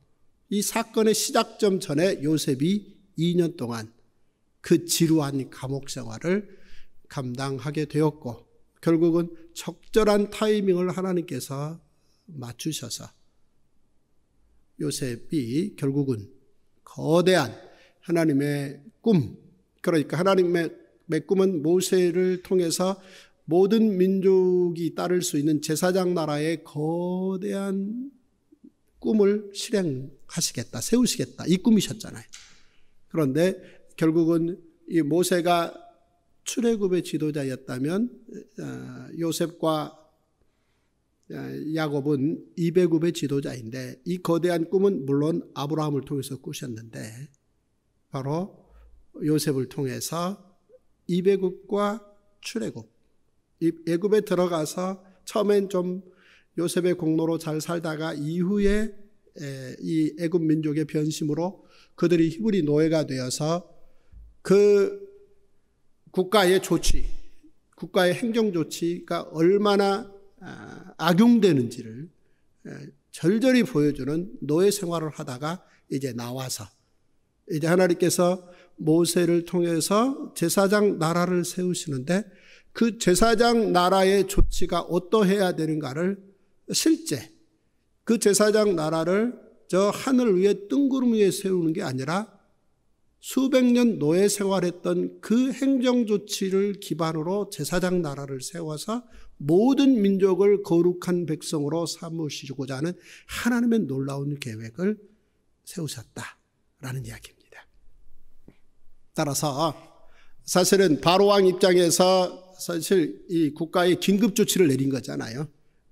A: 이 사건의 시작점 전에 요셉이 2년 동안 그 지루한 감옥 생활을 감당하게 되었고 결국은 적절한 타이밍을 하나님께서 맞추셔서 요셉이 결국은 거대한 하나님의 꿈, 그러니까 하나님의 꿈은 모세를 통해서 모든 민족이 따를 수 있는 제사장 나라의 거대한 꿈을 실행하시겠다, 세우시겠다, 이 꿈이셨잖아요. 그런데 결국은 이 모세가 출애굽의 지도자였다면 어, 요셉과 야곱은 2 0 0굽의 지도자인데 이 거대한 꿈은 물론 아브라함을 통해서 꾸셨는데 바로 요셉을 통해서 2 0 0굽과 출애굽 애굽에 들어가서 처음엔 좀 요셉의 공로로 잘 살다가 이후에 이 애굽 민족의 변심으로 그들이 히브리 노예가 되어서 그 국가의 조치, 국가의 행정 조치가 얼마나 아, 악용되는지를 절절히 보여주는 노예 생활을 하다가 이제 나와서 이제 하나님께서 모세를 통해서 제사장 나라를 세우시는데 그 제사장 나라의 조치가 어떠해야 되는가를 실제 그 제사장 나라를 저 하늘 위에 뜬구름 위에 세우는 게 아니라 수백 년 노예 생활했던 그 행정 조치를 기반으로 제사장 나라를 세워서 모든 민족을 거룩한 백성으로 삼으시고자 하는 하나님의 놀라운 계획을 세우셨다라는 이야기입니다. 따라서 사실은 바로왕 입장에서 사실 이 국가의 긴급 조치를 내린 거잖아요.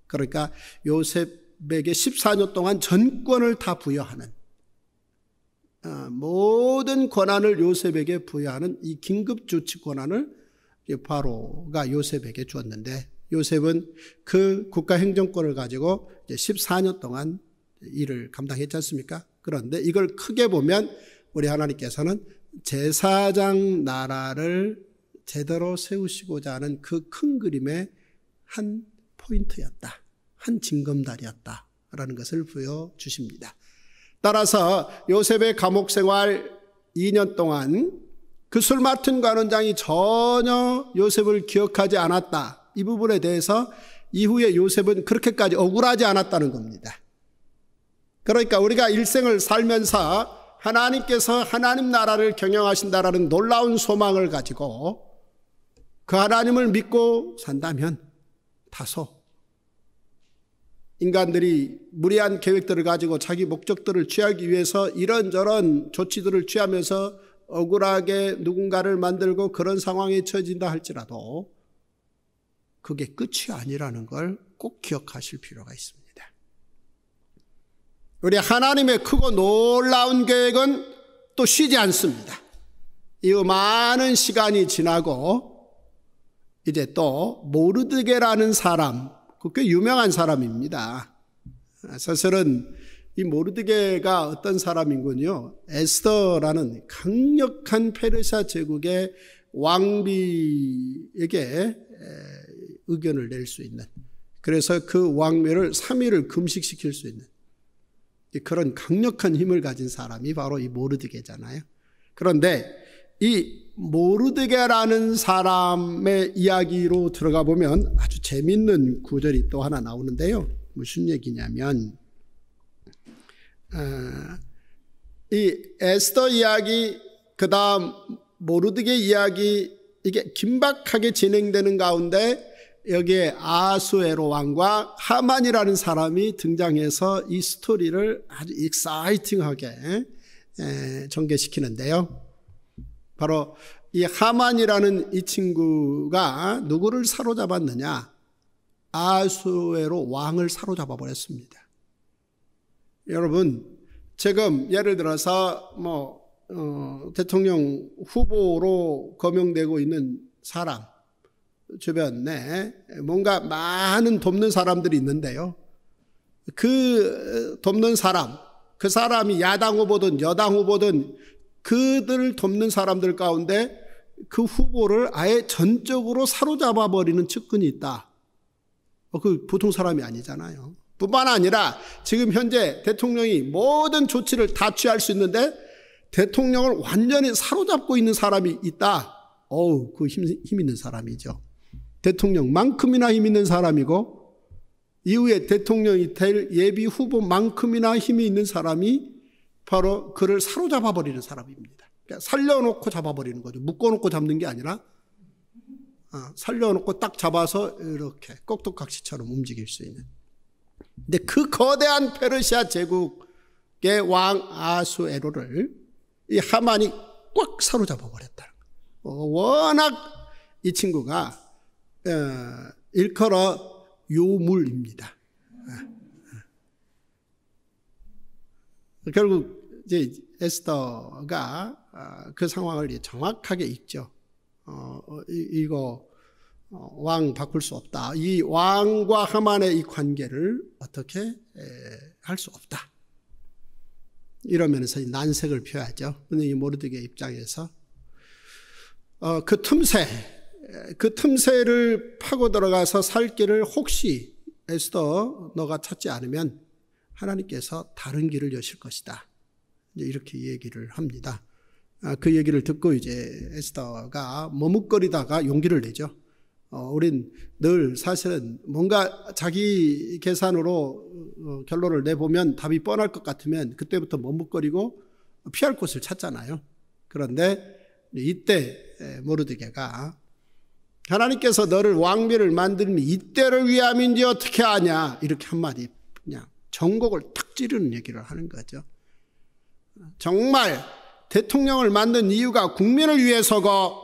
A: 그러니까 요셉에게 14년 동안 전권을 다 부여하는 어, 모든 권한을 요셉에게 부여하는 이 긴급 조치 권한을 바로가 요셉에게 주었는데 요셉은 그 국가 행정권을 가지고 14년 동안 일을 감당했지 않습니까? 그런데 이걸 크게 보면 우리 하나님께서는 제사장 나라를 제대로 세우시고자 하는 그 큰 그림의 한 포인트였다. 한 징검다리였다. 라는 것을 보여주십니다. 따라서 요셉의 감옥 생활 2년 동안 그 술 맡은 관원장이 전혀 요셉을 기억하지 않았다. 이 부분에 대해서 이후에 요셉은 그렇게까지 억울하지 않았다는 겁니다. 그러니까 우리가 일생을 살면서 하나님께서 하나님 나라를 경영하신다라는 놀라운 소망을 가지고 그 하나님을 믿고 산다면 다소 인간들이 무리한 계획들을 가지고 자기 목적들을 취하기 위해서 이런저런 조치들을 취하면서 억울하게 누군가를 만들고 그런 상황에 처진다 할지라도 그게 끝이 아니라는 걸 꼭 기억하실 필요가 있습니다. 우리 하나님의 크고 놀라운 계획은 또 쉬지 않습니다. 이 많은 시간이 지나고 이제 또 모르드게라는 사람, 그 꽤 유명한 사람입니다. 사실은 이 모르드게가 어떤 사람인군요. 에스더라는 강력한 페르시아 제국의 왕비에게 의견을 낼 수 있는 그래서 그 왕묘를 3일을 금식시킬 수 있는 그런 강력한 힘을 가진 사람이 바로 이 모르드게잖아요. 그런데 이 모르드게라는 사람의 이야기로 들어가 보면 아주 재밌는 구절이 또 하나 나오는데요. 무슨 얘기냐면 어, 이 에스더 이야기 그 다음 모르드게 이야기 이게 긴박하게 진행되는 가운데 여기에 아수에로 왕과 하만이라는 사람이 등장해서 이 스토리를 아주 익사이팅하게 전개시키는데요. 바로 이 하만이라는 이 친구가 누구를 사로잡았느냐? 아수에로 왕을 사로잡아 버렸습니다. 여러분, 지금 예를 들어서 뭐 어, 대통령 후보로 거명되고 있는 사람, 주변에 뭔가 많은 돕는 사람들이 있는데요. 그 어, 돕는 사람, 그 사람이 야당 후보든 여당 후보든 그들을 돕는 사람들 가운데 그 후보를 아예 전적으로 사로잡아 버리는 측근이 있다. 어, 그 보통 사람이 아니잖아요. 뿐만 아니라 지금 현재 대통령이 모든 조치를 다 취할 수 있는데 대통령을 완전히 사로잡고 있는 사람이 있다. 어우, 그 힘, 힘 있는 사람이죠. 대통령만큼이나 힘 있는 사람이고 이후에 대통령이 될 예비 후보만큼이나 힘이 있는 사람이 바로 그를 사로잡아 버리는 사람입니다. 그러니까 살려놓고 잡아버리는 거죠. 묶어놓고 잡는 게 아니라 아, 살려놓고 딱 잡아서 이렇게 꼭두각시처럼 움직일 수 있는. 근데 그 거대한 페르시아 제국의 왕 아수에로를 이 하만이 꽉 사로잡아 버렸다 어, 워낙 이 친구가 일컬어 요물입니다. 결국 이제 에스더가 아, 그 상황을 정확하게 읽죠. 이거 어, 어, 어, 왕 바꿀 수 없다. 이 왕과 하만의 이 관계를 어떻게 할 수 없다. 이러면서 난색을 표하죠. 근데 이 모르드게 입장에서 그 틈새 그 틈새를 파고 들어가서 살 길을 혹시 에스더 너가 찾지 않으면 하나님께서 다른 길을 여실 것이다. 이렇게 얘기를 합니다. 아, 그 얘기를 듣고 이제 에스더가 머뭇거리다가 용기를 내죠. 어, 우린 늘 사실은 뭔가 자기 계산으로 어, 결론을 내보면 답이 뻔할 것 같으면 그때부터 머뭇거리고 피할 곳을 찾잖아요. 그런데 이때 모르드게가 하나님께서 너를 왕비를 만들면 이때를 위함인지 어떻게 아냐 이렇게 한마디 그냥 전곡을 탁 찌르는 얘기를 하는 거죠. 정말 대통령을 만든 이유가 국민을 위해서고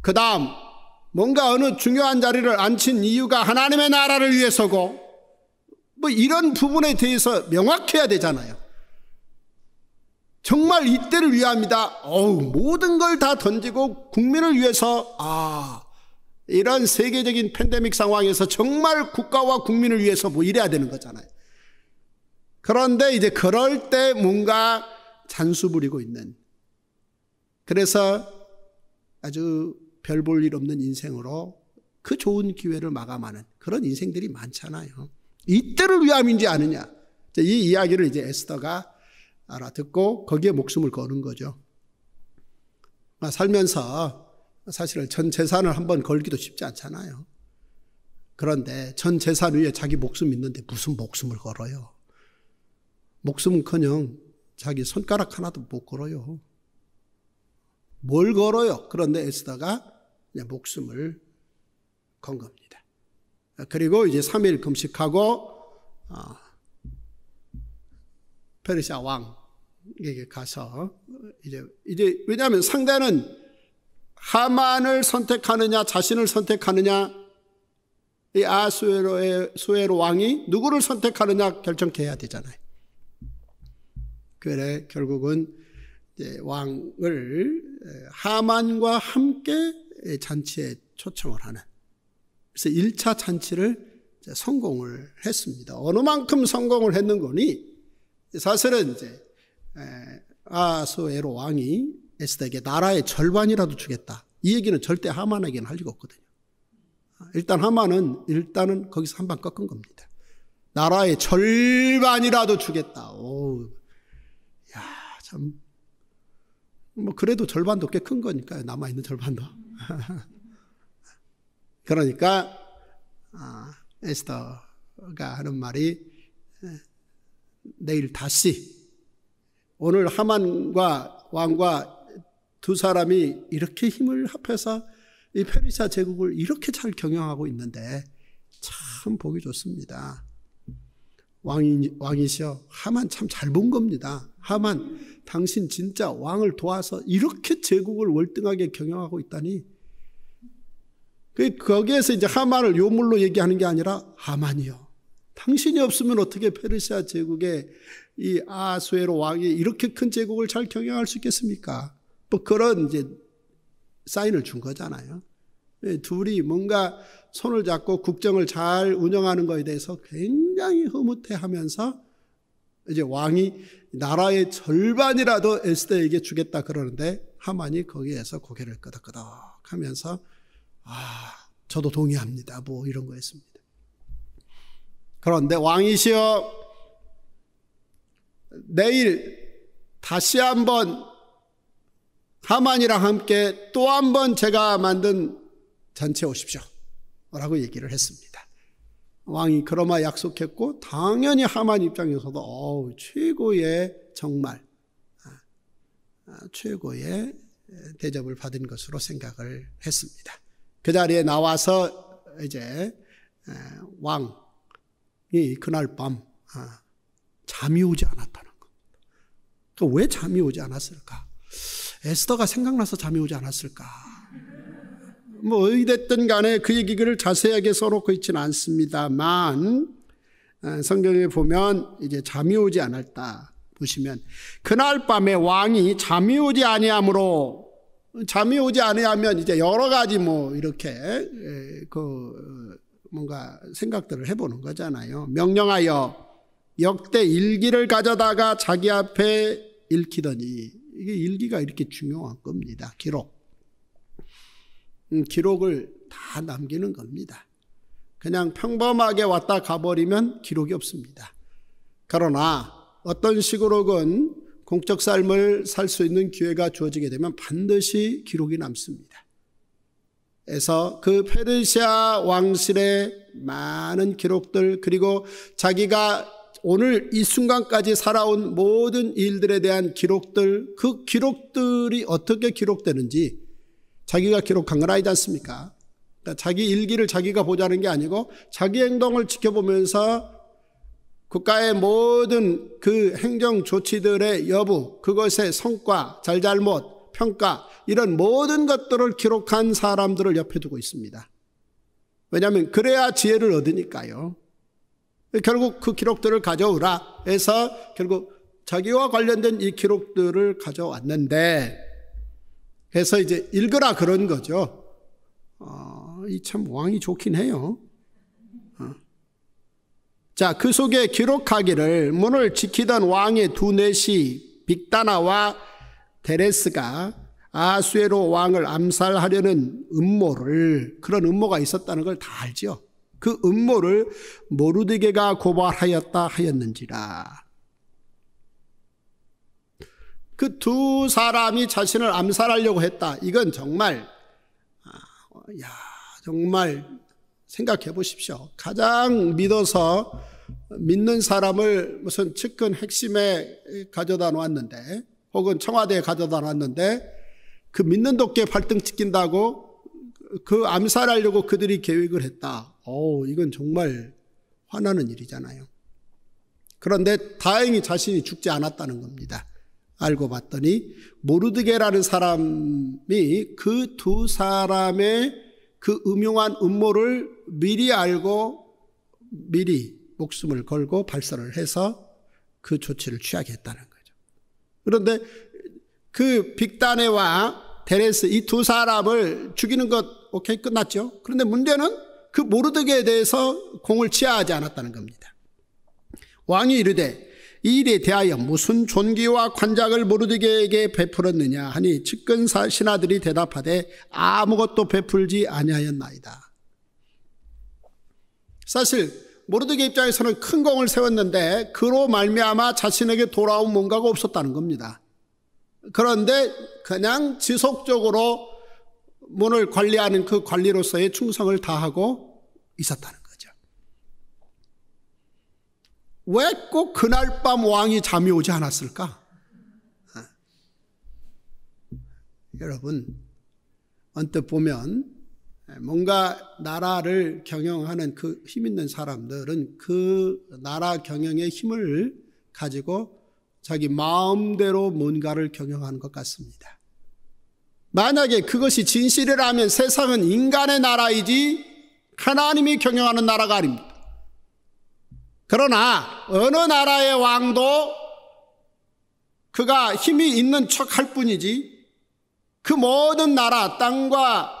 A: 그 다음 뭔가 어느 중요한 자리를 앉힌 이유가 하나님의 나라를 위해서고 뭐 이런 부분에 대해서 명확해야 되잖아요. 정말 이때를 위함이다. 어우, 모든 걸 다 던지고 국민을 위해서 아 이런 세계적인 팬데믹 상황에서 정말 국가와 국민을 위해서 뭐 이래야 되는 거잖아요. 그런데 이제 그럴 때 뭔가 잔수 부리고 있는 그래서 아주 별 볼 일 없는 인생으로 그 좋은 기회를 마감하는 그런 인생들이 많잖아요. 이때를 위함인지 아느냐. 이 이야기를 이제 에스더가 알아듣고 거기에 목숨을 거는 거죠. 아, 살면서 사실은 전 재산을 한 번 걸기도 쉽지 않잖아요. 그런데 전 재산 위에 자기 목숨 있는데 무슨 목숨을 걸어요? 목숨은커녕 자기 손가락 하나도 못 걸어요. 뭘 걸어요? 그런데 에스더가 목숨을 건 겁니다. 그리고 이제 3일 금식하고 어, 페르시아 왕에게 가서 이제 이제 왜냐하면 상대는 하만을 선택하느냐 자신을 선택하느냐 이 아수에로의 수에로 왕이 누구를 선택하느냐 결정 해야 되잖아요. 그래 결국은 왕을 하만과 함께 잔치에 초청을 하는 그래서 1차 잔치를 성공을 했습니다. 어느 만큼 성공을 했는 거니 사실은 이제 아수에로 왕이 에스더에게 나라의 절반이라도 주겠다. 이 얘기는 절대 하만에게는 할 리가 없거든요. 일단 하만은 일단은 거기서 한 방 꺾은 겁니다. 나라의 절반이라도 주겠다. 오, 야 참. 뭐 그래도 절반도 꽤 큰 거니까요. 남아 있는 절반도. 그러니까 아, 에스더가 하는 말이 내일 다시 오늘 하만과 왕과 두 사람이 이렇게 힘을 합해서 이 페르시아 제국을 이렇게 잘 경영하고 있는데 참 보기 좋습니다. 왕이, 왕이시여, 하만 참 잘 본 겁니다. 하만, 당신 진짜 왕을 도와서 이렇게 제국을 월등하게 경영하고 있다니. 그, 거기에서 이제 하만을 요물로 얘기하는 게 아니라 하만이요. 당신이 없으면 어떻게 페르시아 제국의 이 아수에로 왕이 이렇게 큰 제국을 잘 경영할 수 있겠습니까? 뭐 그런 이제 사인을 준 거잖아요. 네, 둘이 뭔가 손을 잡고 국정을 잘 운영하는 것에 대해서 굉장히 흐뭇해하면서 이제 왕이 나라의 절반이라도 에스더에게 주겠다 그러는데 하만이 거기에서 고개를 끄덕끄덕 하면서 아 저도 동의합니다 뭐 이런 거였습니다. 그런데 왕이시여 내일 다시 한번 하만이랑 함께 또 한 번 제가 만든 잔치에 오십시오. 라고 얘기를 했습니다. 왕이 그러마 약속했고 당연히 하만 입장에서도 어우 최고의 정말 아, 아, 최고의 대접을 받은 것으로 생각을 했습니다. 그 자리에 나와서 이제 왕이 그날 밤 아, 잠이 오지 않았다는 겁니다. 그러니까 왜 잠이 오지 않았을까? 에스더가 생각나서 잠이 오지 않았을까. 뭐 어찌됐든 간에 그 얘기를 자세하게 써놓고 있지 않습니다만 어, 성경에 보면 이제 잠이 오지 않았다 보시면 그날 밤에 왕이 잠이 오지 아니함으로 잠이 오지 아니하면 이제 여러 가지 뭐 이렇게 그 뭔가 생각들을 해보는 거잖아요. 명령하여 역대 일기를 가져다가 자기 앞에 읽히더니 이게 일기가 이렇게 중요한 겁니다. 기록. 음, 기록을 다 남기는 겁니다. 그냥 평범하게 왔다 가버리면 기록이 없습니다. 그러나 어떤 식으로건 공적 삶을 살 수 있는 기회가 주어지게 되면 반드시 기록이 남습니다. 그래서 그 페르시아 왕실의 많은 기록들 그리고 자기가 오늘 이 순간까지 살아온 모든 일들에 대한 기록들, 그 기록들이 어떻게 기록되는지 자기가 기록한 건 아니지 않습니까? 그러니까 자기 일기를 자기가 보자는 게 아니고 자기 행동을 지켜보면서 국가의 모든 그 행정 조치들의 여부, 그것의 성과, 잘잘못, 평가, 이런 모든 것들을 기록한 사람들을 옆에 두고 있습니다. 왜냐하면 그래야 지혜를 얻으니까요. 결국 그 기록들을 가져오라 해서 결국 자기와 관련된 이 기록들을 가져왔는데 해서 이제 읽으라 그런 거죠. 어, 이참 왕이 좋긴 해요. 어. 자, 그 속에 기록하기를 문을 지키던 왕의 두 내시 빅다나와 데레스가 아수에로 왕을 암살하려는 음모를 그런 음모가 있었다는 걸 다 알죠. 그 음모를 모르드게가 고발하였다 하였는지라. 그 두 사람이 자신을 암살하려고 했다. 이건 정말, 아, 야, 정말 생각해 보십시오. 가장 믿어서 믿는 사람을 무슨 측근 핵심에 가져다 놓았는데, 혹은 청와대에 가져다 놨는데, 그 믿는 도끼 발등 찍힌다고 그 암살하려고 그들이 계획을 했다. 어우, 이건 정말 화나는 일이잖아요. 그런데 다행히 자신이 죽지 않았다는 겁니다. 알고 봤더니 모르드게라는 사람이 그 두 사람의 그 음흉한 음모를 미리 알고 미리 목숨을 걸고 발설을 해서 그 조치를 취하게 했다는 거죠. 그런데 그 빅다네와 데레스 이 두 사람을 죽이는 것 오케이 끝났죠. 그런데 문제는 그 모르드게에 대해서 공을 치하하지 않았다는 겁니다. 왕이 이르되 이 일에 대하여 무슨 존귀와 관작을 모르드게에게 베풀었느냐 하니 측근사 신하들이 대답하되 아무것도 베풀지 아니하였나이다. 사실 모르드게 입장에서는 큰 공을 세웠는데 그로 말미암아 자신에게 돌아온 뭔가가 없었다는 겁니다. 그런데 그냥 지속적으로 문을 관리하는 그 관리로서의 충성을 다하고 있었다는 거죠. 왜 꼭 그날 밤 왕이 잠이 오지 않았을까? 어? 여러분, 언뜻 보면 뭔가 나라를 경영하는 그 힘 있는 사람들은 그 나라 경영의 힘을 가지고 자기 마음대로 뭔가를 경영하는 것 같습니다. 만약에 그것이 진실이라면 세상은 인간의 나라이지 하나님이 경영하는 나라가 아닙니다. 그러나 어느 나라의 왕도 그가 힘이 있는 척 할 뿐이지 그 모든 나라 땅과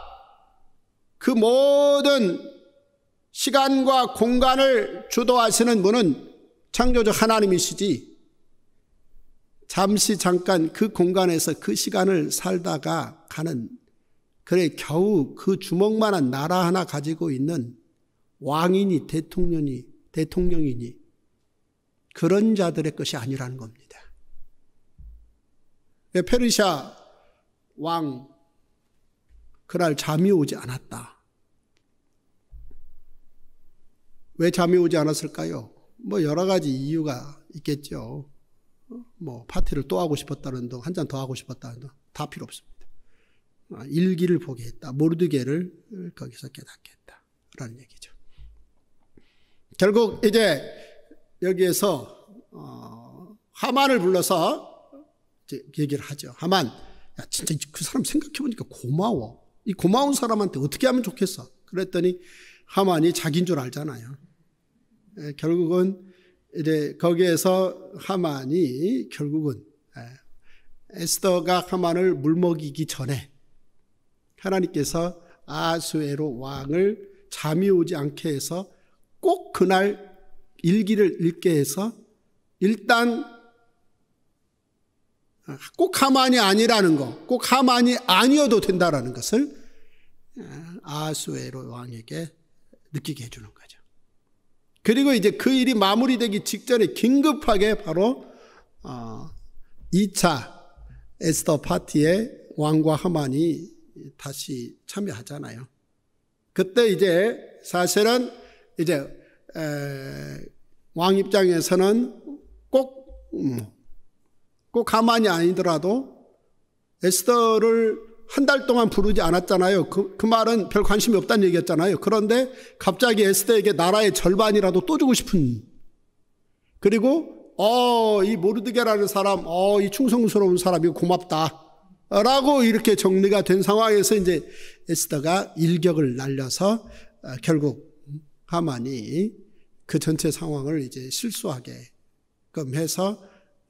A: 그 모든 시간과 공간을 주도하시는 분은 창조주 하나님이시지 잠시 잠깐 그 공간에서 그 시간을 살다가 가는 그래 겨우 그 주먹만한 나라 하나 가지고 있는 왕이니 대통령이 대통령이니 그런 자들의 것이 아니라는 겁니다. 페르시아 왕 그날 잠이 오지 않았다. 왜 잠이 오지 않았을까요? 뭐 여러 가지 이유가 있겠죠. 뭐 파티를 또 하고 싶었다는 등, 한 잔 더 하고 싶었다는 등, 다 필요 없습니다. 아, 일기를 보게 했다. 모르드게를 거기서 깨닫게 했다라는 얘기죠. 결국 이제 여기에서 어, 하만을 불러서 얘기를 하죠. 하만, 야 진짜 그 사람 생각해 보니까 고마워. 이 고마운 사람한테 어떻게 하면 좋겠어? 그랬더니 하만이 자기인 줄 알잖아요. 에, 예, 결국은 이제 거기에서 하만이 결국은 에, 예, 에스더가 하만을 물먹이기 전에 하나님께서 아수에로 왕을 잠이 오지 않게 해서 꼭 그날 일기를 읽게 해서 일단 꼭 하만이 아니라는 것, 꼭 하만이 아니어도 된다라는 것을 아수에로 왕에게 느끼게 해주는 거죠. 그리고 이제 그 일이 마무리되기 직전에 긴급하게 바로 2차 어, 에스더 파티에 왕과 하만이 다시 참여하잖아요. 그때 이제 사실은 이제 왕 입장에서는 꼭, 음, 꼭 가만히 아니더라도 에스더를 한 달 동안 부르지 않았잖아요. 그, 그 말은 별 관심이 없다는 얘기였잖아요. 그런데 갑자기 에스더에게 나라의 절반이라도 또 주고 싶은 그리고 어, 이 모르드게라는 사람, 어, 이 충성스러운 사람이 고맙다. 라고 이렇게 정리가 된 상황에서 이제 에스더가 일격을 날려서 어, 결국 하만이 그 전체 상황을 이제 실수하게 끔 해서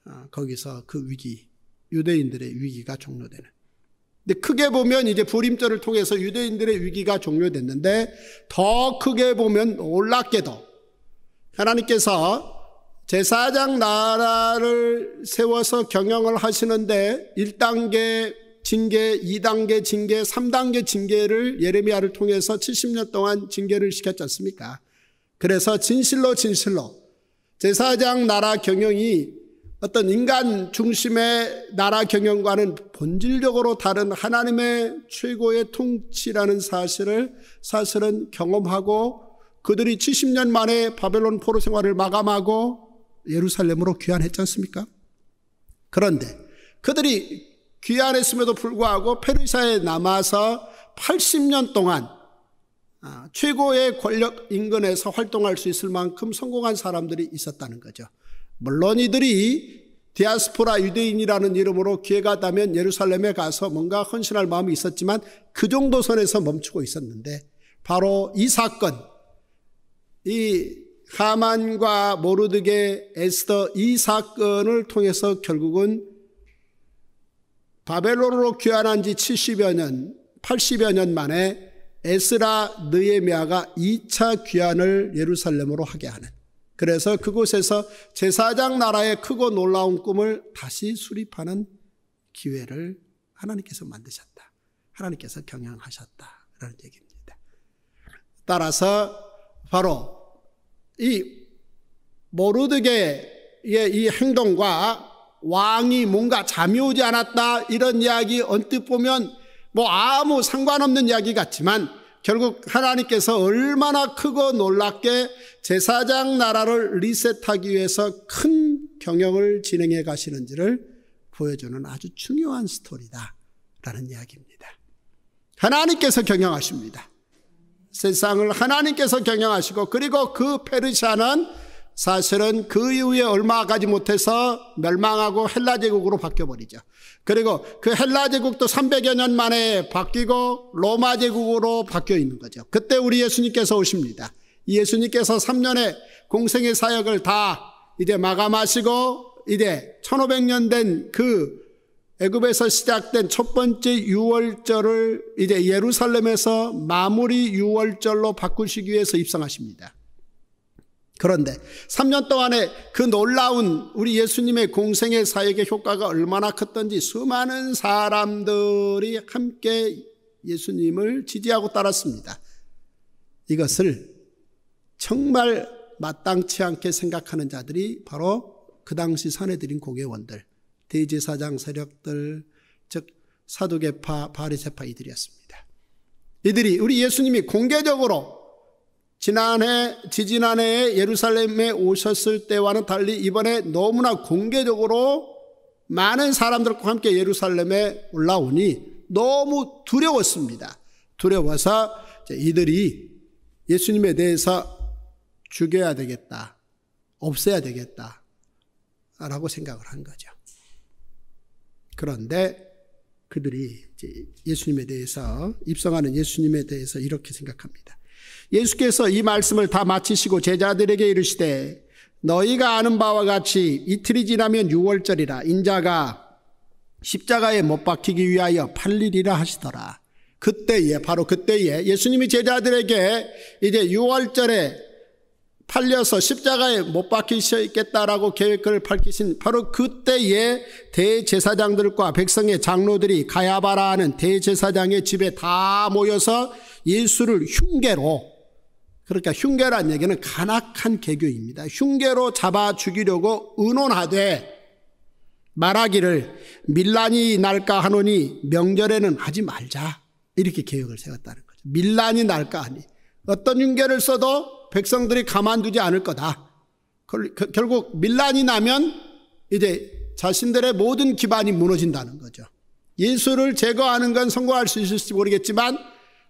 A: 어, 거기서 그 위기 유대인들의 위기가 종료되는. 근데 크게 보면 이제 불임절을 통해서 유대인들의 위기가 종료됐는데 더 크게 보면 놀랍게도 하나님께서 제사장 나라를 세워서 경영을 하시는데 1단계 징계, 2단계 징계, 3단계 징계를 예레미야를 통해서 70년 동안 징계를 시켰지 않습니까? 그래서 진실로 진실로 제사장 나라 경영이 어떤 인간 중심의 나라 경영과는 본질적으로 다른 하나님의 최고의 통치라는 사실을 사실은 경험하고 그들이 70년 만에 바벨론 포로 생활을 마감하고 예루살렘으로 귀환했지 않습니까? 그런데 그들이 귀환했음에도 불구하고 페르시에 남아서 80년 동안 아, 최고의 권력 인근에서 활동할 수 있을 만큼 성공한 사람들이 있었다는 거죠. 물론 이들이 디아스포라 유대인이라는 이름으로 기회가 다면 예루살렘에 가서 뭔가 헌신할 마음이 있었지만 그 정도 선에서 멈추고 있었는데 바로 이 사건, 이 하만과 모르드게 에스더 이 사건을 통해서 결국은 바벨론으로 귀환한 지 70여 년, 80여 년 만에 에스라 느에미아가 2차 귀환을 예루살렘으로 하게 하는. 그래서 그곳에서 제사장 나라의 크고 놀라운 꿈을 다시 수립하는 기회를 하나님께서 만드셨다. 하나님께서 경영하셨다. 라는 얘기입니다. 따라서 바로 이 모르드게의 이 행동과 왕이 뭔가 잠이 오지 않았다 이런 이야기 언뜻 보면 뭐 아무 상관없는 이야기 같지만 결국 하나님께서 얼마나 크고 놀랍게 제사장 나라를 리셋하기 위해서 큰 경영을 진행해 가시는지를 보여주는 아주 중요한 스토리다라는 이야기입니다. 하나님께서 경영하십니다. 세상을 하나님께서 경영하시고 그리고 그 페르시아는 사실은 그 이후에 얼마 가지 못해서 멸망하고 헬라 제국으로 바뀌어 버리죠. 그리고 그 헬라 제국도 300여 년 만에 바뀌고 로마 제국으로 바뀌어 있는 거죠. 그때 우리 예수님께서 오십니다. 예수님께서 3년의 공생의 사역을 다 이제 마감하시고 이제 1500년 된그 애굽에서 시작된 첫 번째 유월절을 이제 예루살렘에서 마무리 유월절로 바꾸시기 위해서 입성하십니다. 그런데 3년 동안에 그 놀라운 우리 예수님의 공생의 사역의 효과가 얼마나 컸던지 수많은 사람들이 함께 예수님을 지지하고 따랐습니다. 이것을 정말 마땅치 않게 생각하는 자들이 바로 그 당시 사내들인 고개원들 대제사장 세력들, 즉 사두개파, 바리세파 이들이었습니다. 이들이 우리 예수님이 공개적으로 지난해, 지지난해 예루살렘에 오셨을 때와는 달리 이번에 너무나 공개적으로 많은 사람들과 함께 예루살렘에 올라오니 너무 두려웠습니다. 두려워서 이들이 예수님에 대해서 죽여야 되겠다. 없애야 되겠다. 라고 생각을 한 거죠. 그런데 그들이 예수님에 대해서 입성하는 예수님에 대해서 이렇게 생각합니다. 예수께서 이 말씀을 다 마치시고 제자들에게 이르시되 너희가 아는 바와 같이 이틀이 지나면 6월절이라 인자가 십자가에 못 박히기 위하여 팔리리라 하시더라. 그때에 바로 그때에 예수님이 제자들에게 이제 6월절에 팔려서 십자가에 못 박히셔 있겠다라고 계획을 밝히신 바로 그때에 대제사장들과 백성의 장로들이 가야바라 하는 대제사장의 집에 다 모여서 예수를 흉계로 그러니까 흉계란 얘기는 간악한 개교입니다. 흉계로 잡아 죽이려고 의논하되 말하기를 밀란이 날까 하노니 명절에는 하지 말자 이렇게 계획을 세웠다는 거죠. 밀란이 날까 하니 어떤 흉계를 써도 백성들이 가만두지 않을 거다. 결국 밀란이 나면 이제 자신들의 모든 기반이 무너진다는 거죠. 예수를 제거하는 건 성공할 수 있을지 모르겠지만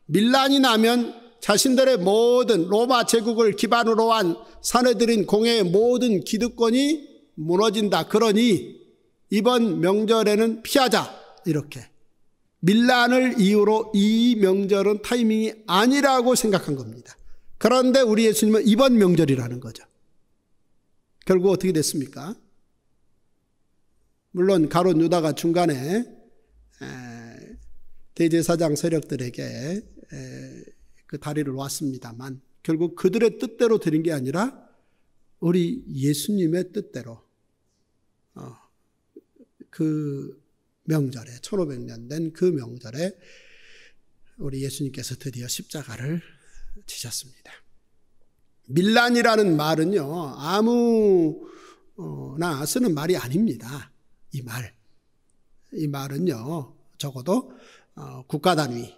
A: 밀란이 나면 자신들의 모든 로마 제국을 기반으로 한 사내들인 공회의 모든 기득권이 무너진다. 그러니 이번 명절에는 피하자. 이렇게. 밀란을 이유로 이 명절은 타이밍이 아니라고 생각한 겁니다. 그런데 우리 예수님은 이번 명절이라는 거죠. 결국 어떻게 됐습니까? 물론 가롯 유다가 중간에 대제사장 세력들에게 그 다리를 왔습니다만 결국 그들의 뜻대로 드린 게 아니라 우리 예수님의 뜻대로 어, 그 명절에 1500년 된 그 명절에 우리 예수님께서 드디어 십자가를 지셨습니다. 밀란이라는 말은요, 아무나 어, 쓰는 말이 아닙니다. 이 말. 이 말은요, 적어도 어, 국가 단위,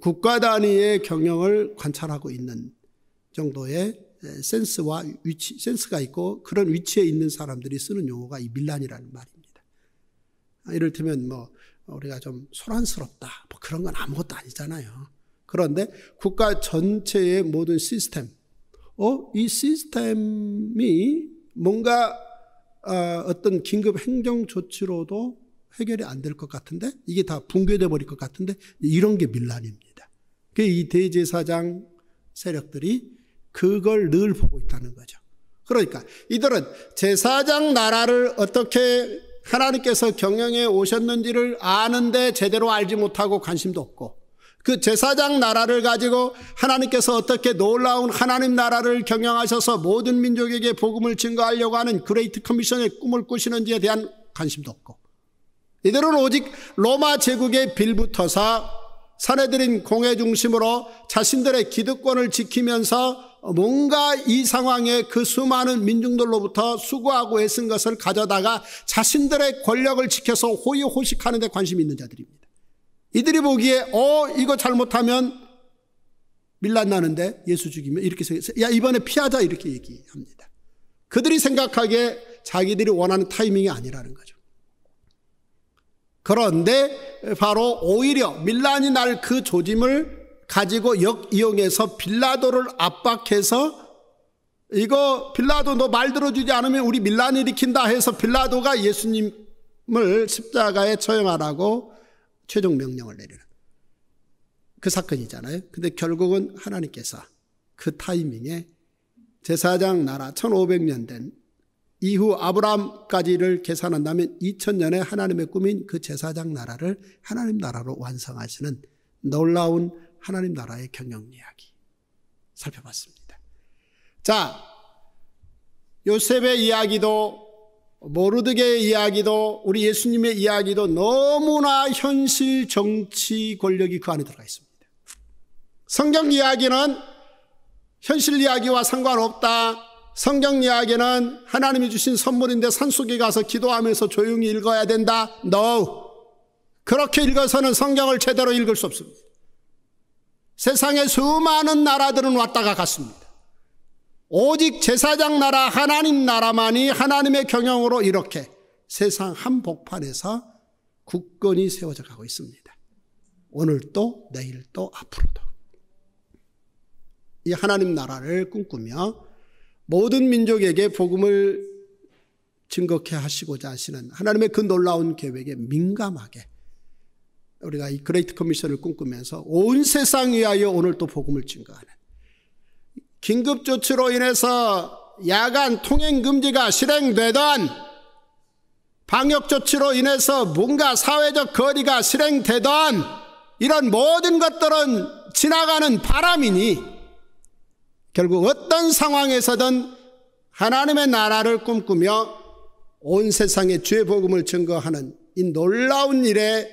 A: 국가 단위의 경영을 관찰하고 있는 정도의 센스와 위치, 센스가 있고 그런 위치에 있는 사람들이 쓰는 용어가 이 밀란이라는 말입니다. 아, 이를테면 뭐 우리가 좀 소란스럽다, 뭐 그런 건 아무것도 아니잖아요. 그런데 국가 전체의 모든 시스템, 어, 이 시스템이 뭔가 아, 어, 떤 긴급 행정 조치로도 해결이 안 될 것 같은데 이게 다 붕괴돼 버릴 것 같은데 이런 게 밀란입니다. 그 이 대제사장 세력들이 그걸 늘 보고 있다는 거죠. 그러니까 이들은 제사장 나라를 어떻게 하나님께서 경영해 오셨는지를 아는데 제대로 알지 못하고 관심도 없고 그 제사장 나라를 가지고 하나님께서 어떻게 놀라운 하나님 나라를 경영하셔서 모든 민족에게 복음을 증거하려고 하는 그레이트 커미션의 꿈을 꾸시는지에 대한 관심도 없고 이들은 오직 로마 제국의 빌붙어서 사내들인 공회 중심으로 자신들의 기득권을 지키면서 뭔가 이 상황에 그 수많은 민중들로부터 수고하고 애쓴 것을 가져다가 자신들의 권력을 지켜서 호의호식하는 데 관심이 있는 자들입니다. 이들이 보기에 어 이거 잘못하면 밀란 나는데 예수 죽이면 이렇게 생각해서 야 이번에 피하자 이렇게 얘기합니다. 그들이 생각하기에 자기들이 원하는 타이밍이 아니라는 거죠. 그런데 바로 오히려 밀란이 날 그 조짐을 가지고 역 이용해서 빌라도를 압박해서 이거 빌라도 너 말 들어주지 않으면 우리 밀란 일으킨다 해서 빌라도가 예수님을 십자가에 처형하라고 최종 명령을 내리는 그 사건이잖아요. 근데 결국은 하나님께서 그 타이밍에 제사장 나라 1500년 된 이후 아브라함까지를 계산한다면 2000년에 하나님의 꿈인 그 제사장 나라를 하나님 나라로 완성하시는 놀라운 하나님 나라의 경영 이야기 살펴봤습니다. 자, 요셉의 이야기도 모르드게의 이야기도 우리 예수님의 이야기도 너무나 현실 정치 권력이 그 안에 들어가 있습니다. 성경 이야기는 현실 이야기와 상관없다. 성경 이야기는 하나님이 주신 선물인데 산속에 가서 기도하면서 조용히 읽어야 된다. No. 그렇게 읽어서는 성경을 제대로 읽을 수 없습니다. 세상의 수많은 나라들은 왔다가 갔습니다. 오직 제사장 나라 하나님 나라만이 하나님의 경영으로 이렇게 세상 한복판에서 굳건히 세워져 가고 있습니다. 오늘도 내일도 앞으로도 이 하나님 나라를 꿈꾸며 모든 민족에게 복음을 증거케 하시고자 하시는 하나님의 그 놀라운 계획에 민감하게 우리가 이 그레이트 커미션을 꿈꾸면서 온 세상 위하여 오늘도 복음을 증거하는 긴급조치로 인해서 야간 통행금지가 실행되던 방역조치로 인해서 뭔가 사회적 거리가 실행되던 이런 모든 것들은 지나가는 바람이니 결국 어떤 상황에서든 하나님의 나라를 꿈꾸며 온 세상에 주의 복음을 증거하는 이 놀라운 일에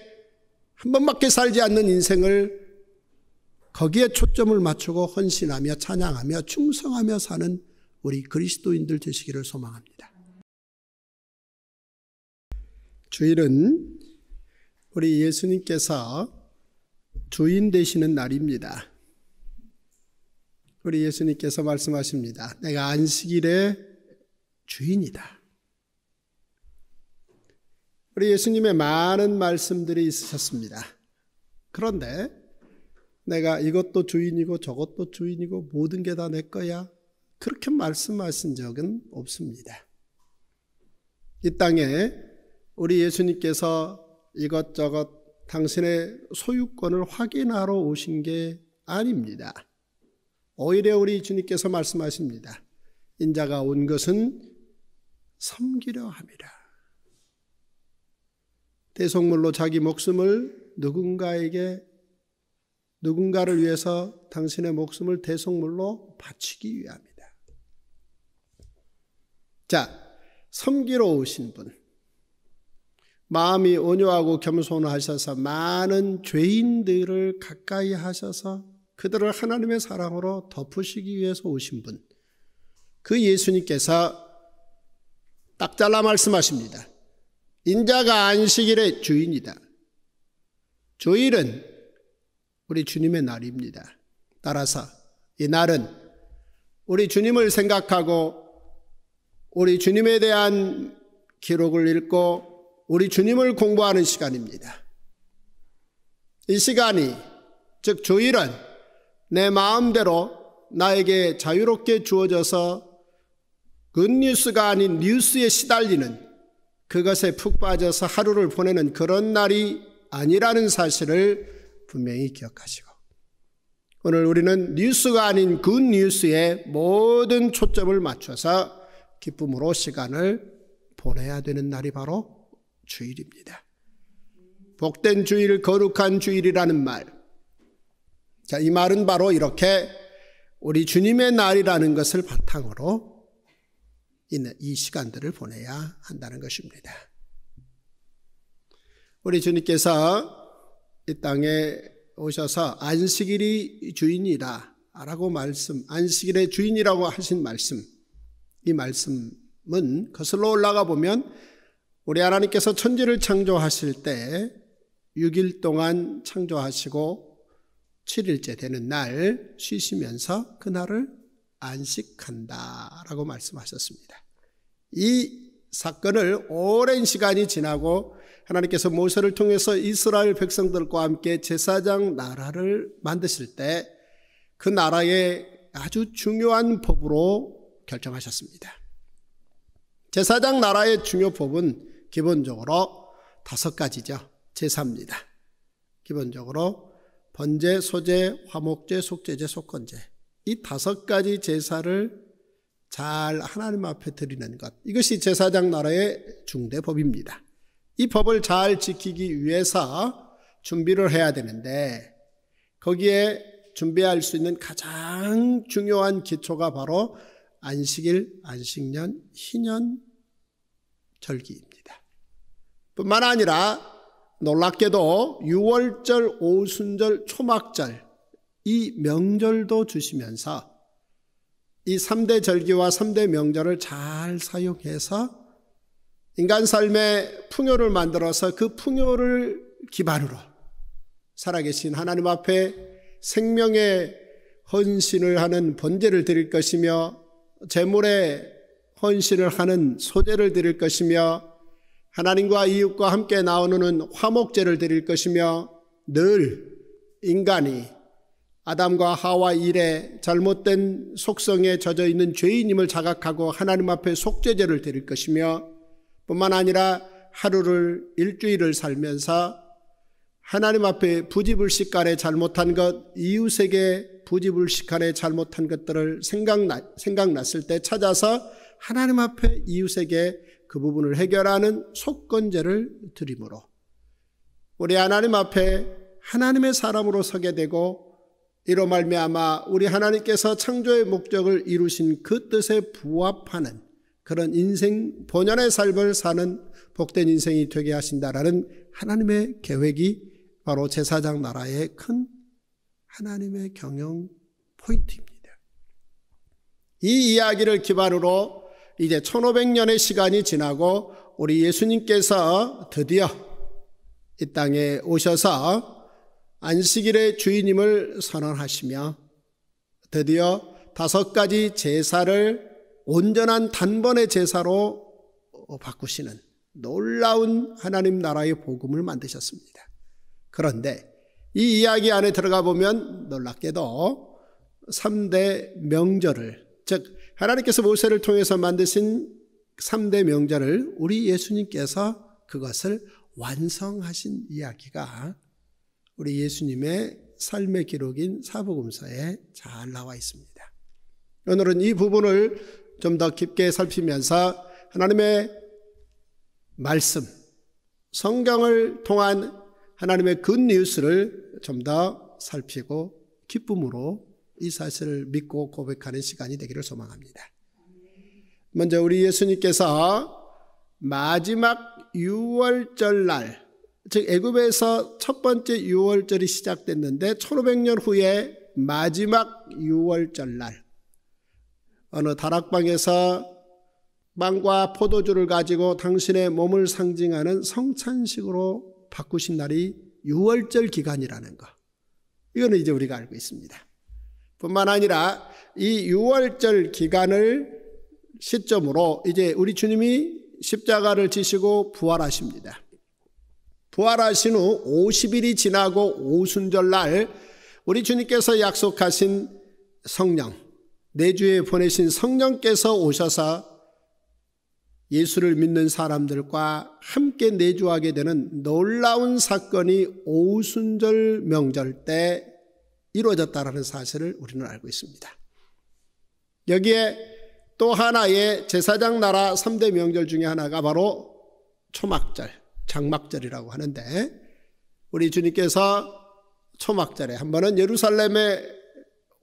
A: 한 번밖에 살지 않는 인생을 거기에 초점을 맞추고 헌신하며 찬양하며 충성하며 사는 우리 그리스도인들 되시기를 소망합니다. 주일은 우리 예수님께서 주인 되시는 날입니다. 우리 예수님께서 말씀하십니다. 내가 안식일의 주인이다. 우리 예수님의 많은 말씀들이 있으셨습니다. 그런데 내가 이것도 주인이고 저것도 주인이고 모든 게 다 내 거야. 그렇게 말씀하신 적은 없습니다. 이 땅에 우리 예수님께서 이것저것 당신의 소유권을 확인하러 오신 게 아닙니다. 오히려 우리 주님께서 말씀하십니다. 인자가 온 것은 섬기려 함이라. 대속물로 자기 목숨을 누군가에게 누군가를 위해서 당신의 목숨을 대속물로 바치기 위함이다. 자, 섬기로우신 분. 마음이 온유하고 겸손하셔서 많은 죄인들을 가까이 하셔서 그들을 하나님의 사랑으로 덮으시기 위해서 오신 분. 그 예수님께서 딱 잘라 말씀하십니다. 인자가 안식일의 주인이다. 주일은 우리 주님의 날입니다. 따라서 이 날은 우리 주님을 생각하고 우리 주님에 대한 기록을 읽고 우리 주님을 공부하는 시간입니다. 이 시간이 즉 주일은 내 마음대로 나에게 자유롭게 주어져서 굿뉴스가 아닌 뉴스에 시달리는 그것에 푹 빠져서 하루를 보내는 그런 날이 아니라는 사실을 분명히 기억하시고 오늘 우리는 뉴스가 아닌 그 뉴스에 모든 초점을 맞춰서 기쁨으로 시간을 보내야 되는 날이 바로 주일입니다. 복된 주일, 거룩한 주일이라는 말. 자, 이 말은 바로 이렇게 우리 주님의 날이라는 것을 바탕으로 이 시간들을 보내야 한다는 것입니다. 우리 주님께서 이 땅에 오셔서 안식일이 주인이다 라고 말씀, 안식일의 주인이라고 하신 말씀, 이 말씀은 거슬러 올라가 보면 우리 하나님께서 천지를 창조하실 때 6일 동안 창조하시고 7일째 되는 날 쉬시면서 그날을 안식한다 라고 말씀하셨습니다. 이 사건을 오랜 시간이 지나고 하나님께서 모세를 통해서 이스라엘 백성들과 함께 제사장 나라를 만드실 때 그 나라의 아주 중요한 법으로 결정하셨습니다. 제사장 나라의 중요 법은 기본적으로 다섯 가지죠. 제사입니다. 기본적으로 번제, 소제, 화목제, 속제제, 속건제 이 다섯 가지 제사를 잘 하나님 앞에 드리는 것 이것이 제사장 나라의 중대법입니다. 이 법을 잘 지키기 위해서 준비를 해야 되는데 거기에 준비할 수 있는 가장 중요한 기초가 바로 안식일, 안식년, 희년, 절기입니다. 뿐만 아니라 놀랍게도 6월절, 오순절, 초막절 이 명절도 주시면서 이 3대 절기와 3대 명절을 잘 사용해서 인간 삶의 풍요를 만들어서 그 풍요를 기반으로 살아계신 하나님 앞에 생명의 헌신을 하는 번제를 드릴 것이며 재물의 헌신을 하는 소재를 드릴 것이며 하나님과 이웃과 함께 나오는 화목제를 드릴 것이며 늘 인간이 아담과 하와 일의 잘못된 속성에 젖어 있는 죄인임을 자각하고 하나님 앞에 속죄제를 드릴 것이며 뿐만 아니라 하루를 일주일을 살면서 하나님 앞에 부지불식간에 잘못한 것, 이웃에게 부지불식간에 잘못한 것들을 생각나, 생각났을 때 찾아서 하나님 앞에 이웃에게 그 부분을 해결하는 속건제를 드림으로 우리 하나님 앞에 하나님의 사람으로 서게 되고 이로 말미암아 우리 하나님께서 창조의 목적을 이루신 그 뜻에 부합하는 그런 인생 본연의 삶을 사는 복된 인생이 되게 하신다라는 하나님의 계획이 바로 제사장 나라의 큰 하나님의 경영 포인트입니다. 이 이야기를 기반으로 이제 1500년의 시간이 지나고 우리 예수님께서 드디어 이 땅에 오셔서 안식일의 주인임을 선언하시며 드디어 다섯 가지 제사를 온전한 단번의 제사로 어, 바꾸시는 놀라운 하나님 나라의 복음을 만드셨습니다. 그런데 이 이야기 안에 들어가 보면 놀랍게도 3대 명절을 즉 하나님께서 모세를 통해서 만드신 3대 명절을 우리 예수님께서 그것을 완성하신 이야기가 우리 예수님의 삶의 기록인 사복음서에 잘 나와 있습니다. 오늘은 이 부분을 좀더 깊게 살피면서 하나님의 말씀, 성경을 통한 하나님의 굿뉴스를 좀 더 살피고 기쁨으로 이 사실을 믿고 고백하는 시간이 되기를 소망합니다. 먼저 우리 예수님께서 마지막 6월절 날, 즉 애굽에서 첫 번째 6월절이 시작됐는데 1500년 후에 마지막 6월절 날 어느 다락방에서 빵과 포도주를 가지고 당신의 몸을 상징하는 성찬식으로 바꾸신 날이 6월절 기간이라는 것. 이거는 이제 우리가 알고 있습니다. 뿐만 아니라 이 6월절 기간을 시점으로 이제 우리 주님이 십자가를 지시고 부활하십니다. 부활하신 후 50일이 지나고 오순절날 우리 주님께서 약속하신 성령, 내주에 보내신 성령께서 오셔서 예수를 믿는 사람들과 함께 내주하게 되는 놀라운 사건이 오순절 명절 때 이루어졌다라는 사실을 우리는 알고 있습니다. 여기에 또 하나의 제사장 나라 3대 명절 중에 하나가 바로 초막절, 장막절이라고 하는데 우리 주님께서 초막절에 한 번은 예루살렘에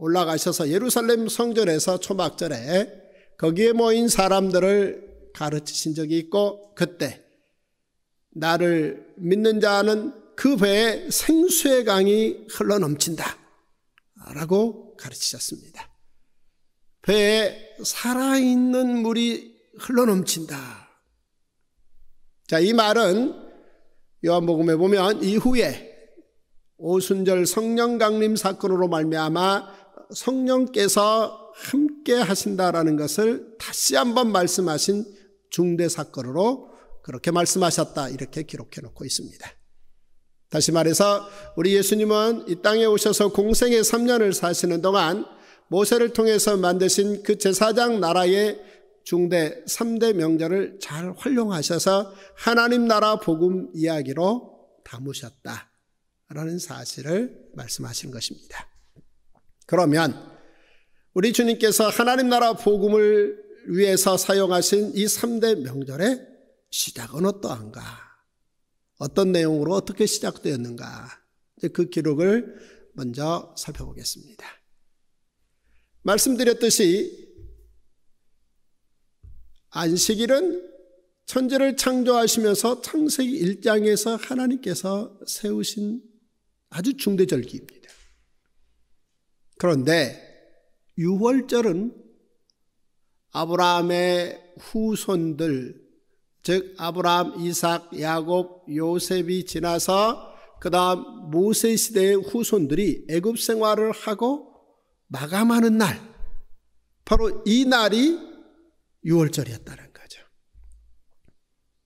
A: 올라가셔서 예루살렘 성전에서 초막절에 거기에 모인 사람들을 가르치신 적이 있고 그때 나를 믿는 자는 그 배에 생수의 강이 흘러넘친다 라고 가르치셨습니다. 배에 살아있는 물이 흘러넘친다. 자, 이 말은 요한복음에 보면 이후에 오순절 성령 강림 사건으로 말미암아 성령께서 함께 하신다라는 것을 다시 한번 말씀하신 중대 사건으로 그렇게 말씀하셨다 이렇게 기록해 놓고 있습니다. 다시 말해서 우리 예수님은 이 땅에 오셔서 공생의 3년을 사시는 동안 모세를 통해서 만드신 그 제사장 나라의 중대 3대 명절을 잘 활용하셔서 하나님 나라 복음 이야기로 담으셨다라는 사실을 말씀하신 것입니다. 그러면 우리 주님께서 하나님 나라 복음을 위해서 사용하신 이 3대 명절의 시작은 어떠한가? 어떤 내용으로 어떻게 시작되었는가? 그 기록을 먼저 살펴보겠습니다. 말씀드렸듯이 안식일은 천지를 창조하시면서 창세기 1장에서 하나님께서 세우신 아주 중대절기입니다. 그런데 유월절은 아브라함의 후손들 즉 아브라함, 이삭, 야곱, 요셉이 지나서 그다음 모세 시대의 후손들이 애굽 생활을 하고 마감하는 날 바로 이 날이 유월절이었다는 거죠.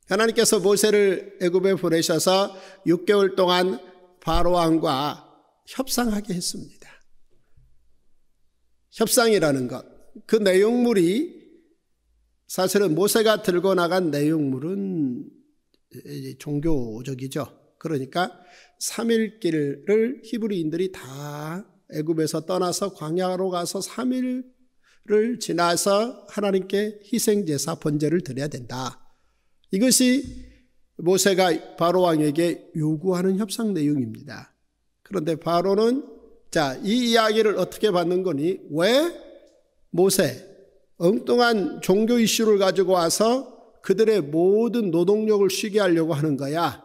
A: 하나님께서 모세를 애굽에 보내셔서 6개월 동안 바로 왕과 협상하게 했습니다. 협상이라는 것, 그 내용물이 사실은 모세가 들고 나간 내용물은 예, 예, 종교적이죠. 그러니까 3일길을 히브리인들이 다 애굽에서 떠나서 광야로 가서 3일을 지나서 하나님께 희생제사 번제를 드려야 된다. 이것이 모세가 바로 왕에게 요구하는 협상 내용입니다. 그런데 바로는 자, 이 이야기를 어떻게 받는 거니? 왜 모세, 엉뚱한 종교 이슈를 가지고 와서 그들의 모든 노동력을 쉬게 하려고 하는 거야.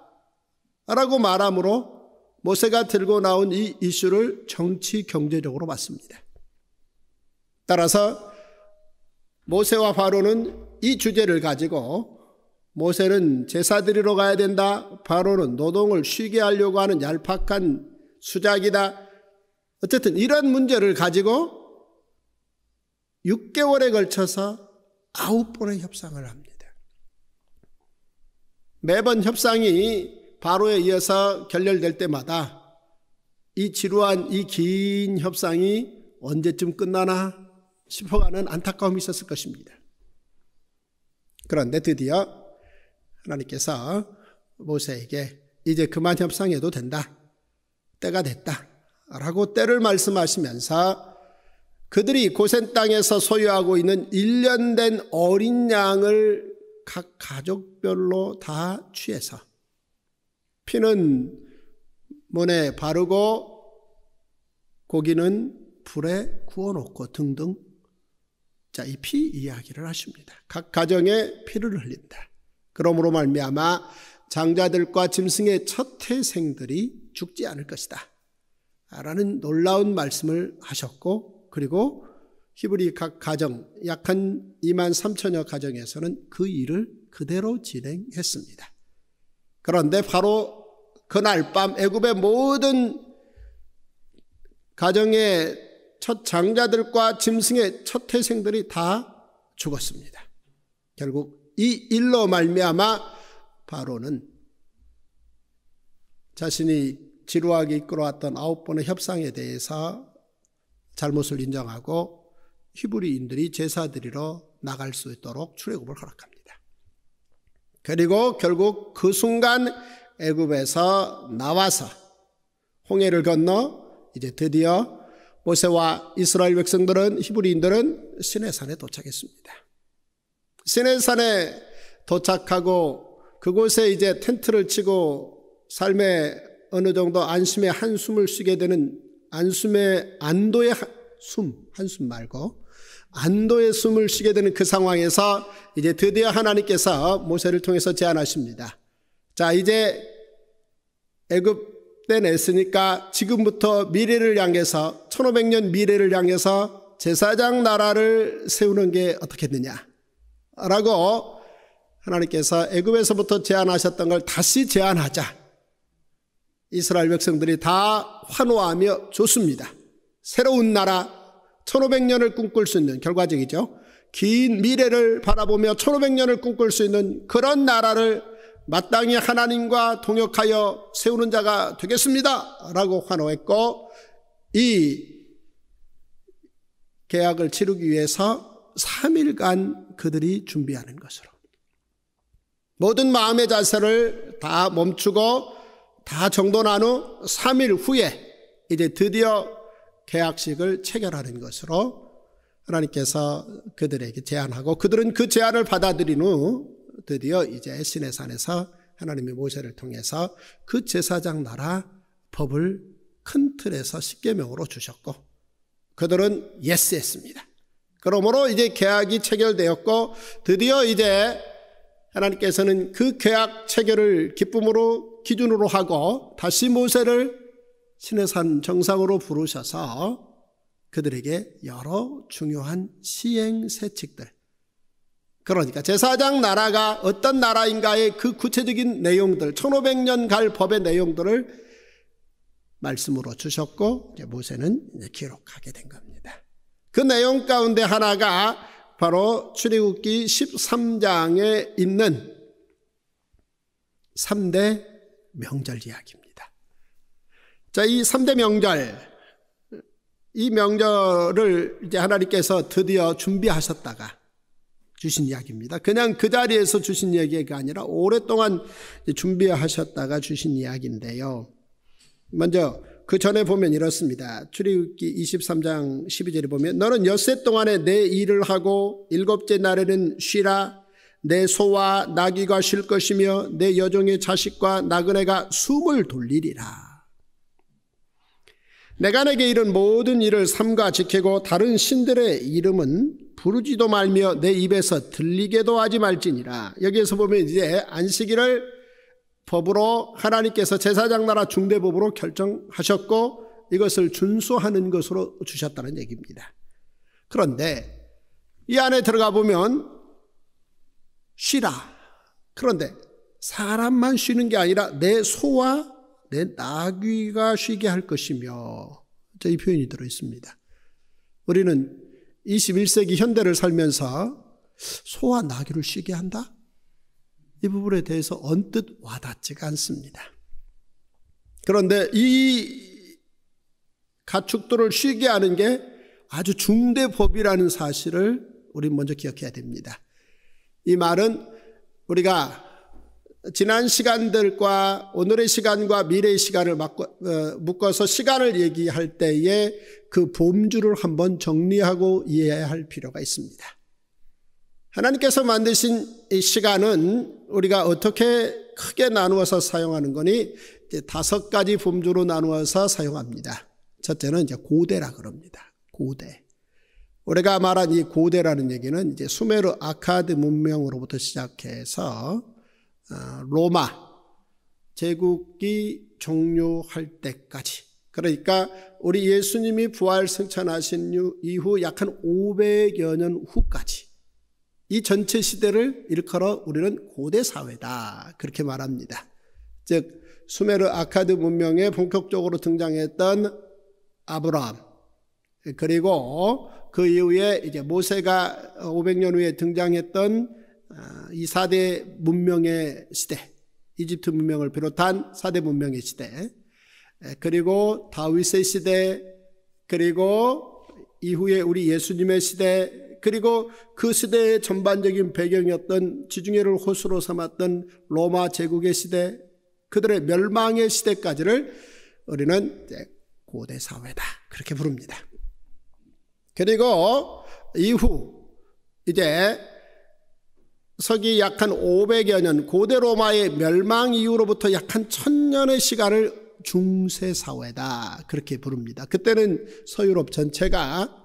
A: 라고 말함으로 모세가 들고 나온 이 이슈를 정치 경제적으로 봤습니다. 따라서 모세와 바로는 이 주제를 가지고 모세는 제사 드리러 가야 된다. 바로는 노동을 쉬게 하려고 하는 얄팍한 수작이다. 어쨌든 이런 문제를 가지고 6개월에 걸쳐서 아홉 번의 협상을 합니다. 매번 협상이 바로에 이어서 결렬될 때마다 이 지루한 이 긴 협상이 언제쯤 끝나나 싶어가는 안타까움이 있었을 것입니다. 그런데 드디어 하나님께서 모세에게 이제 그만 협상해도 된다. 때가 됐다. 라고 때를 말씀하시면서 그들이 고센 땅에서 소유하고 있는 1년 된 어린 양을 각 가족별로 다 취해서 피는 문에 바르고 고기는 불에 구워 놓고 등등 자, 이 피 이야기를 하십니다. 각 가정에 피를 흘린다. 그러므로 말미암아 장자들과 짐승의 첫 태생들이 죽지 않을 것이다. 라는 놀라운 말씀을 하셨고 그리고 히브리 각 가정 약한 2만 3천여 가정에서는 그 일을 그대로 진행했습니다. 그런데 바로 그날 밤 애굽의 모든 가정의 첫 장자들과 짐승의 첫 태생들이 다 죽었습니다. 결국 이 일로 말미암아 바로는 자신이 지루하게 이끌어왔던 아홉 번의 협상에 대해서 잘못을 인정하고 히브리인들이 제사드리러 나갈 수 있도록 출애굽을 허락합니다. 그리고 결국 그 순간 애굽에서 나와서 홍해를 건너 이제 드디어 모세와 이스라엘 백성들은 히브리인들은 시내산에 도착했습니다. 시내산에 도착하고 그곳에 이제 텐트를 치고 삶의 어느 정도 안심의 한숨을 쉬게 되는 안심의 안도의 숨, 한숨 말고 안도의 숨을 쉬게 되는 그 상황에서 이제 드디어 하나님께서 모세를 통해서 제안하십니다. 자, 이제 애굽 때 냈으니까 지금부터 미래를 향해서 1500년 미래를 향해서 제사장 나라를 세우는 게 어떻겠느냐? 라고 하나님께서 애굽에서부터 제안하셨던 걸 다시 제안하자. 이스라엘 백성들이 다 환호하며 좋습니다. 새로운 나라 1500년을 꿈꿀 수 있는 결과적이죠. 긴 미래를 바라보며 1500년을 꿈꿀 수 있는 그런 나라를 마땅히 하나님과 동역하여 세우는 자가 되겠습니다. 라고 환호했고 이 계약을 치르기 위해서 3일간 그들이 준비하는 것으로 모든 마음의 자세를 다 멈추고 다정돈한후 3일 후에 이제 드디어 계약식을 체결하는 것으로 하나님께서 그들에게 제안하고 그들은 그 제안을 받아들인 후 드디어 이제 시내산에서 하나님의 모세를 통해서 그 제사장 나라 법을 큰 틀에서 십계명으로 주셨고 그들은 예스했습니다. 그러므로 이제 계약이 체결되었고 드디어 이제 하나님께서는 그 계약 체결을 기쁨으로 기준으로 하고 다시 모세를 신해산 정상으로 부르셔서 그들에게 여러 중요한 시행세칙들 그러니까 제사장 나라가 어떤 나라인가의 그 구체적인 내용들 1500년 갈 법의 내용들을 말씀으로 주셨고 이제 모세는 이제 기록하게 된 겁니다. 그 내용 가운데 하나가 바로 출애굽기 13장에 있는 3대 명절 이야기입니다. 자, 이 3대 명절, 이 명절을 이제 하나님께서 드디어 준비하셨다가 주신 이야기입니다. 그냥 그 자리에서 주신 이야기가 아니라 오랫동안 준비하셨다가 주신 이야기인데요. 먼저 그 전에 보면 이렇습니다. 출애굽기 23장 12절에 보면 너는 엿새 동안에 내 일을 하고 일곱째 날에는 쉬라 내 소와 나귀가 쉴 것이며 내 여종의 자식과 나그네가 숨을 돌리리라. 내가 내게 이른 모든 일을 삼가 지키고 다른 신들의 이름은 부르지도 말며 내 입에서 들리게도 하지 말지니라. 여기에서 보면 이제 안식일을 법으로 하나님께서 제사장 나라 중대법으로 결정하셨고 이것을 준수하는 것으로 주셨다는 얘기입니다. 그런데 이 안에 들어가 보면 쉬라. 그런데 사람만 쉬는 게 아니라 내 소와 내 나귀가 쉬게 할 것이며 이 표현이 들어 있습니다. 우리는 21세기 현대를 살면서 소와 나귀를 쉬게 한다? 이 부분에 대해서 언뜻 와닿지가 않습니다. 그런데 이 가축들을 쉬게 하는 게 아주 중대법이라는 사실을 우리 먼저 기억해야 됩니다. 이 말은 우리가 지난 시간들과 오늘의 시간과 미래의 시간을 어, 묶어서 시간을 얘기할 때에 그 범주를 한번 정리하고 이해해야 할 필요가 있습니다. 하나님께서 만드신 이 시간은 우리가 어떻게 크게 나누어서 사용하는 거니 다섯 가지 범주로 나누어서 사용합니다. 첫째는 이제 고대라 그럽니다. 고대. 우리가 말한 이 고대라는 얘기는 이제 수메르 아카드 문명으로부터 시작해서 어, 로마 제국이 종료할 때까지 그러니까 우리 예수님이 부활 승천하신 이후 약 한 500여 년 후까지 이 전체 시대를 일컬어 우리는 고대 사회다 그렇게 말합니다. 즉 수메르 아카드 문명에 본격적으로 등장했던 아브라함 그리고 그 이후에 이제 모세가 500년 어, 후에 등장했던 아, 이 4대 문명의 시대, 이집트 문명을 비롯한 4대 문명의 시대, 그리고 다윗의 시대, 그리고 이후에 우리 예수님의 시대, 그리고 그 시대의 전반적인 배경이었던 지중해를 호수로 삼았던 로마 제국의 시대, 그들의 멸망의 시대까지를 우리는 고대 사회다. 그렇게 부릅니다. 그리고 이후 이제 서기 약한 500여 년 고대 로마의 멸망 이후로부터 약한 1000년의 시간을 중세 사회다 그렇게 부릅니다. 그때는 서유럽 전체가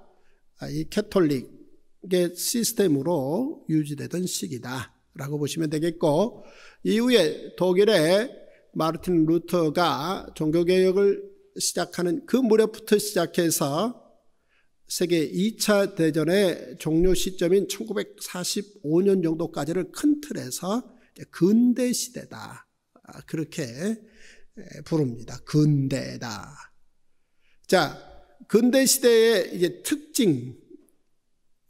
A: 이 캐톨릭의 시스템으로 유지되던 시기다라고 보시면 되겠고 이후에 독일의 마르틴 루터가 종교개혁을 시작하는 그 무렵부터 시작해서 세계 2차 대전의 종료 시점인 1945년 정도까지를 큰 틀에서 근대 시대다. 아, 그렇게 부릅니다. 근대다. 자, 근대 시대의 이제 특징,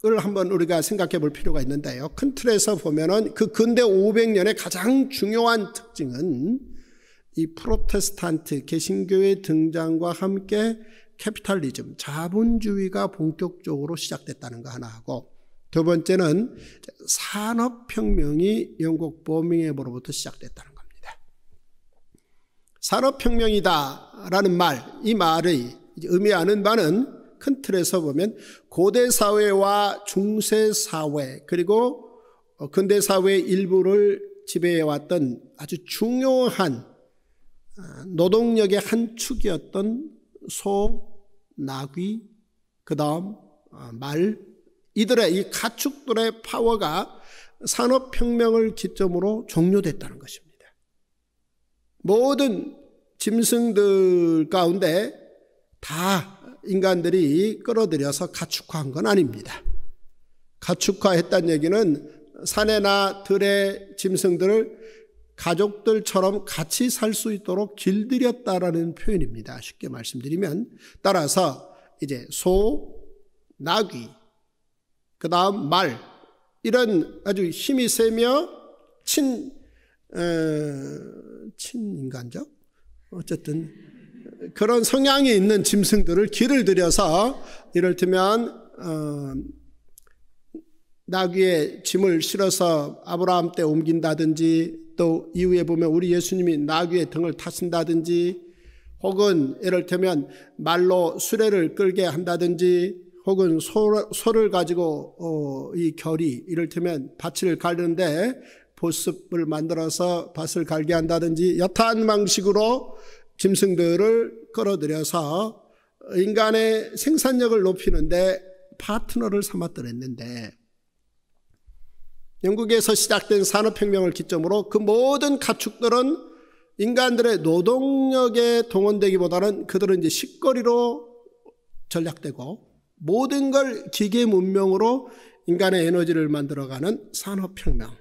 A: 을 한번 우리가 생각해 볼 필요가 있는데요. 큰 틀에서 보면은 그 근대 500년의 가장 중요한 특징은 이 프로테스탄트 개신교의 등장과 함께 캐피탈리즘, 자본주의가 본격적으로 시작됐다는 거 하나하고 두 번째는 산업혁명이 영국 버밍엠으로부터 시작됐다는 겁니다. 산업혁명이다라는 말, 이 말의 의미하는 바는 큰 틀에서 보면 고대 사회와 중세 사회 그리고 어, 근대 사회의 일부를 지배해왔던 아주 중요한 아, 노동력의 한 축이었던 소 나귀, 그 다음 어, 말, 이들의 이 가축들의 파워가 산업혁명을 기점으로 종료됐다는 것입니다. 모든 짐승들 가운데 다 인간들이 끌어들여서 가축화한 건 아닙니다. 가축화했다는 얘기는 산에나 들의 짐승들을 가족들처럼 같이 살 수 있도록 길들였다라는 표현입니다. 쉽게 말씀드리면 따라서 이제 소, 나귀, 그 다음 말 이런 아주 힘이 세며 친 어, 친인간적 어쨌든 그런 성향이 있는 짐승들을 길을 들여서 이를테면 어, 나귀에 짐을 실어서 아브라함 때 옮긴다든지 또 이후에 보면 우리 예수님이 나귀의 등을 타신다든지 혹은 이를테면 말로 수레를 끌게 한다든지 혹은 소, 를 가지고 어, 이 결이 이를테면 밭을 갈는데 보습을 만들어서 밭을 갈게 한다든지 여타한 방식으로 짐승들을 끌어들여서 인간의 생산력을 높이는데 파트너를 삼았더랬는데 영국에서 시작된 산업혁명을 기점으로 그 모든 가축들은 인간들의 노동력에 동원되기보다는 그들은 이제 식거리로 전략되고 모든 걸 기계 문명으로 인간의 에너지를 만들어가는 산업혁명이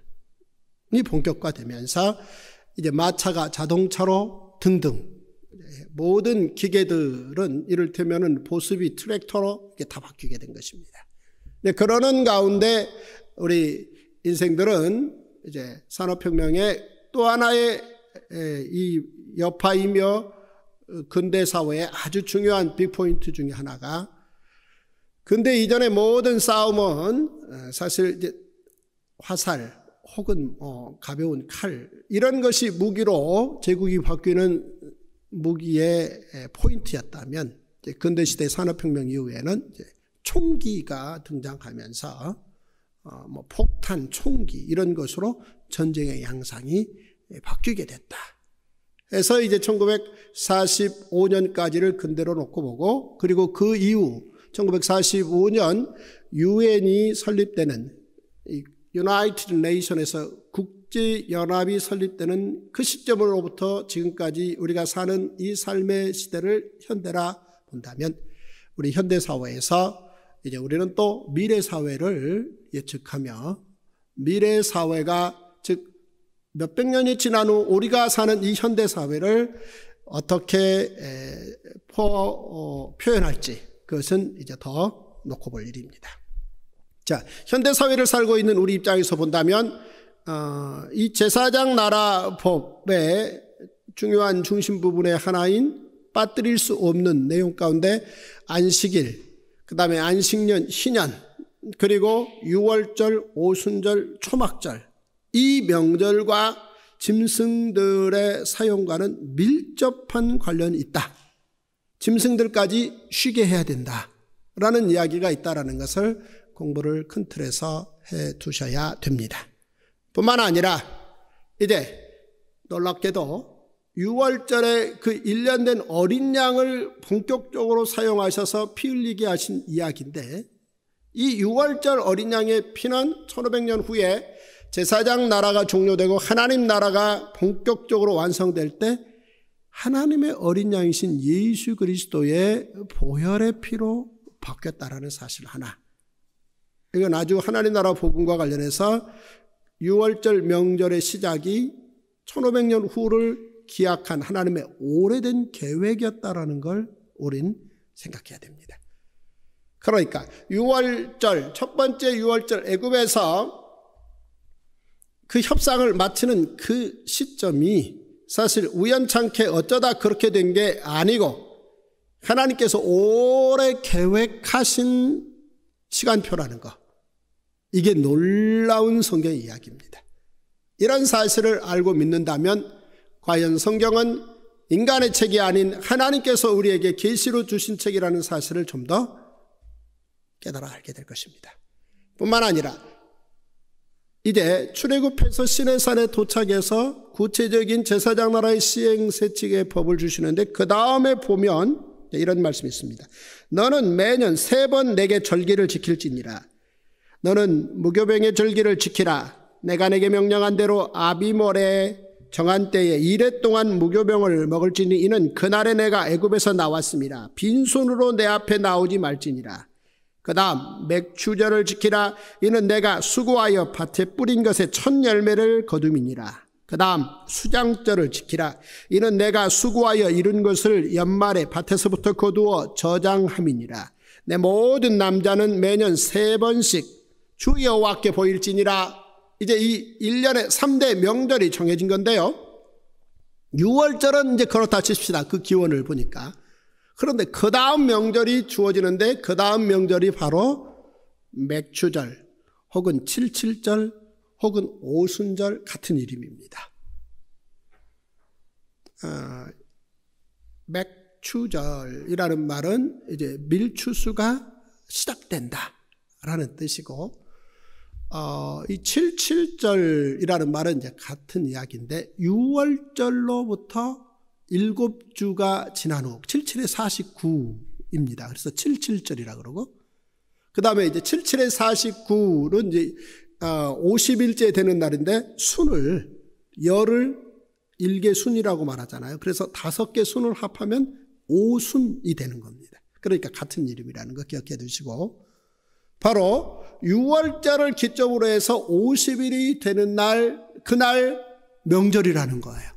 A: 본격화되면서 이제 마차가 자동차로 등등 모든 기계들은 이를테면 보습이 트랙터로 이게 다 바뀌게 된 것입니다. 네, 그러는 가운데 우리 인생들은 이제 산업혁명의 또 하나의 이 여파이며 근대 사회의 아주 중요한 빅포인트 중의 하나가 근대 이전의 모든 싸움은 사실 이제 화살 혹은 어 가벼운 칼 이런 것이 무기로 제국이 바뀌는 무기의 포인트였다면 이제 근대 시대 산업혁명 이후에는 이제 총기가 등장하면서 어, 뭐 폭탄, 총기 이런 것으로 전쟁의 양상이 바뀌게 됐다. 해서 이제 1945년까지를 근대로 놓고 보고 그리고 그 이후 1945년 유엔이 설립되는 유나이티드 네이션에서 국제 연합이 설립되는 그 시점으로부터 지금까지 우리가 사는 이 삶의 시대를 현대라 본다면 우리 현대 사회에서 이제 우리는 또 미래 사회를 예측하며 미래 사회가 즉 몇백 년이 지난 후 우리가 사는 이 현대 사회를 어떻게 포, 어, 표현할지 그것은 이제 더 놓고 볼 일입니다. 자, 현대 사회를 살고 있는 우리 입장에서 본다면 어, 이 제사장 나라 법의 중요한 중심 부분의 하나인 빠뜨릴 수 없는 내용 가운데 안식일 그 다음에 안식년, 신년, 그리고 6월절, 오순절, 초막절 이 명절과 짐승들의 사용과는 밀접한 관련이 있다. 짐승들까지 쉬게 해야 된다. 라는 이야기가 있다라는 것을 공부를 큰 틀에서 해 두셔야 됩니다. 뿐만 아니라 이제 놀랍게도 6월절에 그 1년 된 어린 양을 본격적으로 사용하셔서 피 흘리게 하신 이야기인데 이 6월절 어린 양의 피는 1500년 후에 제사장 나라가 종료되고 하나님 나라가 본격적으로 완성될 때 하나님의 어린 양이신 예수 그리스도의 보혈의 피로 바뀌었다라는 사실 하나. 이건 아주 하나님 나라 복음과 관련해서 6월절 명절의 시작이 1500년 후를 기약한 하나님의 오래된 계획이었다라는 걸 우린 생각해야 됩니다. 그러니까 유월절 첫 번째 유월절 애굽에서 그 협상을 마치는 그 시점이 사실 우연찮게 어쩌다 그렇게 된 게 아니고 하나님께서 오래 계획하신 시간표라는 거. 이게 놀라운 성경 이야기입니다. 이런 사실을 알고 믿는다면 과연 성경은 인간의 책이 아닌 하나님께서 우리에게 계시로 주신 책이라는 사실을 좀 더 깨달아 알게 될 것입니다. 뿐만 아니라 이제 출애굽해서 시내산에 도착해서 구체적인 제사장 나라의 시행세칙의 법을 주시는데 그 다음에 보면 이런 말씀이 있습니다. 너는 매년 세 번 내게 절기를 지킬지니라. 너는 무교병의 절기를 지키라. 내가 내게 명령한 대로 아비모레 정한 때에 이래 동안 무교병을 먹을지니 이는 그날에 내가 애굽에서 나왔습니다. 빈손으로 내 앞에 나오지 말지니라. 그 다음 맥추절을 지키라 이는 내가 수고하여 밭에 뿌린 것의 첫 열매를 거둠이니라. 그 다음 수장절을 지키라 이는 내가 수고하여 이룬 것을 연말에 밭에서부터 거두어 저장함이니라. 내 모든 남자는 매년 세 번씩 주여와께 보일지니라 이제 이1년에 3대 명절이 정해진 건데요. 6월절은 이제 그렇다 칩시다. 그 기원을 보니까. 그런데 그 다음 명절이 주어지는데 그 다음 명절이 바로 맥추절 혹은 칠칠절 혹은 오순절 같은 이름입니다. 아, 맥추절이라는 말은 이제 밀추수가 시작된다라는 뜻이고 어, 이 77절이라는 말은 이제 같은 이야기인데 6월절로부터 7주가 지난 후 77에 49입니다. 그래서 77절이라 그러고 그 다음에 이제 77에 49는 이제 어, 50일째 되는 날인데 순을 열을 일개 순이라고 말하잖아요. 그래서 다섯 개 순을 합하면 오순이 되는 겁니다. 그러니까 같은 이름이라는 거 기억해 두시고 바로 6월절을 기점으로 해서 50일이 되는 날, 그날 명절이라는 거예요.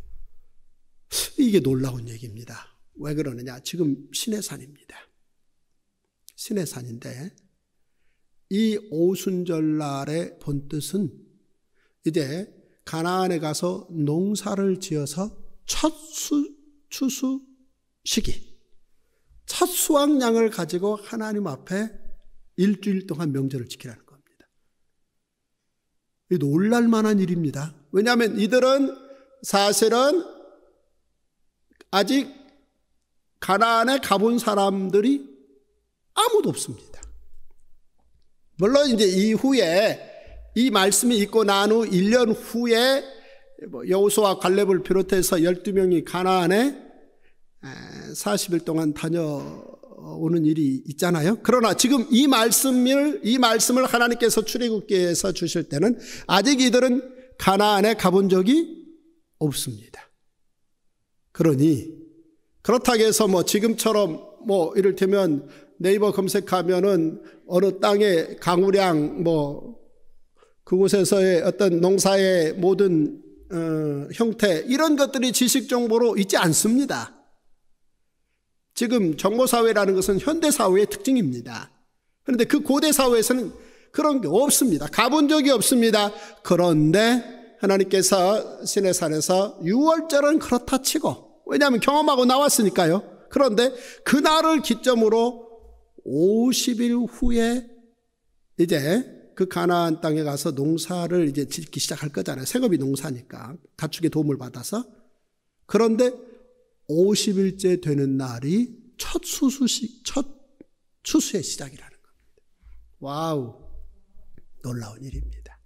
A: 이게 놀라운 얘기입니다. 왜 그러느냐? 지금 신의 산입니다. 신의 산인데 이 오순절 날의 본뜻은 이제 가나안에 가서 농사를 지어서 첫 수, 추수 시기, 첫 수확량을 가지고 하나님 앞에 일주일 동안 명절을 지키라는 겁니다. 놀랄 만한 일입니다. 왜냐하면 이들은 사실은 아직 가나안에 가본 사람들이 아무도 없습니다. 물론 이제 이후에 이 말씀이 있고 난 후 1년 후에 뭐 여호수와 갈렙을 비롯해서 12명이 가나안에 40일 동안 다녀 오는 일이 있잖아요. 그러나 지금 이 말씀을 이 말씀을 하나님께서 출애굽기에서 주실 때는 아직 이들은 가나안에 가본 적이 없습니다. 그러니 그렇다고 해서 뭐 지금처럼 뭐 이를테면 네이버 검색하면은 어느 땅의 강우량 뭐 그곳에서의 어떤 농사의 모든 어, 형태 이런 것들이 지식 정보로 있지 않습니다. 지금 정보사회라는 것은 현대사회의 특징입니다. 그런데 그 고대사회에서는 그런 게 없습니다. 가본 적이 없습니다. 그런데 하나님께서 시내산에서 6월절은 그렇다 치고 왜냐하면 경험하고 나왔으니까요. 그런데 그날을 기점으로 50일 후에 이제 그 가나안 땅에 가서 농사를 이제 짓기 시작할 거잖아요. 생업이 농사니까 가축의 도움을 받아서 그런데 50일째 되는 날이 첫 수수식, 첫 추수의 시작이라는 겁니다. 와우. 놀라운 일입니다.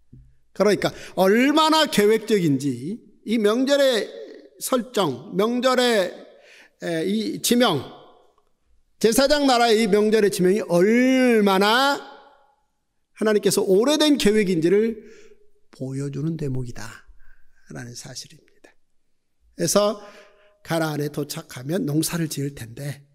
A: 그러니까 얼마나 계획적인지 이 명절의 설정, 명절의 이 지명, 제사장 나라의 이 명절의 지명이 얼마나 하나님께서 오래된 계획인지를 보여주는 대목이다. 라는 사실입니다. 그래서 가라안에 도착하면 농사를 지을 텐데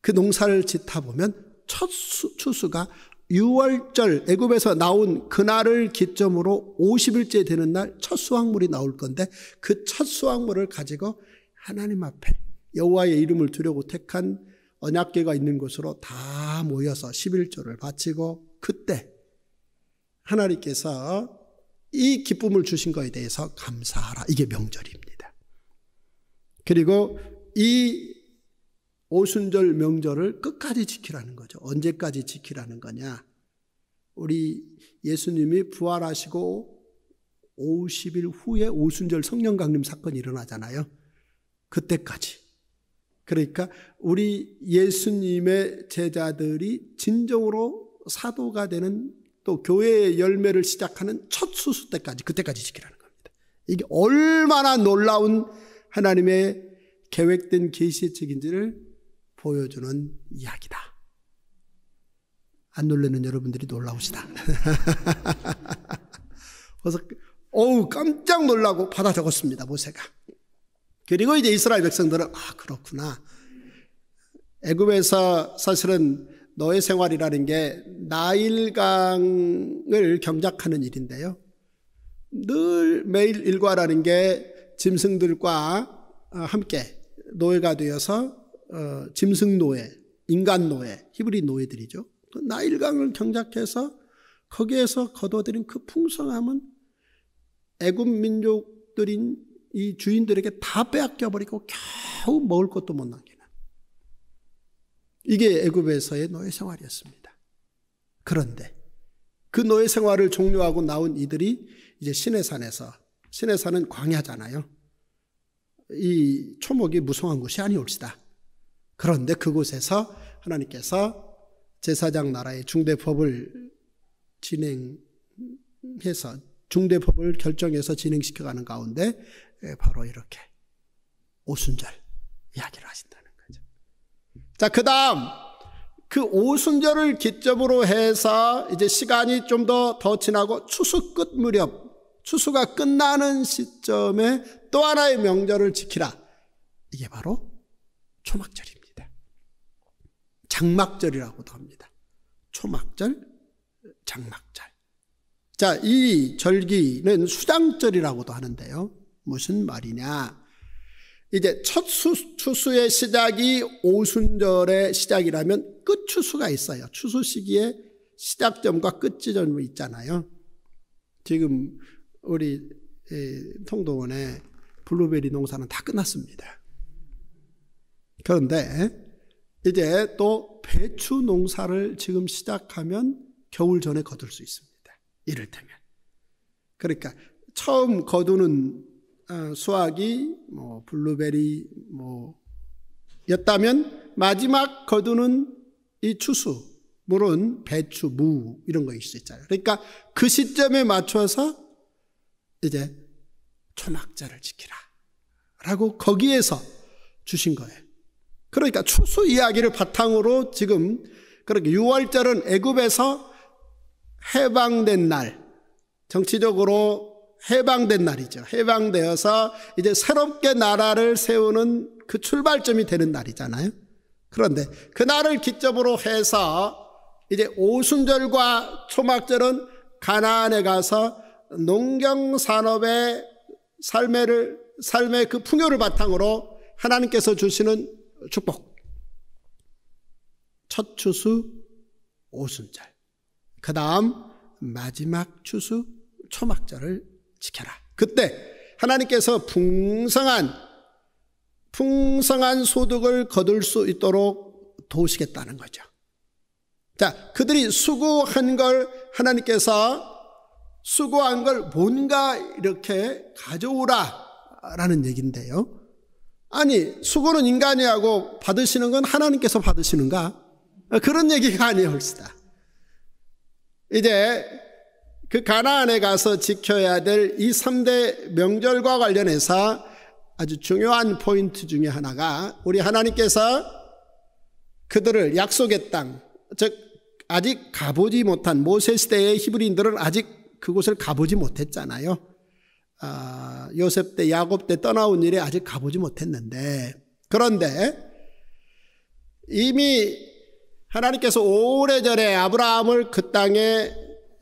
A: 그 농사를 짓다 보면 첫 수, 추수가 6월절 애굽에서 나온 그날을 기점으로 50일째 되는 날 첫 수확물이 나올 건데 그 첫 수확물을 가지고 하나님 앞에 여호와의 이름을 두려고 택한 언약계가 있는 곳으로 다 모여서 11조를 바치고 그때 하나님께서 이 기쁨을 주신 것에 대해서 감사하라. 이게 명절입니다. 그리고 이 오순절 명절을 끝까지 지키라는 거죠. 언제까지 지키라는 거냐? 우리 예수님이 부활하시고 50일 후에 오순절 성령 강림 사건이 일어나잖아요. 그때까지. 그러니까 우리 예수님의 제자들이 진정으로 사도가 되는 또 교회의 열매를 시작하는 첫 수수 때까지 그때까지 지키라는 겁니다. 이게 얼마나 놀라운 하나님의 계획된 계시의 책인지를 보여주는 이야기다. 안 놀라는 여러분들이 놀라우시다. 그래서 어우 깜짝 놀라고 받아 적었습니다 모세가. 그리고 이제 이스라엘 백성들은 아 그렇구나. 애굽에서 사실은 너의 생활이라는 게 나일강을 경작하는 일인데요. 늘 매일 일과라는 게 짐승들과 어, 함께 노예가 되어서 어, 짐승 노예, 인간 노예, 히브리 노예들이죠. 그 나일강을 경작해서 거기에서 거둬들인 그 풍성함은 애굽 민족들인 이 주인들에게 다 빼앗겨 버리고 겨우 먹을 것도 못 남기는 이게 애굽에서의 노예 생활이었습니다. 그런데 그 노예 생활을 종료하고 나온 이들이 이제 신해산에서 시내산은 광야잖아요. 이 초목이 무성한 곳이 아니옵시다. 그런데 그곳에서 하나님께서 제사장 나라의 중대법을 진행해서 중대법을 결정해서 진행시켜가는 가운데 예, 바로 이렇게 오순절 이야기를 하신다는 거죠. 자, 그 다음 그 오순절을 기점으로 해서 이제 시간이 좀 더더 더 지나고 추수 끝 무렵 추수가 끝나는 시점에 또 하나의 명절을 지키라. 이게 바로 초막절입니다. 장막절이라고도 합니다. 초막절, 장막절. 자, 이 절기는 수장절이라고도 하는데요. 무슨 말이냐? 이제 첫 수, 추수의 시작이 오순절의 시작이라면 끝 추수가 있어요. 추수 시기에 시작점과 끝 지점이 있잖아요. 지금 우리 통도원의 블루베리 농사는 다 끝났습니다. 그런데 이제 또 배추 농사를 지금 시작하면 겨울 전에 거둘 수 있습니다. 이를테면. 그러니까 처음 거두는 어, 수확이 뭐 블루베리 뭐였다면 마지막 거두는 이 추수 물은 배추 무 이런 거있수 있잖아요. 그러니까 그 시점에 맞춰서 이제 초막절을 지키라. 라고 거기에서 주신 거예요. 그러니까 추수 이야기를 바탕으로 지금 그렇게 6월절은 애굽에서 해방된 날, 정치적으로 해방된 날이죠. 해방되어서 이제 새롭게 나라를 세우는 그 출발점이 되는 날이잖아요. 그런데 그 날을 기점으로 해서 이제 오순절과 초막절은 가나안에 가서 농경 산업의 삶의를 삶의 그 풍요를 바탕으로 하나님께서 주시는 축복. 첫 추수 오순절. 그다음 마지막 추수 초막절을 지켜라. 그때 하나님께서 풍성한 풍성한 소득을 거둘 수 있도록 도우시겠다는 거죠. 자, 그들이 수고한 걸 하나님께서 수고한 걸 뭔가 이렇게 가져오라 라는 얘기인데요. 아니, 수고는 인간이 하고 받으시는 건 하나님께서 받으시는가? 그런 얘기가 아니에시다 이제 그 가나안에 가서 지켜야 될 이 3대 명절과 관련해서 아주 중요한 포인트 중의 하나가 우리 하나님께서 그들을 약속의 땅, 즉, 아직 가보지 못한 모세 시대의 히브리인들은 아직 그곳을 가보지 못했잖아요. 아, 요셉 때 야곱 때 떠나온 일에 아직 가보지 못했는데 그런데 이미 하나님께서 오래전에 아브라함을 그 땅에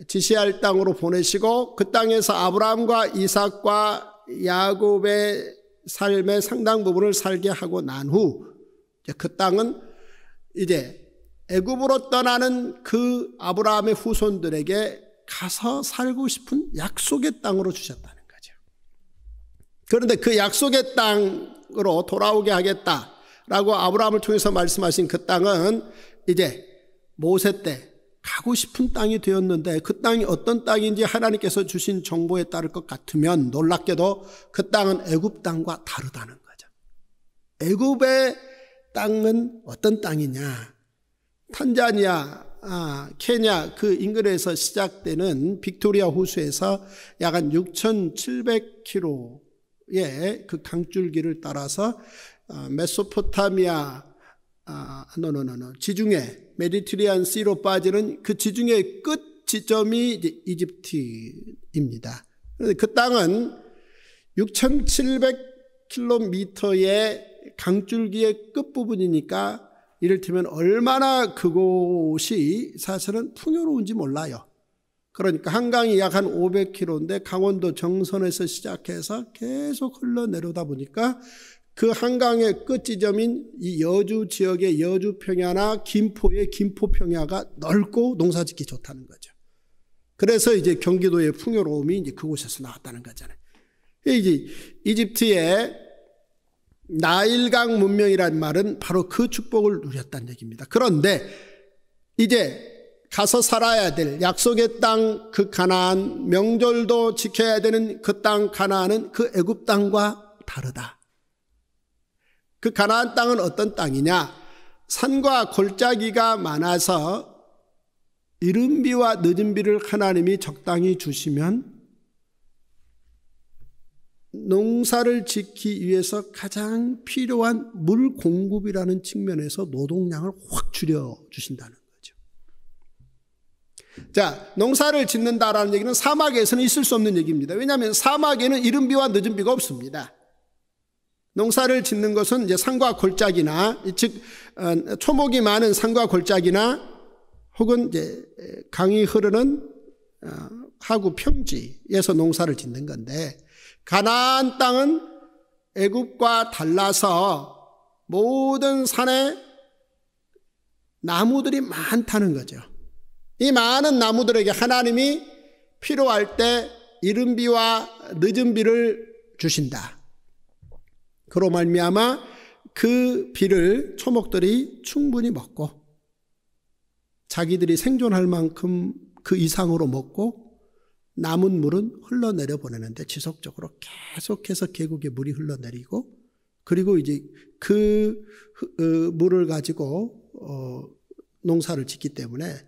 A: 지시할 땅으로 보내시고 그 땅에서 아브라함과 이삭과 야곱의 삶의 상당 부분을 살게 하고 난 후 그 땅은 이제 애굽으로 떠나는 그 아브라함의 후손들에게 가서 살고 싶은 약속의 땅으로 주셨다는 거죠. 그런데 그 약속의 땅으로 돌아오게 하겠다라고 아브라함을 통해서 말씀하신 그 땅은 이제 모세 때 가고 싶은 땅이 되었는데 그 땅이 어떤 땅인지 하나님께서 주신 정보에 따를 것 같으면 놀랍게도 그 땅은 애굽 땅과 다르다는 거죠. 애굽의 땅은 어떤 땅이냐? 탄자니아 아, 케냐 그 인근에서 시작되는 빅토리아 호수에서 약 한 6,700km의 그 강줄기를 따라서 아, 메소포타미아 아, 노노노노 지중해 메디트리안 씨로 빠지는 그 지중해 끝 지점이 이집트입니다. 그 땅은 6,700km의 강줄기의 끝부분이니까 이를테면 얼마나 그곳이 사실은 풍요로운지 몰라요. 그러니까 한강이 약 한 500km인데 강원도 정선에서 시작해서 계속 흘러내려다 보니까 그 한강의 끝지점인 이 여주 지역의 여주 평야나 김포의 김포 평야가 넓고 농사짓기 좋다는 거죠. 그래서 이제 경기도의 풍요로움이 이제 그곳에서 나왔다는 거잖아요. 이제 이집트의 나일강 문명이란 말은 바로 그 축복을 누렸다는 얘기입니다. 그런데 이제 가서 살아야 될 약속의 땅 그 가나안 명절도 지켜야 되는 그 땅 가나안은 그 애굽 땅과 다르다. 그 가나안 땅은 어떤 땅이냐? 산과 골짜기가 많아서 이른 비와 늦은 비를 하나님이 적당히 주시면 농사를 짓기 위해서 가장 필요한 물 공급이라는 측면에서 노동량을 확 줄여주신다는 거죠. 자, 농사를 짓는다라는 얘기는 사막에서는 있을 수 없는 얘기입니다. 왜냐하면 사막에는 이른 비와 늦은 비가 없습니다. 농사를 짓는 것은 이제 산과 골짜기나, 즉, 어, 초목이 많은 산과 골짜기나 혹은 이제 강이 흐르는 어, 하구 평지에서 농사를 짓는 건데, 가나안 땅은 애굽과 달라서 모든 산에 나무들이 많다는 거죠. 이 많은 나무들에게 하나님이 필요할 때 이른 비와 늦은 비를 주신다. 그로 말미암아 그 비를 초목들이 충분히 먹고 자기들이 생존할 만큼 그 이상으로 먹고 남은 물은 흘러내려 보내는데 지속적으로 계속해서 계곡에 물이 흘러내리고 그리고 이제 그 어, 물을 가지고 어, 농사를 짓기 때문에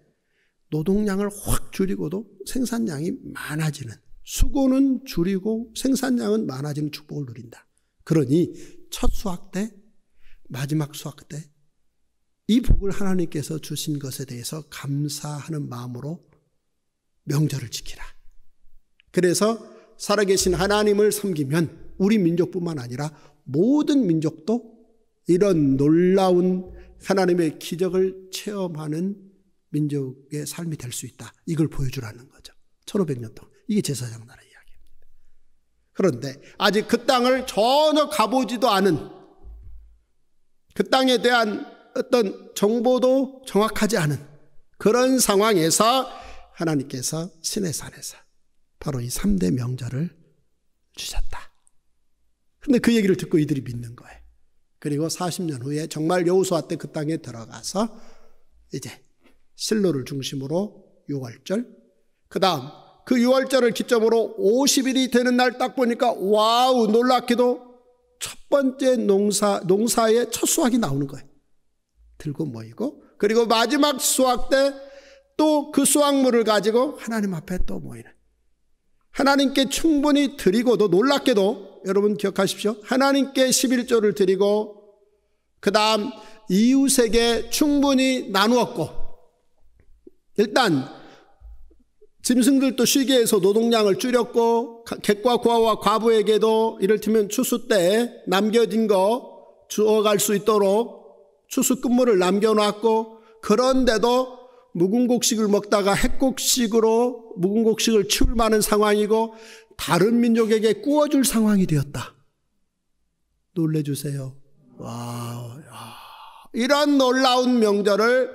A: 노동량을 확 줄이고도 생산량이 많아지는 수고는 줄이고 생산량은 많아지는 축복을 누린다. 그러니 첫 수확 때 마지막 수확 때 이 복을 하나님께서 주신 것에 대해서 감사하는 마음으로 명절을 지키라. 그래서 살아계신 하나님을 섬기면 우리 민족뿐만 아니라 모든 민족도 이런 놀라운 하나님의 기적을 체험하는 민족의 삶이 될 수 있다. 이걸 보여주라는 거죠. 1500년 동안. 이게 제사장 나라 이야기입니다. 그런데 아직 그 땅을 전혀 가보지도 않은 그 땅에 대한 어떤 정보도 정확하지 않은 그런 상황에서 하나님께서 신의 산에서 바로 이 3대 명절을 주셨다. 근데 그 얘기를 듣고 이들이 믿는 거예요. 그리고 40년 후에 정말 여호수아 때그 땅에 들어가서 이제 실로를 중심으로 6월절 그 다음 그 6월절을 기점으로 50일이 되는 날 딱 보니까 와우 놀랍게도 첫 번째 농사 농사의 첫 수확이 나오는 거예요. 들고 모이고 그리고 마지막 수확 때 또 그 수확물을 가지고 하나님 앞에 또 모이는 하나님께 충분히 드리고도 놀랍게도 여러분 기억하십시오. 하나님께 11조를 드리고 그 다음 이웃에게 충분히 나누었고 일단 짐승들도 쉬게 해서 노동량을 줄였고 객과 고아와 과부에게도 이를테면 추수 때 남겨진 거 주어갈 수 있도록 추수 근무를 남겨놨고 그런데도 묵은 곡식을 먹다가 핵곡식으로 묵은 곡식을 치울 만한 상황이고 다른 민족에게 구워줄 상황이 되었다. 놀래주세요. 와, 이런 놀라운 명절을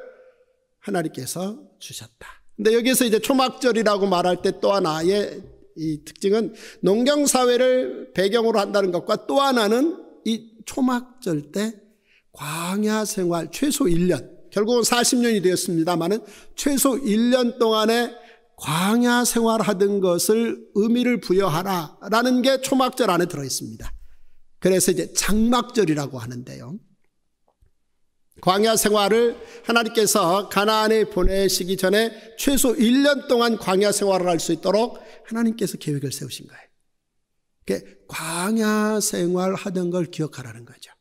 A: 하나님께서 주셨다. 근데 여기서 이제 초막절이라고 말할 때 또 하나의 이 특징은 농경 사회를 배경으로 한다는 것과 또 하나는 이 초막절 때 광야 생활 최소 1년 결국은 40년이 되었습니다만은 최소 1년 동안의 광야 생활하던 것을 의미를 부여하라라는 게 초막절 안에 들어 있습니다. 그래서 이제 장막절이라고 하는데요. 광야 생활을 하나님께서 가나안에 보내시기 전에 최소 1년 동안 광야 생활을 할 수 있도록 하나님께서 계획을 세우신 거예요. 그 광야 생활 하던 걸 기억하라는 거죠.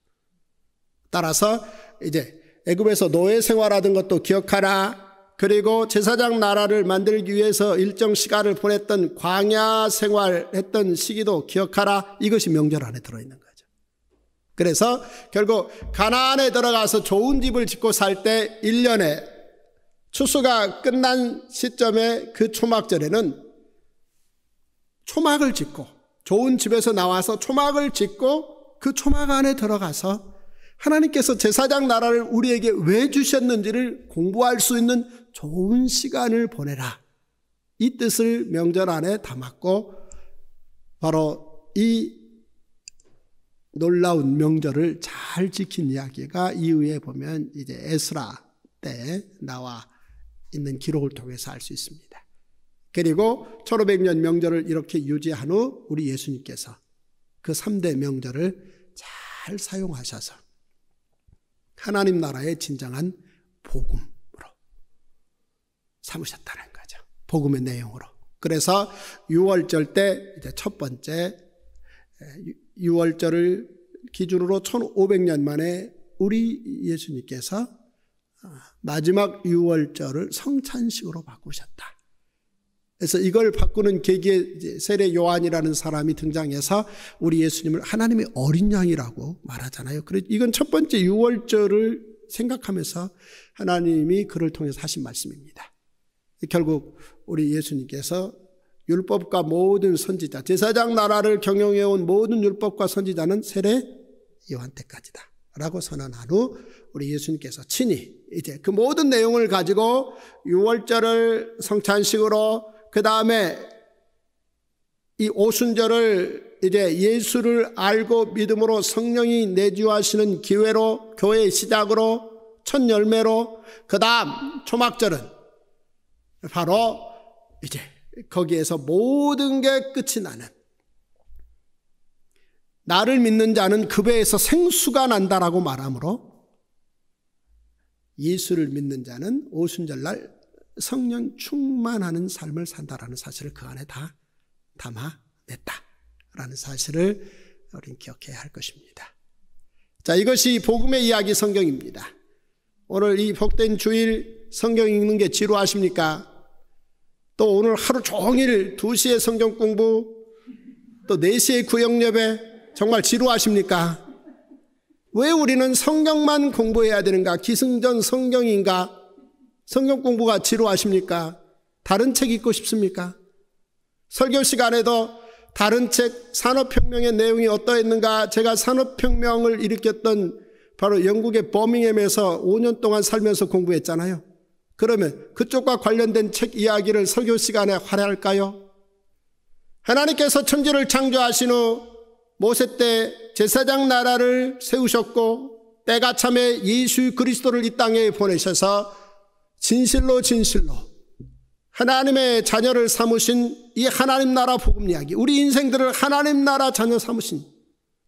A: 따라서 이제 애굽에서 노예 생활하던 것도 기억하라. 그리고 제사장 나라를 만들기 위해서 일정 시간을 보냈던 광야 생활했던 시기도 기억하라. 이것이 명절 안에 들어있는 거죠. 그래서 결국 가나안에 들어가서 좋은 집을 짓고 살 때 1년에 추수가 끝난 시점에 그 초막절에는 초막을 짓고 좋은 집에서 나와서 초막을 짓고 그 초막 안에 들어가서 하나님께서 제사장 나라를 우리에게 왜 주셨는지를 공부할 수 있는 좋은 시간을 보내라. 이 뜻을 명절 안에 담았고 바로 이 놀라운 명절을 잘 지킨 이야기가 이후에 보면 이제 에스라 때 나와 있는 기록을 통해서 알 수 있습니다. 그리고 1500년 명절을 이렇게 유지한 후 우리 예수님께서 그 3대 명절을 잘 사용하셔서 하나님 나라의 진정한 복음으로 삼으셨다는 거죠. 복음의 내용으로. 그래서 6월절 때 이제 첫 번째 6월절을 기준으로 1500년 만에 우리 예수님께서 아, 마지막 6월절을 성찬식으로 바꾸셨다. 그래서 이걸 바꾸는 계기에 세례 요한이라는 사람이 등장해서 우리 예수님을 하나님의 어린 양이라고 말하잖아요. 그래 이건 첫 번째 유월절을 생각하면서 하나님이 그를 통해서 하신 말씀입니다. 결국 우리 예수님께서 율법과 모든 선지자, 제사장 나라를 경영해온 모든 율법과 선지자는 세례 요한 때까지다. 라고 선언한 후 우리 예수님께서 친히 이제 그 모든 내용을 가지고 6월절을 성찬식으로 그 다음에 이 오순절을 이제 예수를 알고 믿음으로 성령이 내주하시는 기회로 교회의 시작으로 첫 열매로 그 다음 초막절은 바로 이제 거기에서 모든 게 끝이 나는 나를 믿는 자는 그 배에서 생수가 난다라고 말하므로 예수를 믿는 자는 오순절날 성령 충만하는 삶을 산다라는 사실을 그 안에 다 담아냈다라는 사실을 우리는 기억해야 할 것입니다. 자, 이것이 복음의 이야기 성경입니다. 오늘 이 복된 주일 성경 읽는 게 지루하십니까? 또 오늘 하루 종일 2시에 성경 공부, 또 4시에 구역 예배 정말 지루하십니까? 왜 우리는 성경만 공부해야 되는가? 기승전 성경인가? 성경 공부가 지루하십니까? 다른 책 읽고 싶습니까? 설교 시간에도 다른 책 산업혁명의 내용이 어떠했는가 제가 산업혁명을 일으켰던 바로 영국의 버밍엠에서 5년 동안 살면서 공부했잖아요. 그러면 그쪽과 관련된 책 이야기를 설교 시간에 활할까요? 하나님께서 천지를 창조하신 후 모세 때 제사장 나라를 세우셨고 때가 참에 예수 그리스도를 이 땅에 보내셔서 진실로 진실로 하나님의 자녀를 삼으신 이 하나님 나라 복음 이야기, 우리 인생들을 하나님 나라 자녀 삼으신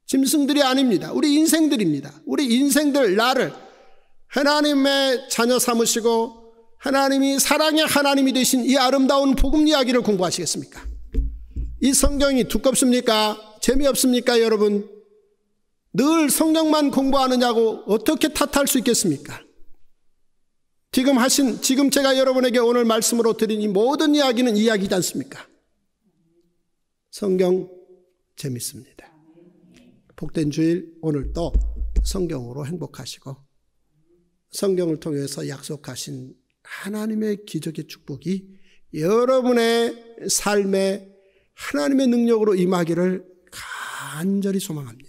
A: 짐승들이 아닙니다. 우리 인생들입니다. 우리 인생들 나를 하나님의 자녀 삼으시고 하나님이 사랑의 하나님이 되신 이 아름다운 복음 이야기를 공부하시겠습니까? 이 성경이 두껍습니까? 재미없습니까, 여러분? 늘 성경만 공부하느냐고 어떻게 탓할 수 있겠습니까? 지금 하신, 지금 제가 여러분에게 오늘 말씀으로 드린 이 모든 이야기는 이야기지 않습니까? 성경 재밌습니다. 복된 주일 오늘도 성경으로 행복하시고 성경을 통해서 약속하신 하나님의 기적의 축복이 여러분의 삶에 하나님의 능력으로 임하기를 간절히 소망합니다.